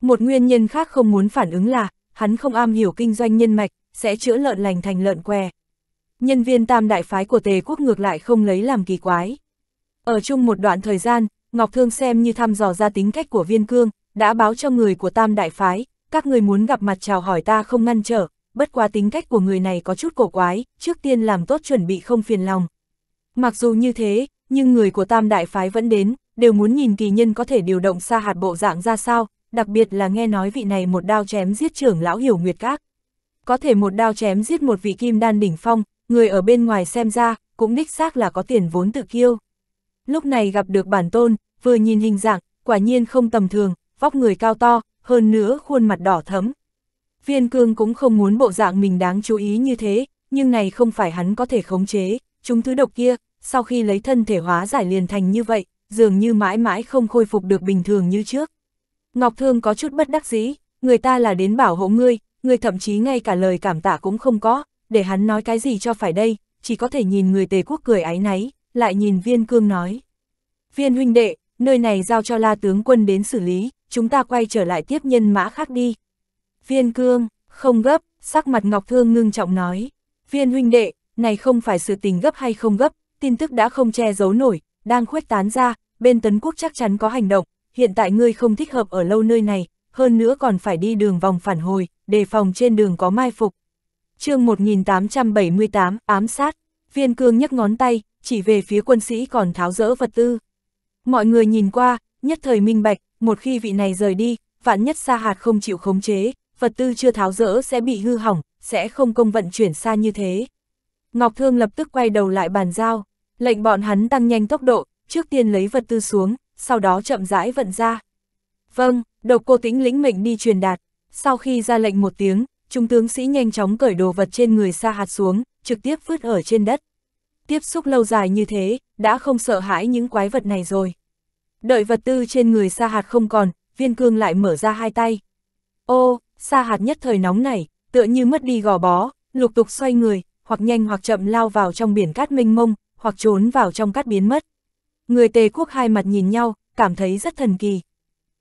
Một nguyên nhân khác không muốn phản ứng là, hắn không am hiểu kinh doanh nhân mạch, sẽ chữa lợn lành thành lợn què. Nhân viên tam đại phái của tề quốc ngược lại không lấy làm kỳ quái. Ở chung một đoạn thời gian, Ngọc Thương xem như thăm dò ra tính cách của viên cương, đã báo cho người của tam đại phái, các người muốn gặp mặt chào hỏi ta không ngăn trở, bất quá tính cách của người này có chút cổ quái, trước tiên làm tốt chuẩn bị không phiền lòng. Mặc dù như thế, nhưng người của tam đại phái vẫn đến, đều muốn nhìn kỳ nhân có thể điều động xa hạt bộ dạng ra sao, đặc biệt là nghe nói vị này một đao chém giết trưởng lão hiểu nguyệt các. Có thể một đao chém giết một vị kim đan đỉnh phong, người ở bên ngoài xem ra, cũng đích xác là có tiền vốn tự kiêu. Lúc này gặp được bản tôn, vừa nhìn hình dạng, quả nhiên không tầm thường, vóc người cao to, hơn nữa khuôn mặt đỏ thấm, Viên cương cũng không muốn bộ dạng mình đáng chú ý như thế, nhưng này không phải hắn có thể khống chế, chúng thứ độc kia, sau khi lấy thân thể hóa giải liền thành như vậy, dường như mãi mãi không khôi phục được bình thường như trước. Ngọc Thương có chút bất đắc dĩ, người ta là đến bảo hộ ngươi, người thậm chí ngay cả lời cảm tạ cũng không có, để hắn nói cái gì cho phải đây, chỉ có thể nhìn người tề quốc cười áy náy, lại nhìn viên cương nói. Viên huynh đệ, nơi này giao cho la tướng quân đến xử lý, chúng ta quay trở lại tiếp nhân mã khác đi, Viên cương, không gấp, sắc mặt Ngọc Thương ngưng trọng nói. Viên huynh đệ, này không phải sự tình gấp hay không gấp, tin tức đã không che giấu nổi, đang khuếch tán ra, bên Tấn Quốc chắc chắn có hành động, hiện tại ngươi không thích hợp ở lâu nơi này, hơn nữa còn phải đi đường vòng phản hồi, đề phòng trên đường có mai phục. chương 1878, ám sát, viên cương nhấc ngón tay, chỉ về phía quân sĩ còn tháo rỡ vật tư. Mọi người nhìn qua, nhất thời minh bạch, một khi vị này rời đi, vạn nhất sa hạt không chịu khống chế, Phật tư chưa tháo rỡ sẽ bị hư hỏng, sẽ không công vận chuyển xa như thế. Ngọc Thương lập tức quay đầu lại bàn giao, lệnh bọn hắn tăng nhanh tốc độ, trước tiên lấy vật tư xuống, sau đó chậm rãi vận ra. Vâng, độc cô tĩnh lĩnh mệnh đi truyền đạt. Sau khi ra lệnh một tiếng, trung tướng sĩ nhanh chóng cởi đồ vật trên người sa hạt xuống, trực tiếp vứt ở trên đất. Tiếp xúc lâu dài như thế, đã không sợ hãi những quái vật này rồi. Đợi vật tư trên người sa hạt không còn, viên cương lại mở ra hai tay. Ô, Sa hạt nhất thời nóng nảy, tựa như mất đi gò bó, lục tục xoay người, hoặc nhanh hoặc chậm lao vào trong biển cát mênh mông, hoặc trốn vào trong cát biến mất. Người Tề quốc hai mặt nhìn nhau, cảm thấy rất thần kỳ.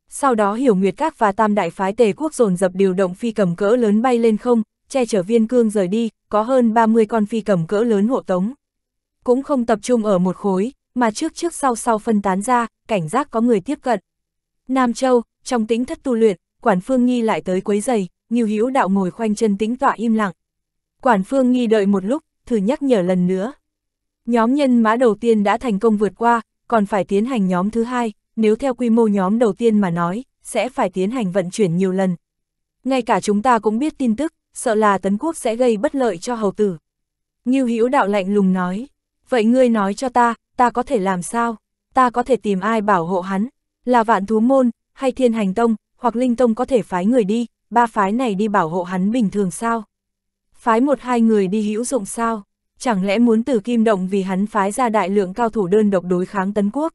Sau đó Hiểu Nguyệt Các và Tam Đại Phái Tề Quốc dồn dập điều động phi cầm cỡ lớn bay lên không, che chở viên cương rời đi, có hơn 30 con phi cầm cỡ lớn hộ tống. Cũng không tập trung ở một khối, mà trước trước sau sau phân tán ra, cảnh giác có người tiếp cận. Nam Châu, trong tính thất tu luyện, Quản Phương Nghi lại tới quấy giày, Như Hữu Đạo ngồi khoanh chân tĩnh tọa im lặng. Quản Phương Nghi đợi một lúc, thử nhắc nhở lần nữa. Nhóm nhân mã đầu tiên đã thành công vượt qua, còn phải tiến hành nhóm thứ hai, nếu theo quy mô nhóm đầu tiên mà nói, sẽ phải tiến hành vận chuyển nhiều lần. Ngay cả chúng ta cũng biết tin tức, sợ là Tấn Quốc sẽ gây bất lợi cho hầu tử. Như Hữu Đạo lạnh lùng nói, vậy ngươi nói cho ta, ta có thể làm sao? Ta có thể tìm ai bảo hộ hắn? Là vạn thú môn, hay thiên hành tông, hoặc Linh Tông có thể phái người đi, ba phái này đi bảo hộ hắn bình thường sao? Phái một hai người đi hữu dụng sao? Chẳng lẽ muốn từ kim động vì hắn phái ra đại lượng cao thủ đơn độc đối kháng tấn quốc?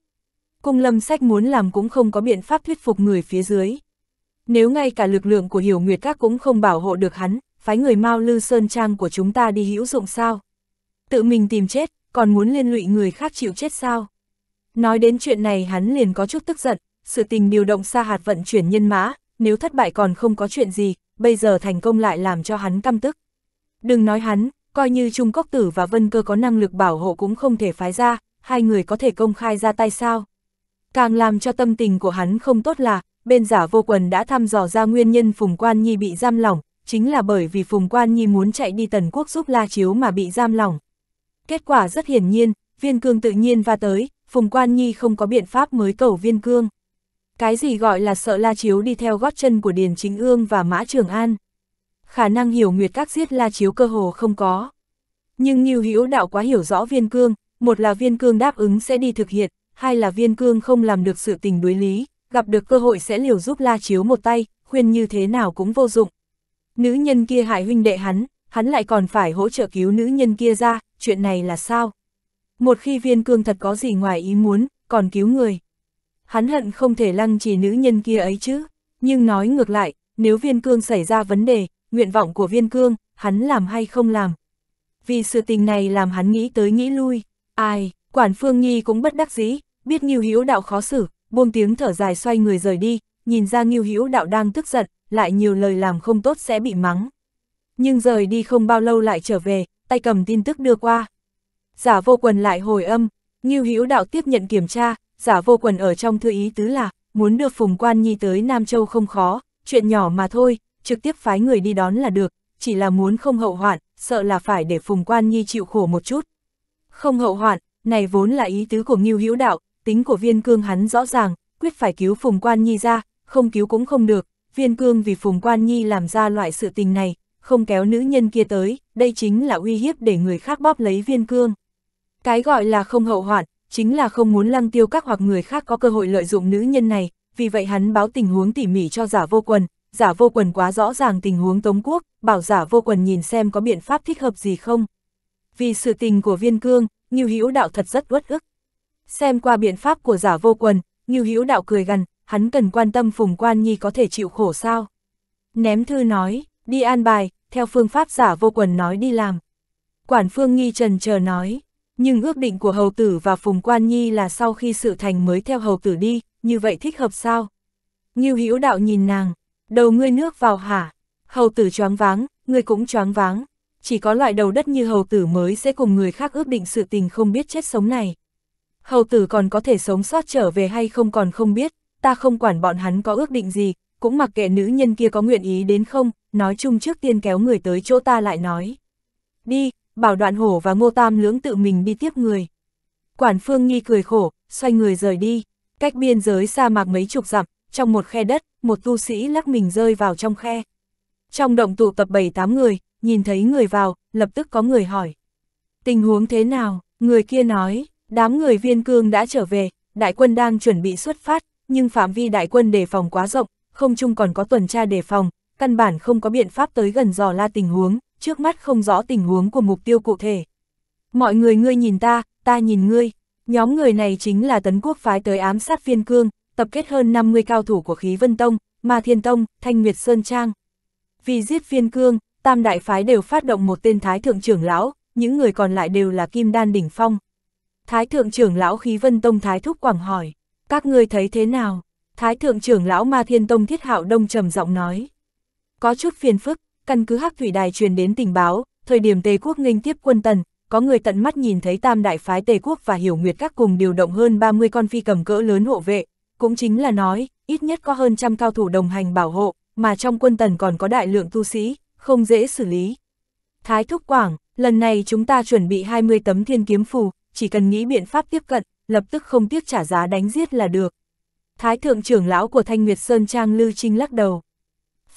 Cung lâm sách muốn làm cũng không có biện pháp thuyết phục người phía dưới. Nếu ngay cả lực lượng của hiểu nguyệt các cũng không bảo hộ được hắn, phái người Mao Lư Sơn Trang của chúng ta đi hữu dụng sao? Tự mình tìm chết, còn muốn liên lụy người khác chịu chết sao? Nói đến chuyện này hắn liền có chút tức giận, sự tình điều động xa hạt vận chuyển nhân mã, nếu thất bại còn không có chuyện gì, bây giờ thành công lại làm cho hắn căm tức. Đừng nói hắn, coi như Trung Cốc Tử và Vân Cơ có năng lực bảo hộ cũng không thể phái ra, hai người có thể công khai ra tay sao. Càng làm cho tâm tình của hắn không tốt là, bên giả vô quần đã thăm dò ra nguyên nhân Phùng Quan Nhi bị giam lỏng, chính là bởi vì Phùng Quan Nhi muốn chạy đi tần quốc giúp La Chiếu mà bị giam lỏng. Kết quả rất hiển nhiên, viên cương tự nhiên va tới, Phùng Quan Nhi không có biện pháp mới cầu viên cương. Cái gì gọi là sợ La Chiếu đi theo gót chân của Điền Chính Ương và Mã Trường An? Khả năng hiểu Nguyệt Các giết La Chiếu cơ hồ không có. Nhưng Nhiêu Hữu Đạo quá hiểu rõ viên cương, một là viên cương đáp ứng sẽ đi thực hiện, hai là viên cương không làm được sự tình đối lý, gặp được cơ hội sẽ liều giúp La Chiếu một tay, khuyên như thế nào cũng vô dụng. Nữ nhân kia hại huynh đệ hắn, hắn lại còn phải hỗ trợ cứu nữ nhân kia ra, chuyện này là sao? Một khi viên cương thật có gì ngoài ý muốn, còn cứu người hắn hận không thể lăng trì nữ nhân kia ấy chứ. Nhưng nói ngược lại, nếu viên cương xảy ra vấn đề, nguyện vọng của viên cương, hắn làm hay không làm. Vì sự tình này làm hắn nghĩ tới nghĩ lui, ai, quản phương nhi cũng bất đắc dĩ, biết nghiêu hữu đạo khó xử, buông tiếng thở dài xoay người rời đi, nhìn ra nghiêu hữu đạo đang tức giận, lại nhiều lời làm không tốt sẽ bị mắng. Nhưng rời đi không bao lâu lại trở về, tay cầm tin tức đưa qua. Giả vô quần lại hồi âm, nghiêu hữu đạo tiếp nhận kiểm tra, giả vô quần ở trong thư ý tứ là, muốn đưa Phùng Quan Nhi tới Nam Châu không khó, chuyện nhỏ mà thôi, trực tiếp phái người đi đón là được, chỉ là muốn không hậu hoạn, sợ là phải để Phùng Quan Nhi chịu khổ một chút. Không hậu hoạn, này vốn là ý tứ của Ngưu Hữu Đạo, tính của Viên Cương hắn rõ ràng, quyết phải cứu Phùng Quan Nhi ra, không cứu cũng không được, Viên Cương vì Phùng Quan Nhi làm ra loại sự tình này, không kéo nữ nhân kia tới, đây chính là uy hiếp để người khác bóp lấy Viên Cương. Cái gọi là không hậu hoạn, chính là không muốn lăng tiêu các hoặc người khác có cơ hội lợi dụng nữ nhân này, vì vậy hắn báo tình huống tỉ mỉ cho giả vô quần, giả vô quần quá rõ ràng tình huống Tống Quốc, bảo giả vô quần nhìn xem có biện pháp thích hợp gì không. Vì sự tình của viên cương, Nhiêu Hữu Đạo thật rất uất ức. Xem qua biện pháp của giả vô quần, Nhiêu Hữu Đạo cười gần hắn cần quan tâm Phùng Quan Nhi có thể chịu khổ sao. Ném thư nói, đi an bài, theo phương pháp giả vô quần nói đi làm. Quản phương nghi trần chờ nói, nhưng ước định của hầu tử và Phùng Quan Nhi là sau khi sự thành mới theo hầu tử đi, như vậy thích hợp sao? như Hữu Đạo nhìn nàng, đầu ngươi nước vào hả? Hầu tử choáng váng, ngươi cũng choáng váng, chỉ có loại đầu đất như hầu tử mới sẽ cùng người khác ước định sự tình không biết chết sống này. Hầu tử còn có thể sống sót trở về hay không còn không biết, ta không quản bọn hắn có ước định gì, cũng mặc kệ nữ nhân kia có nguyện ý đến không, nói chung trước tiên kéo người tới chỗ ta lại nói. Đi, bảo đoạn hổ và ngô tam lưỡng tự mình đi tiếp người. Quản phương nghi cười khổ, xoay người rời đi, cách biên giới sa mạc mấy chục dặm, trong một khe đất, một tu sĩ lắc mình rơi vào trong khe. Trong động tụ tập 7-8 người, nhìn thấy người vào, lập tức có người hỏi. Tình huống thế nào, người kia nói, đám người viên cương đã trở về, đại quân đang chuẩn bị xuất phát, nhưng phạm vi đại quân đề phòng quá rộng, không chung còn có tuần tra đề phòng, căn bản không có biện pháp tới gần dò la tình huống, trước mắt không rõ tình huống của mục tiêu cụ thể. Mọi người ngươi nhìn ta, ta nhìn ngươi. Nhóm người này chính là tấn quốc phái tới ám sát viên cương, tập kết hơn 50 cao thủ của khí vân tông, ma thiên tông, thanh nguyệt sơn trang. Vì giết viên cương, tam đại phái đều phát động một tên thái thượng trưởng lão, những người còn lại đều là kim đan đỉnh phong. Thái thượng trưởng lão khí vân tông thái thúc quảng hỏi, các ngươi thấy thế nào? Thái thượng trưởng lão ma thiên tông thiết hạo đông trầm giọng nói. Có chút phiền phức, căn cứ Hắc Thủy Đài truyền đến tình báo, thời điểm Tề quốc nghênh tiếp quân tần, có người tận mắt nhìn thấy tam đại phái Tề quốc và Hiểu Nguyệt các cùng điều động hơn 30 con phi cầm cỡ lớn hộ vệ, cũng chính là nói, ít nhất có hơn trăm cao thủ đồng hành bảo hộ, mà trong quân tần còn có đại lượng tu sĩ, không dễ xử lý. Thái Thúc Quảng, lần này chúng ta chuẩn bị 20 tấm thiên kiếm phù, chỉ cần nghĩ biện pháp tiếp cận, lập tức không tiếc trả giá đánh giết là được. Thái thượng trưởng lão của Thanh Nguyệt Sơn Trang Lư Trinh lắc đầu.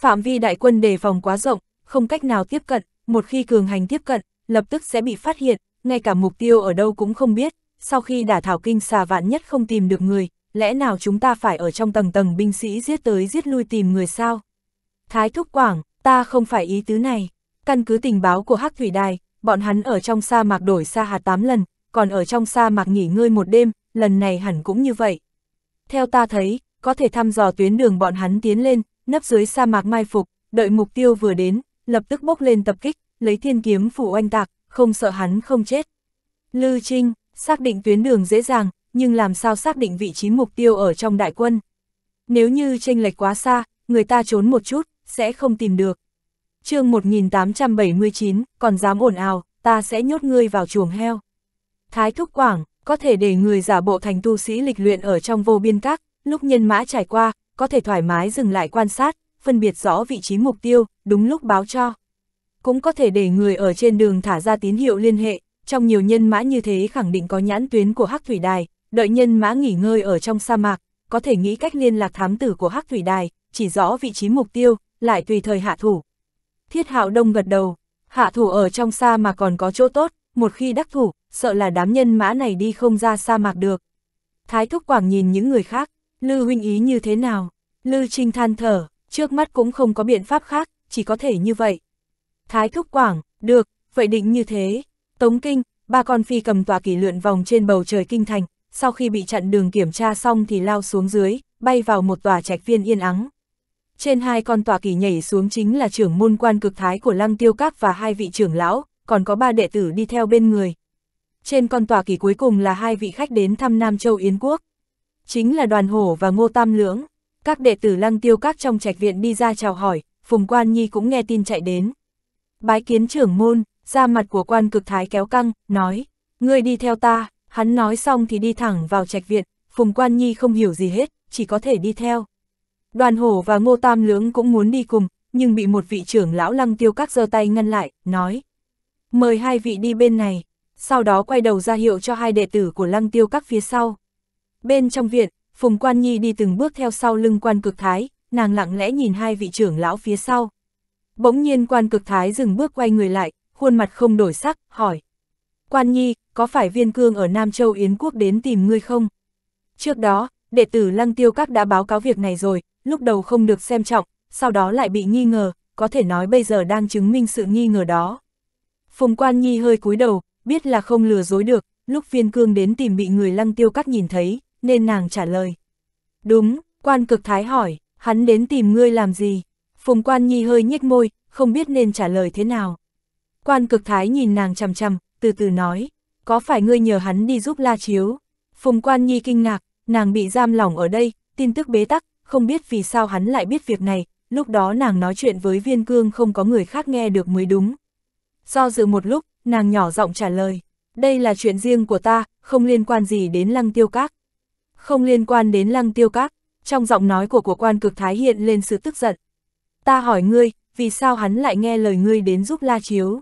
Phạm vi đại quân đề phòng quá rộng, không cách nào tiếp cận, một khi cường hành tiếp cận, lập tức sẽ bị phát hiện, ngay cả mục tiêu ở đâu cũng không biết, sau khi đả thảo kinh xà vạn nhất không tìm được người, lẽ nào chúng ta phải ở trong tầng tầng binh sĩ giết tới giết lui tìm người sao? Thái Thúc Quảng, ta không phải ý tứ này. Căn cứ tình báo của Hắc Thủy Đài, bọn hắn ở trong sa mạc đổi sa hạt 8 lần, còn ở trong sa mạc nghỉ ngơi một đêm, lần này hẳn cũng như vậy. Theo ta thấy, có thể thăm dò tuyến đường bọn hắn tiến lên, nấp dưới sa mạc mai phục, đợi mục tiêu vừa đến, lập tức bốc lên tập kích, lấy thiên kiếm phủ oanh tạc, không sợ hắn không chết. Lư Trinh, xác định tuyến đường dễ dàng, nhưng làm sao xác định vị trí mục tiêu ở trong đại quân. Nếu như chênh lệch quá xa, người ta trốn một chút, sẽ không tìm được. chương 1879, còn dám ồn ào, ta sẽ nhốt ngươi vào chuồng heo. Thái Thúc Quảng, có thể để người giả bộ thành tu sĩ lịch luyện ở trong vô biên các, lúc nhân mã trải qua, có thể thoải mái dừng lại quan sát, phân biệt rõ vị trí mục tiêu, đúng lúc báo cho. Cũng có thể để người ở trên đường thả ra tín hiệu liên hệ, trong nhiều nhân mã như thế khẳng định có nhãn tuyến của Hắc Thủy Đài, đợi nhân mã nghỉ ngơi ở trong sa mạc, có thể nghĩ cách liên lạc thám tử của Hắc Thủy Đài, chỉ rõ vị trí mục tiêu, lại tùy thời hạ thủ. Thiết Hạo Đông gật đầu, hạ thủ ở trong sa mà còn có chỗ tốt, một khi đắc thủ, sợ là đám nhân mã này đi không ra sa mạc được. Thái Thúc Quảng nhìn những người khác, Lư huynh ý như thế nào? Lư Trinh than thở, trước mắt cũng không có biện pháp khác, chỉ có thể như vậy. Thái thúc quảng, được, vậy định như thế. Tống kinh, ba con phi cầm tòa kỷ lượn vòng trên bầu trời kinh thành, sau khi bị chặn đường kiểm tra xong thì lao xuống dưới, bay vào một tòa trạch viên yên ắng. Trên hai con tòa kỳ nhảy xuống chính là trưởng môn quan cực thái của Lăng Tiêu Các và hai vị trưởng lão, còn có ba đệ tử đi theo bên người. Trên con tòa kỳ cuối cùng là hai vị khách đến thăm Nam Châu Yến Quốc chính là đoàn hổ và ngô tam lưỡng. Các đệ tử lăng tiêu các trong trạch viện đi ra chào hỏi, Phùng Quan Nhi cũng nghe tin chạy đến. Bái kiến trưởng môn, ra mặt của quan cực thái kéo căng, nói, ngươi đi theo ta, hắn nói xong thì đi thẳng vào trạch viện, Phùng Quan Nhi không hiểu gì hết, chỉ có thể đi theo. Đoàn hổ và ngô tam lưỡng cũng muốn đi cùng, nhưng bị một vị trưởng lão lăng tiêu các giơ tay ngăn lại, nói. Mời hai vị đi bên này, sau đó quay đầu ra hiệu cho hai đệ tử của lăng tiêu các phía sau. Bên trong viện, Phùng Quan Nhi đi từng bước theo sau lưng quan cực thái, nàng lặng lẽ nhìn hai vị trưởng lão phía sau. Bỗng nhiên quan cực thái dừng bước quay người lại, khuôn mặt không đổi sắc, hỏi. Quan Nhi, có phải viên cương ở Nam Châu Yến Quốc đến tìm ngươi không? Trước đó, đệ tử Lăng Tiêu Các đã báo cáo việc này rồi, lúc đầu không được xem trọng, sau đó lại bị nghi ngờ, có thể nói bây giờ đang chứng minh sự nghi ngờ đó. Phùng Quan Nhi hơi cúi đầu, biết là không lừa dối được, lúc viên cương đến tìm bị người Lăng Tiêu Các nhìn thấy, nên nàng trả lời. Đúng, quan cực thái hỏi, hắn đến tìm ngươi làm gì? Phùng quan nhi hơi nhếch môi, không biết nên trả lời thế nào. Quan cực thái nhìn nàng chằm chằm, từ từ nói, có phải ngươi nhờ hắn đi giúp la chiếu? Phùng quan nhi kinh ngạc, nàng bị giam lỏng ở đây, tin tức bế tắc, không biết vì sao hắn lại biết việc này, lúc đó nàng nói chuyện với viên cương không có người khác nghe được mới đúng. Do dự một lúc, nàng nhỏ giọng trả lời, đây là chuyện riêng của ta, không liên quan gì đến lăng tiêu các không liên quan đến lăng tiêu các, trong giọng nói của của quan cực thái hiện lên sự tức giận. Ta hỏi ngươi, vì sao hắn lại nghe lời ngươi đến giúp la chiếu?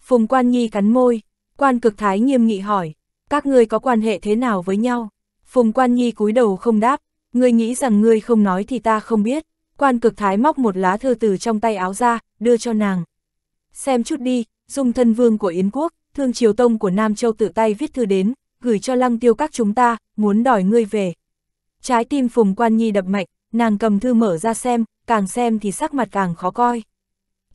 Phùng quan nhi cắn môi, quan cực thái nghiêm nghị hỏi, các ngươi có quan hệ thế nào với nhau? Phùng quan nhi cúi đầu không đáp, ngươi nghĩ rằng ngươi không nói thì ta không biết. Quan cực thái móc một lá thư từ trong tay áo ra, đưa cho nàng. Xem chút đi, dung thân vương của Yến Quốc, thương triều tông của Nam Châu tự tay viết thư đến, gửi cho lăng tiêu các chúng ta, muốn đòi ngươi về. Trái tim Phùng Quan Nhi đập mạnh, nàng cầm thư mở ra xem, càng xem thì sắc mặt càng khó coi.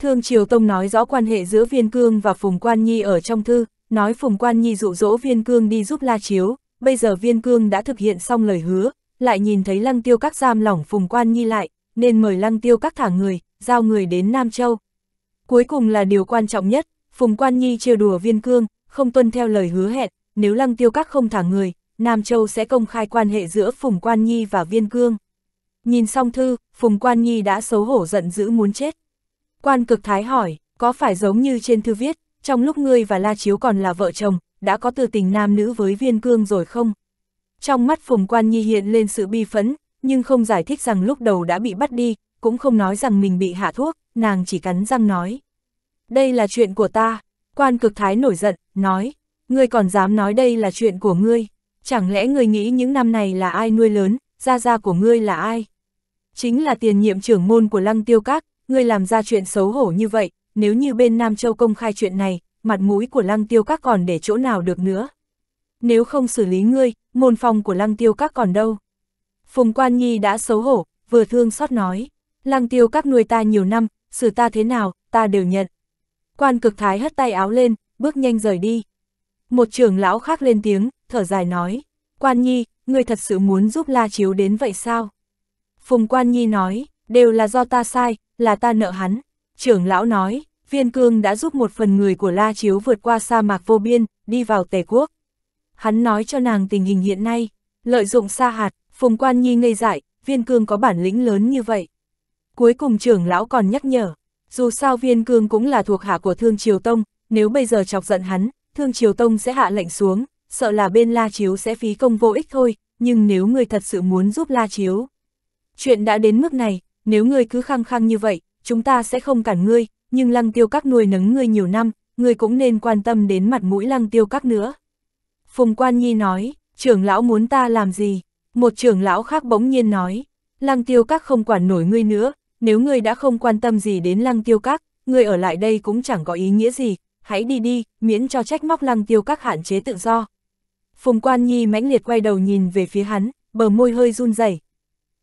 Thương Triều Tông nói rõ quan hệ giữa Viên Cương và Phùng Quan Nhi ở trong thư, nói Phùng Quan Nhi dụ dỗ Viên Cương đi giúp La Chiếu, bây giờ Viên Cương đã thực hiện xong lời hứa, lại nhìn thấy Lăng Tiêu Các giam lỏng Phùng Quan Nhi lại, nên mời Lăng Tiêu Các thả người, giao người đến Nam Châu. Cuối cùng là điều quan trọng nhất, Phùng Quan Nhi trêu đùa Viên Cương, không tuân theo lời hứa hẹn, nếu lăng tiêu các không thả người, Nam Châu sẽ công khai quan hệ giữa Phùng Quan Nhi và Viên Cương. Nhìn xong thư, Phùng Quan Nhi đã xấu hổ giận dữ muốn chết. Quan cực thái hỏi, có phải giống như trên thư viết, trong lúc ngươi và La Chiếu còn là vợ chồng, đã có từ tình nam nữ với Viên Cương rồi không? Trong mắt Phùng Quan Nhi hiện lên sự bi phấn nhưng không giải thích rằng lúc đầu đã bị bắt đi, cũng không nói rằng mình bị hạ thuốc, nàng chỉ cắn răng nói. Đây là chuyện của ta, quan cực thái nổi giận, nói, Ngươi còn dám nói đây là chuyện của ngươi, chẳng lẽ ngươi nghĩ những năm này là ai nuôi lớn, gia gia của ngươi là ai? Chính là tiền nhiệm trưởng môn của lăng tiêu các, ngươi làm ra chuyện xấu hổ như vậy, nếu như bên Nam Châu công khai chuyện này, mặt mũi của lăng tiêu các còn để chỗ nào được nữa. Nếu không xử lý ngươi, môn phòng của lăng tiêu các còn đâu. Phùng Quan Nhi đã xấu hổ, vừa thương xót nói, lăng tiêu các nuôi ta nhiều năm, xử ta thế nào, ta đều nhận. Quan cực thái hất tay áo lên, bước nhanh rời đi. Một trưởng lão khác lên tiếng, thở dài nói, Quan Nhi, ngươi thật sự muốn giúp La Chiếu đến vậy sao? Phùng Quan Nhi nói, đều là do ta sai, là ta nợ hắn. Trưởng lão nói, viên cương đã giúp một phần người của La Chiếu vượt qua sa mạc vô biên, đi vào Tề Quốc. Hắn nói cho nàng tình hình hiện nay, lợi dụng sa hạt, Phùng Quan Nhi ngây dại, viên cương có bản lĩnh lớn như vậy. Cuối cùng trưởng lão còn nhắc nhở, dù sao viên cương cũng là thuộc hạ của Thương Triều Tông, nếu bây giờ chọc giận hắn, Thương Triều Tông sẽ hạ lệnh xuống, sợ là bên La Chiếu sẽ phí công vô ích thôi, nhưng nếu người thật sự muốn giúp La Chiếu. Chuyện đã đến mức này, nếu người cứ khăng khăng như vậy, chúng ta sẽ không cản ngươi, nhưng lăng tiêu các nuôi nấng ngươi nhiều năm, ngươi cũng nên quan tâm đến mặt mũi lăng tiêu các nữa. Phùng Quan Nhi nói, trưởng lão muốn ta làm gì? Một trưởng lão khác bỗng nhiên nói, lăng tiêu các không quản nổi ngươi nữa, nếu ngươi đã không quan tâm gì đến lăng tiêu các, ngươi ở lại đây cũng chẳng có ý nghĩa gì, hãy đi đi, miễn cho trách móc lăng tiêu các hạn chế tự do. Phùng Quan Nhi mãnh liệt quay đầu nhìn về phía hắn, bờ môi hơi run rẩy.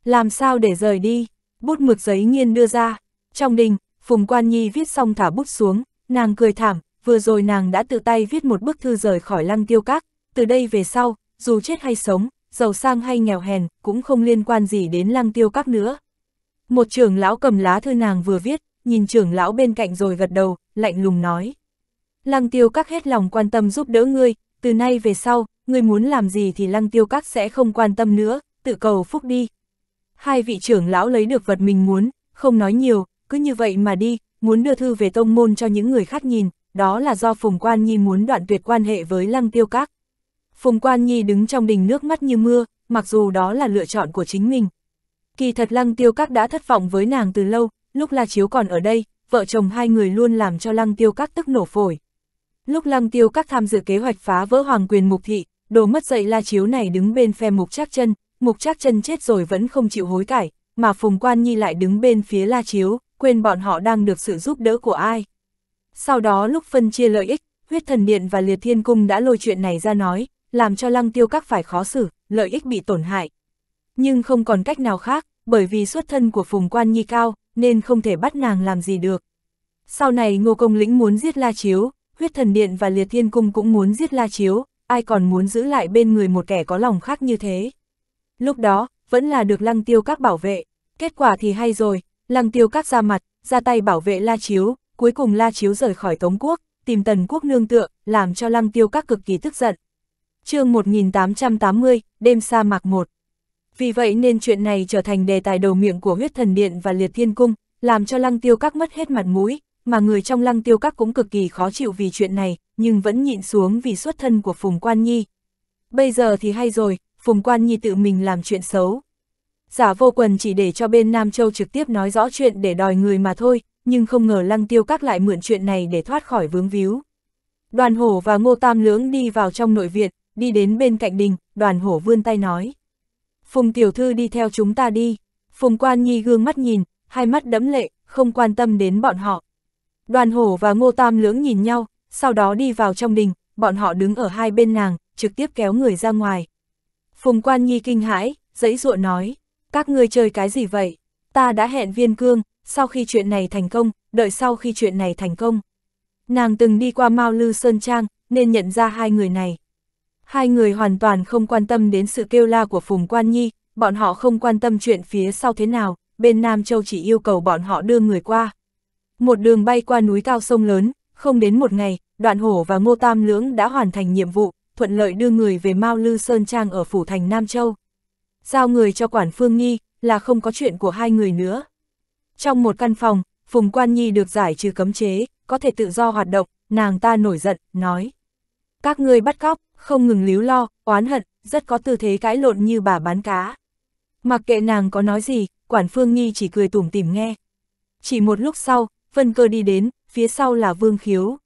Làm sao để rời đi? Bút mực giấy nghiên đưa ra. Trong đình, Phùng Quan Nhi viết xong thả bút xuống, nàng cười thảm, vừa rồi nàng đã tự tay viết một bức thư rời khỏi lăng tiêu các, từ đây về sau, dù chết hay sống, giàu sang hay nghèo hèn, cũng không liên quan gì đến lăng tiêu các nữa. Một trưởng lão cầm lá thư nàng vừa viết, nhìn trưởng lão bên cạnh rồi gật đầu, lạnh lùng nói. Lăng tiêu các hết lòng quan tâm giúp đỡ ngươi, từ nay về sau, ngươi muốn làm gì thì lăng tiêu các sẽ không quan tâm nữa, tự cầu phúc đi. Hai vị trưởng lão lấy được vật mình muốn, không nói nhiều, cứ như vậy mà đi, muốn đưa thư về tông môn cho những người khác nhìn, đó là do Phùng Quan Nhi muốn đoạn tuyệt quan hệ với lăng tiêu các. Phùng Quan Nhi đứng trong đình nước mắt như mưa, mặc dù đó là lựa chọn của chính mình. Kỳ thật lăng tiêu các đã thất vọng với nàng từ lâu, lúc La Chiếu còn ở đây, vợ chồng hai người luôn làm cho lăng tiêu các tức nổ phổi. Lúc lăng tiêu các tham dự kế hoạch phá vỡ hoàng quyền mục thị, đồ mất dậy la chiếu này đứng bên phe mục trác chân, mục trác chân chết rồi vẫn không chịu hối cải, mà Phùng Quan Nhi lại đứng bên phía la chiếu, quên bọn họ đang được sự giúp đỡ của ai. Sau đó lúc phân chia lợi ích, huyết thần điện và liệt thiên cung đã lôi chuyện này ra nói, làm cho lăng tiêu các phải khó xử, lợi ích bị tổn hại. Nhưng không còn cách nào khác, bởi vì xuất thân của Phùng Quan Nhi cao, nên không thể bắt nàng làm gì được. Sau này Ngô Công Lĩnh muốn giết La Chiếu, huyết thần điện và liệt thiên cung cũng muốn giết La Chiếu, ai còn muốn giữ lại bên người một kẻ có lòng khác như thế. Lúc đó, vẫn là được lăng tiêu các bảo vệ, kết quả thì hay rồi, lăng tiêu các ra mặt, ra tay bảo vệ La Chiếu, cuối cùng La Chiếu rời khỏi Tống Quốc, tìm Tần Quốc nương tựa, làm cho lăng tiêu các cực kỳ tức giận. chương 1880, đêm sa mạc 1 Vì vậy nên chuyện này trở thành đề tài đầu miệng của huyết thần điện và liệt thiên cung, làm cho lăng tiêu các mất hết mặt mũi, mà người trong lăng tiêu các cũng cực kỳ khó chịu vì chuyện này, nhưng vẫn nhịn xuống vì xuất thân của Phùng Quan Nhi. Bây giờ thì hay rồi, Phùng Quan Nhi tự mình làm chuyện xấu. Giả vô quần chỉ để cho bên Nam Châu trực tiếp nói rõ chuyện để đòi người mà thôi, nhưng không ngờ lăng tiêu các lại mượn chuyện này để thoát khỏi vướng víu. Đoàn hổ và ngô tam lưỡng đi vào trong nội viện, đi đến bên cạnh đình, đoàn hổ vươn tay nói. Phùng tiểu thư đi theo chúng ta đi. Phùng quan nhi gương mắt nhìn, hai mắt đẫm lệ, không quan tâm đến bọn họ. Đoàn hổ và ngô tam lưỡng nhìn nhau, sau đó đi vào trong đình, bọn họ đứng ở hai bên nàng, trực tiếp kéo người ra ngoài. Phùng quan nhi kinh hãi, dãy ruộng nói, các ngươi chơi cái gì vậy? Ta đã hẹn viên cương, sau khi chuyện này thành công, đợi sau khi chuyện này thành công. Nàng từng đi qua Mao Lư Sơn Trang, nên nhận ra hai người này. Hai người hoàn toàn không quan tâm đến sự kêu la của Phùng Quan Nhi, bọn họ không quan tâm chuyện phía sau thế nào, bên Nam Châu chỉ yêu cầu bọn họ đưa người qua. Một đường bay qua núi cao sông lớn, không đến một ngày, đoạn hổ và ngô tam lưỡng đã hoàn thành nhiệm vụ, thuận lợi đưa người về Mao Lư Sơn Trang ở phủ thành Nam Châu. Giao người cho quản phương nghi, là không có chuyện của hai người nữa. Trong một căn phòng, Phùng Quan Nhi được giải trừ cấm chế, có thể tự do hoạt động, nàng ta nổi giận, nói. Các ngươi bắt cóc, không ngừng líu lo, oán hận, rất có tư thế cãi lộn như bà bán cá. Mặc kệ nàng có nói gì, quản phương nghi chỉ cười tủm tỉm nghe. Chỉ một lúc sau, Vân Cơ đi đến, phía sau là Vương Khiếu.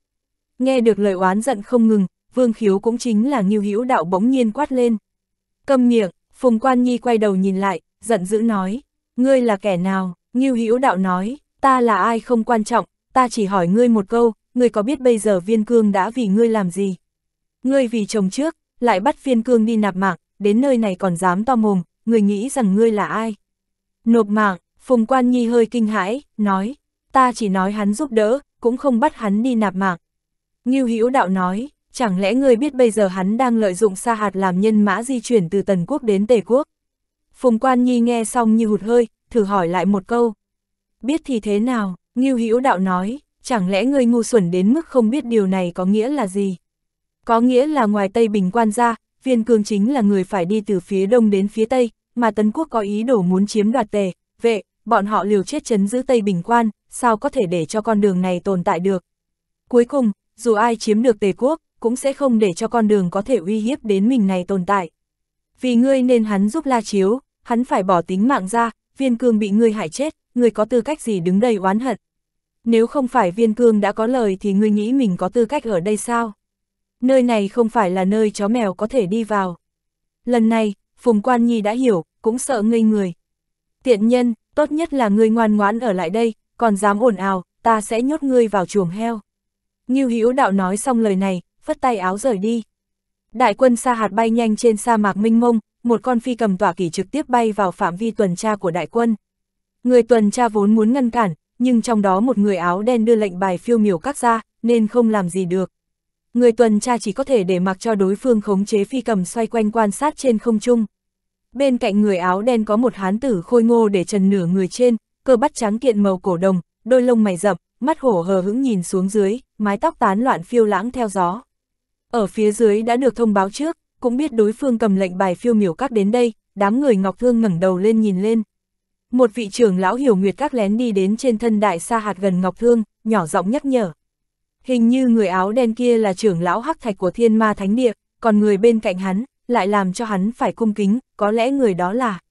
Nghe được lời oán giận không ngừng, Vương Khiếu cũng chính là Ngưu Hữu Đạo bỗng nhiên quát lên. Câm miệng, Phùng Quan Nhi quay đầu nhìn lại, giận dữ nói, ngươi là kẻ nào? Ngưu Hữu Đạo nói, ta là ai không quan trọng, ta chỉ hỏi ngươi một câu, ngươi có biết bây giờ Viên Cương đã vì ngươi làm gì? Ngươi vì chồng trước, lại bắt Viên Cương đi nạp mạng, đến nơi này còn dám to mồm, ngươi nghĩ rằng ngươi là ai? Nộp mạng, Phùng Quan Nhi hơi kinh hãi, nói, ta chỉ nói hắn giúp đỡ, cũng không bắt hắn đi nạp mạng. Ngưu Hữu Đạo nói, chẳng lẽ ngươi biết bây giờ hắn đang lợi dụng Sa Hạt làm nhân mã di chuyển từ Tần Quốc đến Tề Quốc? Phùng Quan Nhi nghe xong như hụt hơi, thử hỏi lại một câu. Biết thì thế nào, Ngưu Hữu Đạo nói, chẳng lẽ ngươi ngu xuẩn đến mức không biết điều này có nghĩa là gì? Có nghĩa là ngoài Tây Bình Quan ra, viên cương chính là người phải đi từ phía đông đến phía tây, mà Tần Quốc có ý đồ muốn chiếm đoạt tề, vệ, bọn họ liều chết chấn giữ Tây Bình Quan, sao có thể để cho con đường này tồn tại được. Cuối cùng, dù ai chiếm được Tề quốc, cũng sẽ không để cho con đường có thể uy hiếp đến mình này tồn tại. Vì ngươi nên hắn giúp La Chiếu, hắn phải bỏ tính mạng ra, viên cương bị ngươi hại chết, ngươi có tư cách gì đứng đây oán hận. Nếu không phải viên cương đã có lời thì ngươi nghĩ mình có tư cách ở đây sao? Nơi này không phải là nơi chó mèo có thể đi vào. Lần này, Phùng Quan Nhi đã hiểu, cũng sợ ngây người. Tiện nhân, tốt nhất là ngươi ngoan ngoãn ở lại đây, còn dám ồn ào, ta sẽ nhốt ngươi vào chuồng heo. Ngưu Hữu đạo nói xong lời này, phất tay áo rời đi. Đại quân sa hạt bay nhanh trên sa mạc minh mông, một con phi cầm tỏa kỷ trực tiếp bay vào phạm vi tuần tra của đại quân. Người tuần tra vốn muốn ngăn cản, nhưng trong đó một người áo đen đưa lệnh bài phiêu miểu các ra, nên không làm gì được. Người tuần tra chỉ có thể để mặc cho đối phương khống chế phi cầm xoay quanh quan sát trên không trung. Bên cạnh người áo đen có một hán tử khôi ngô để trần nửa người trên, cơ bắp trắng kiện màu cổ đồng, đôi lông mày rậm, mắt hổ hờ hững nhìn xuống dưới, mái tóc tán loạn phiêu lãng theo gió. Ở phía dưới đã được thông báo trước, cũng biết đối phương cầm lệnh bài phiêu miểu các đến đây, đám người Ngọc Thương ngẩng đầu lên nhìn lên. Một vị trưởng lão hiểu nguyệt các lén đi đến trên thân đại sa hạt gần Ngọc Thương, nhỏ giọng nhắc nhở. Hình như người áo đen kia là trưởng lão hắc thạch của thiên ma thánh địa, còn người bên cạnh hắn, lại làm cho hắn phải cung kính, có lẽ người đó là...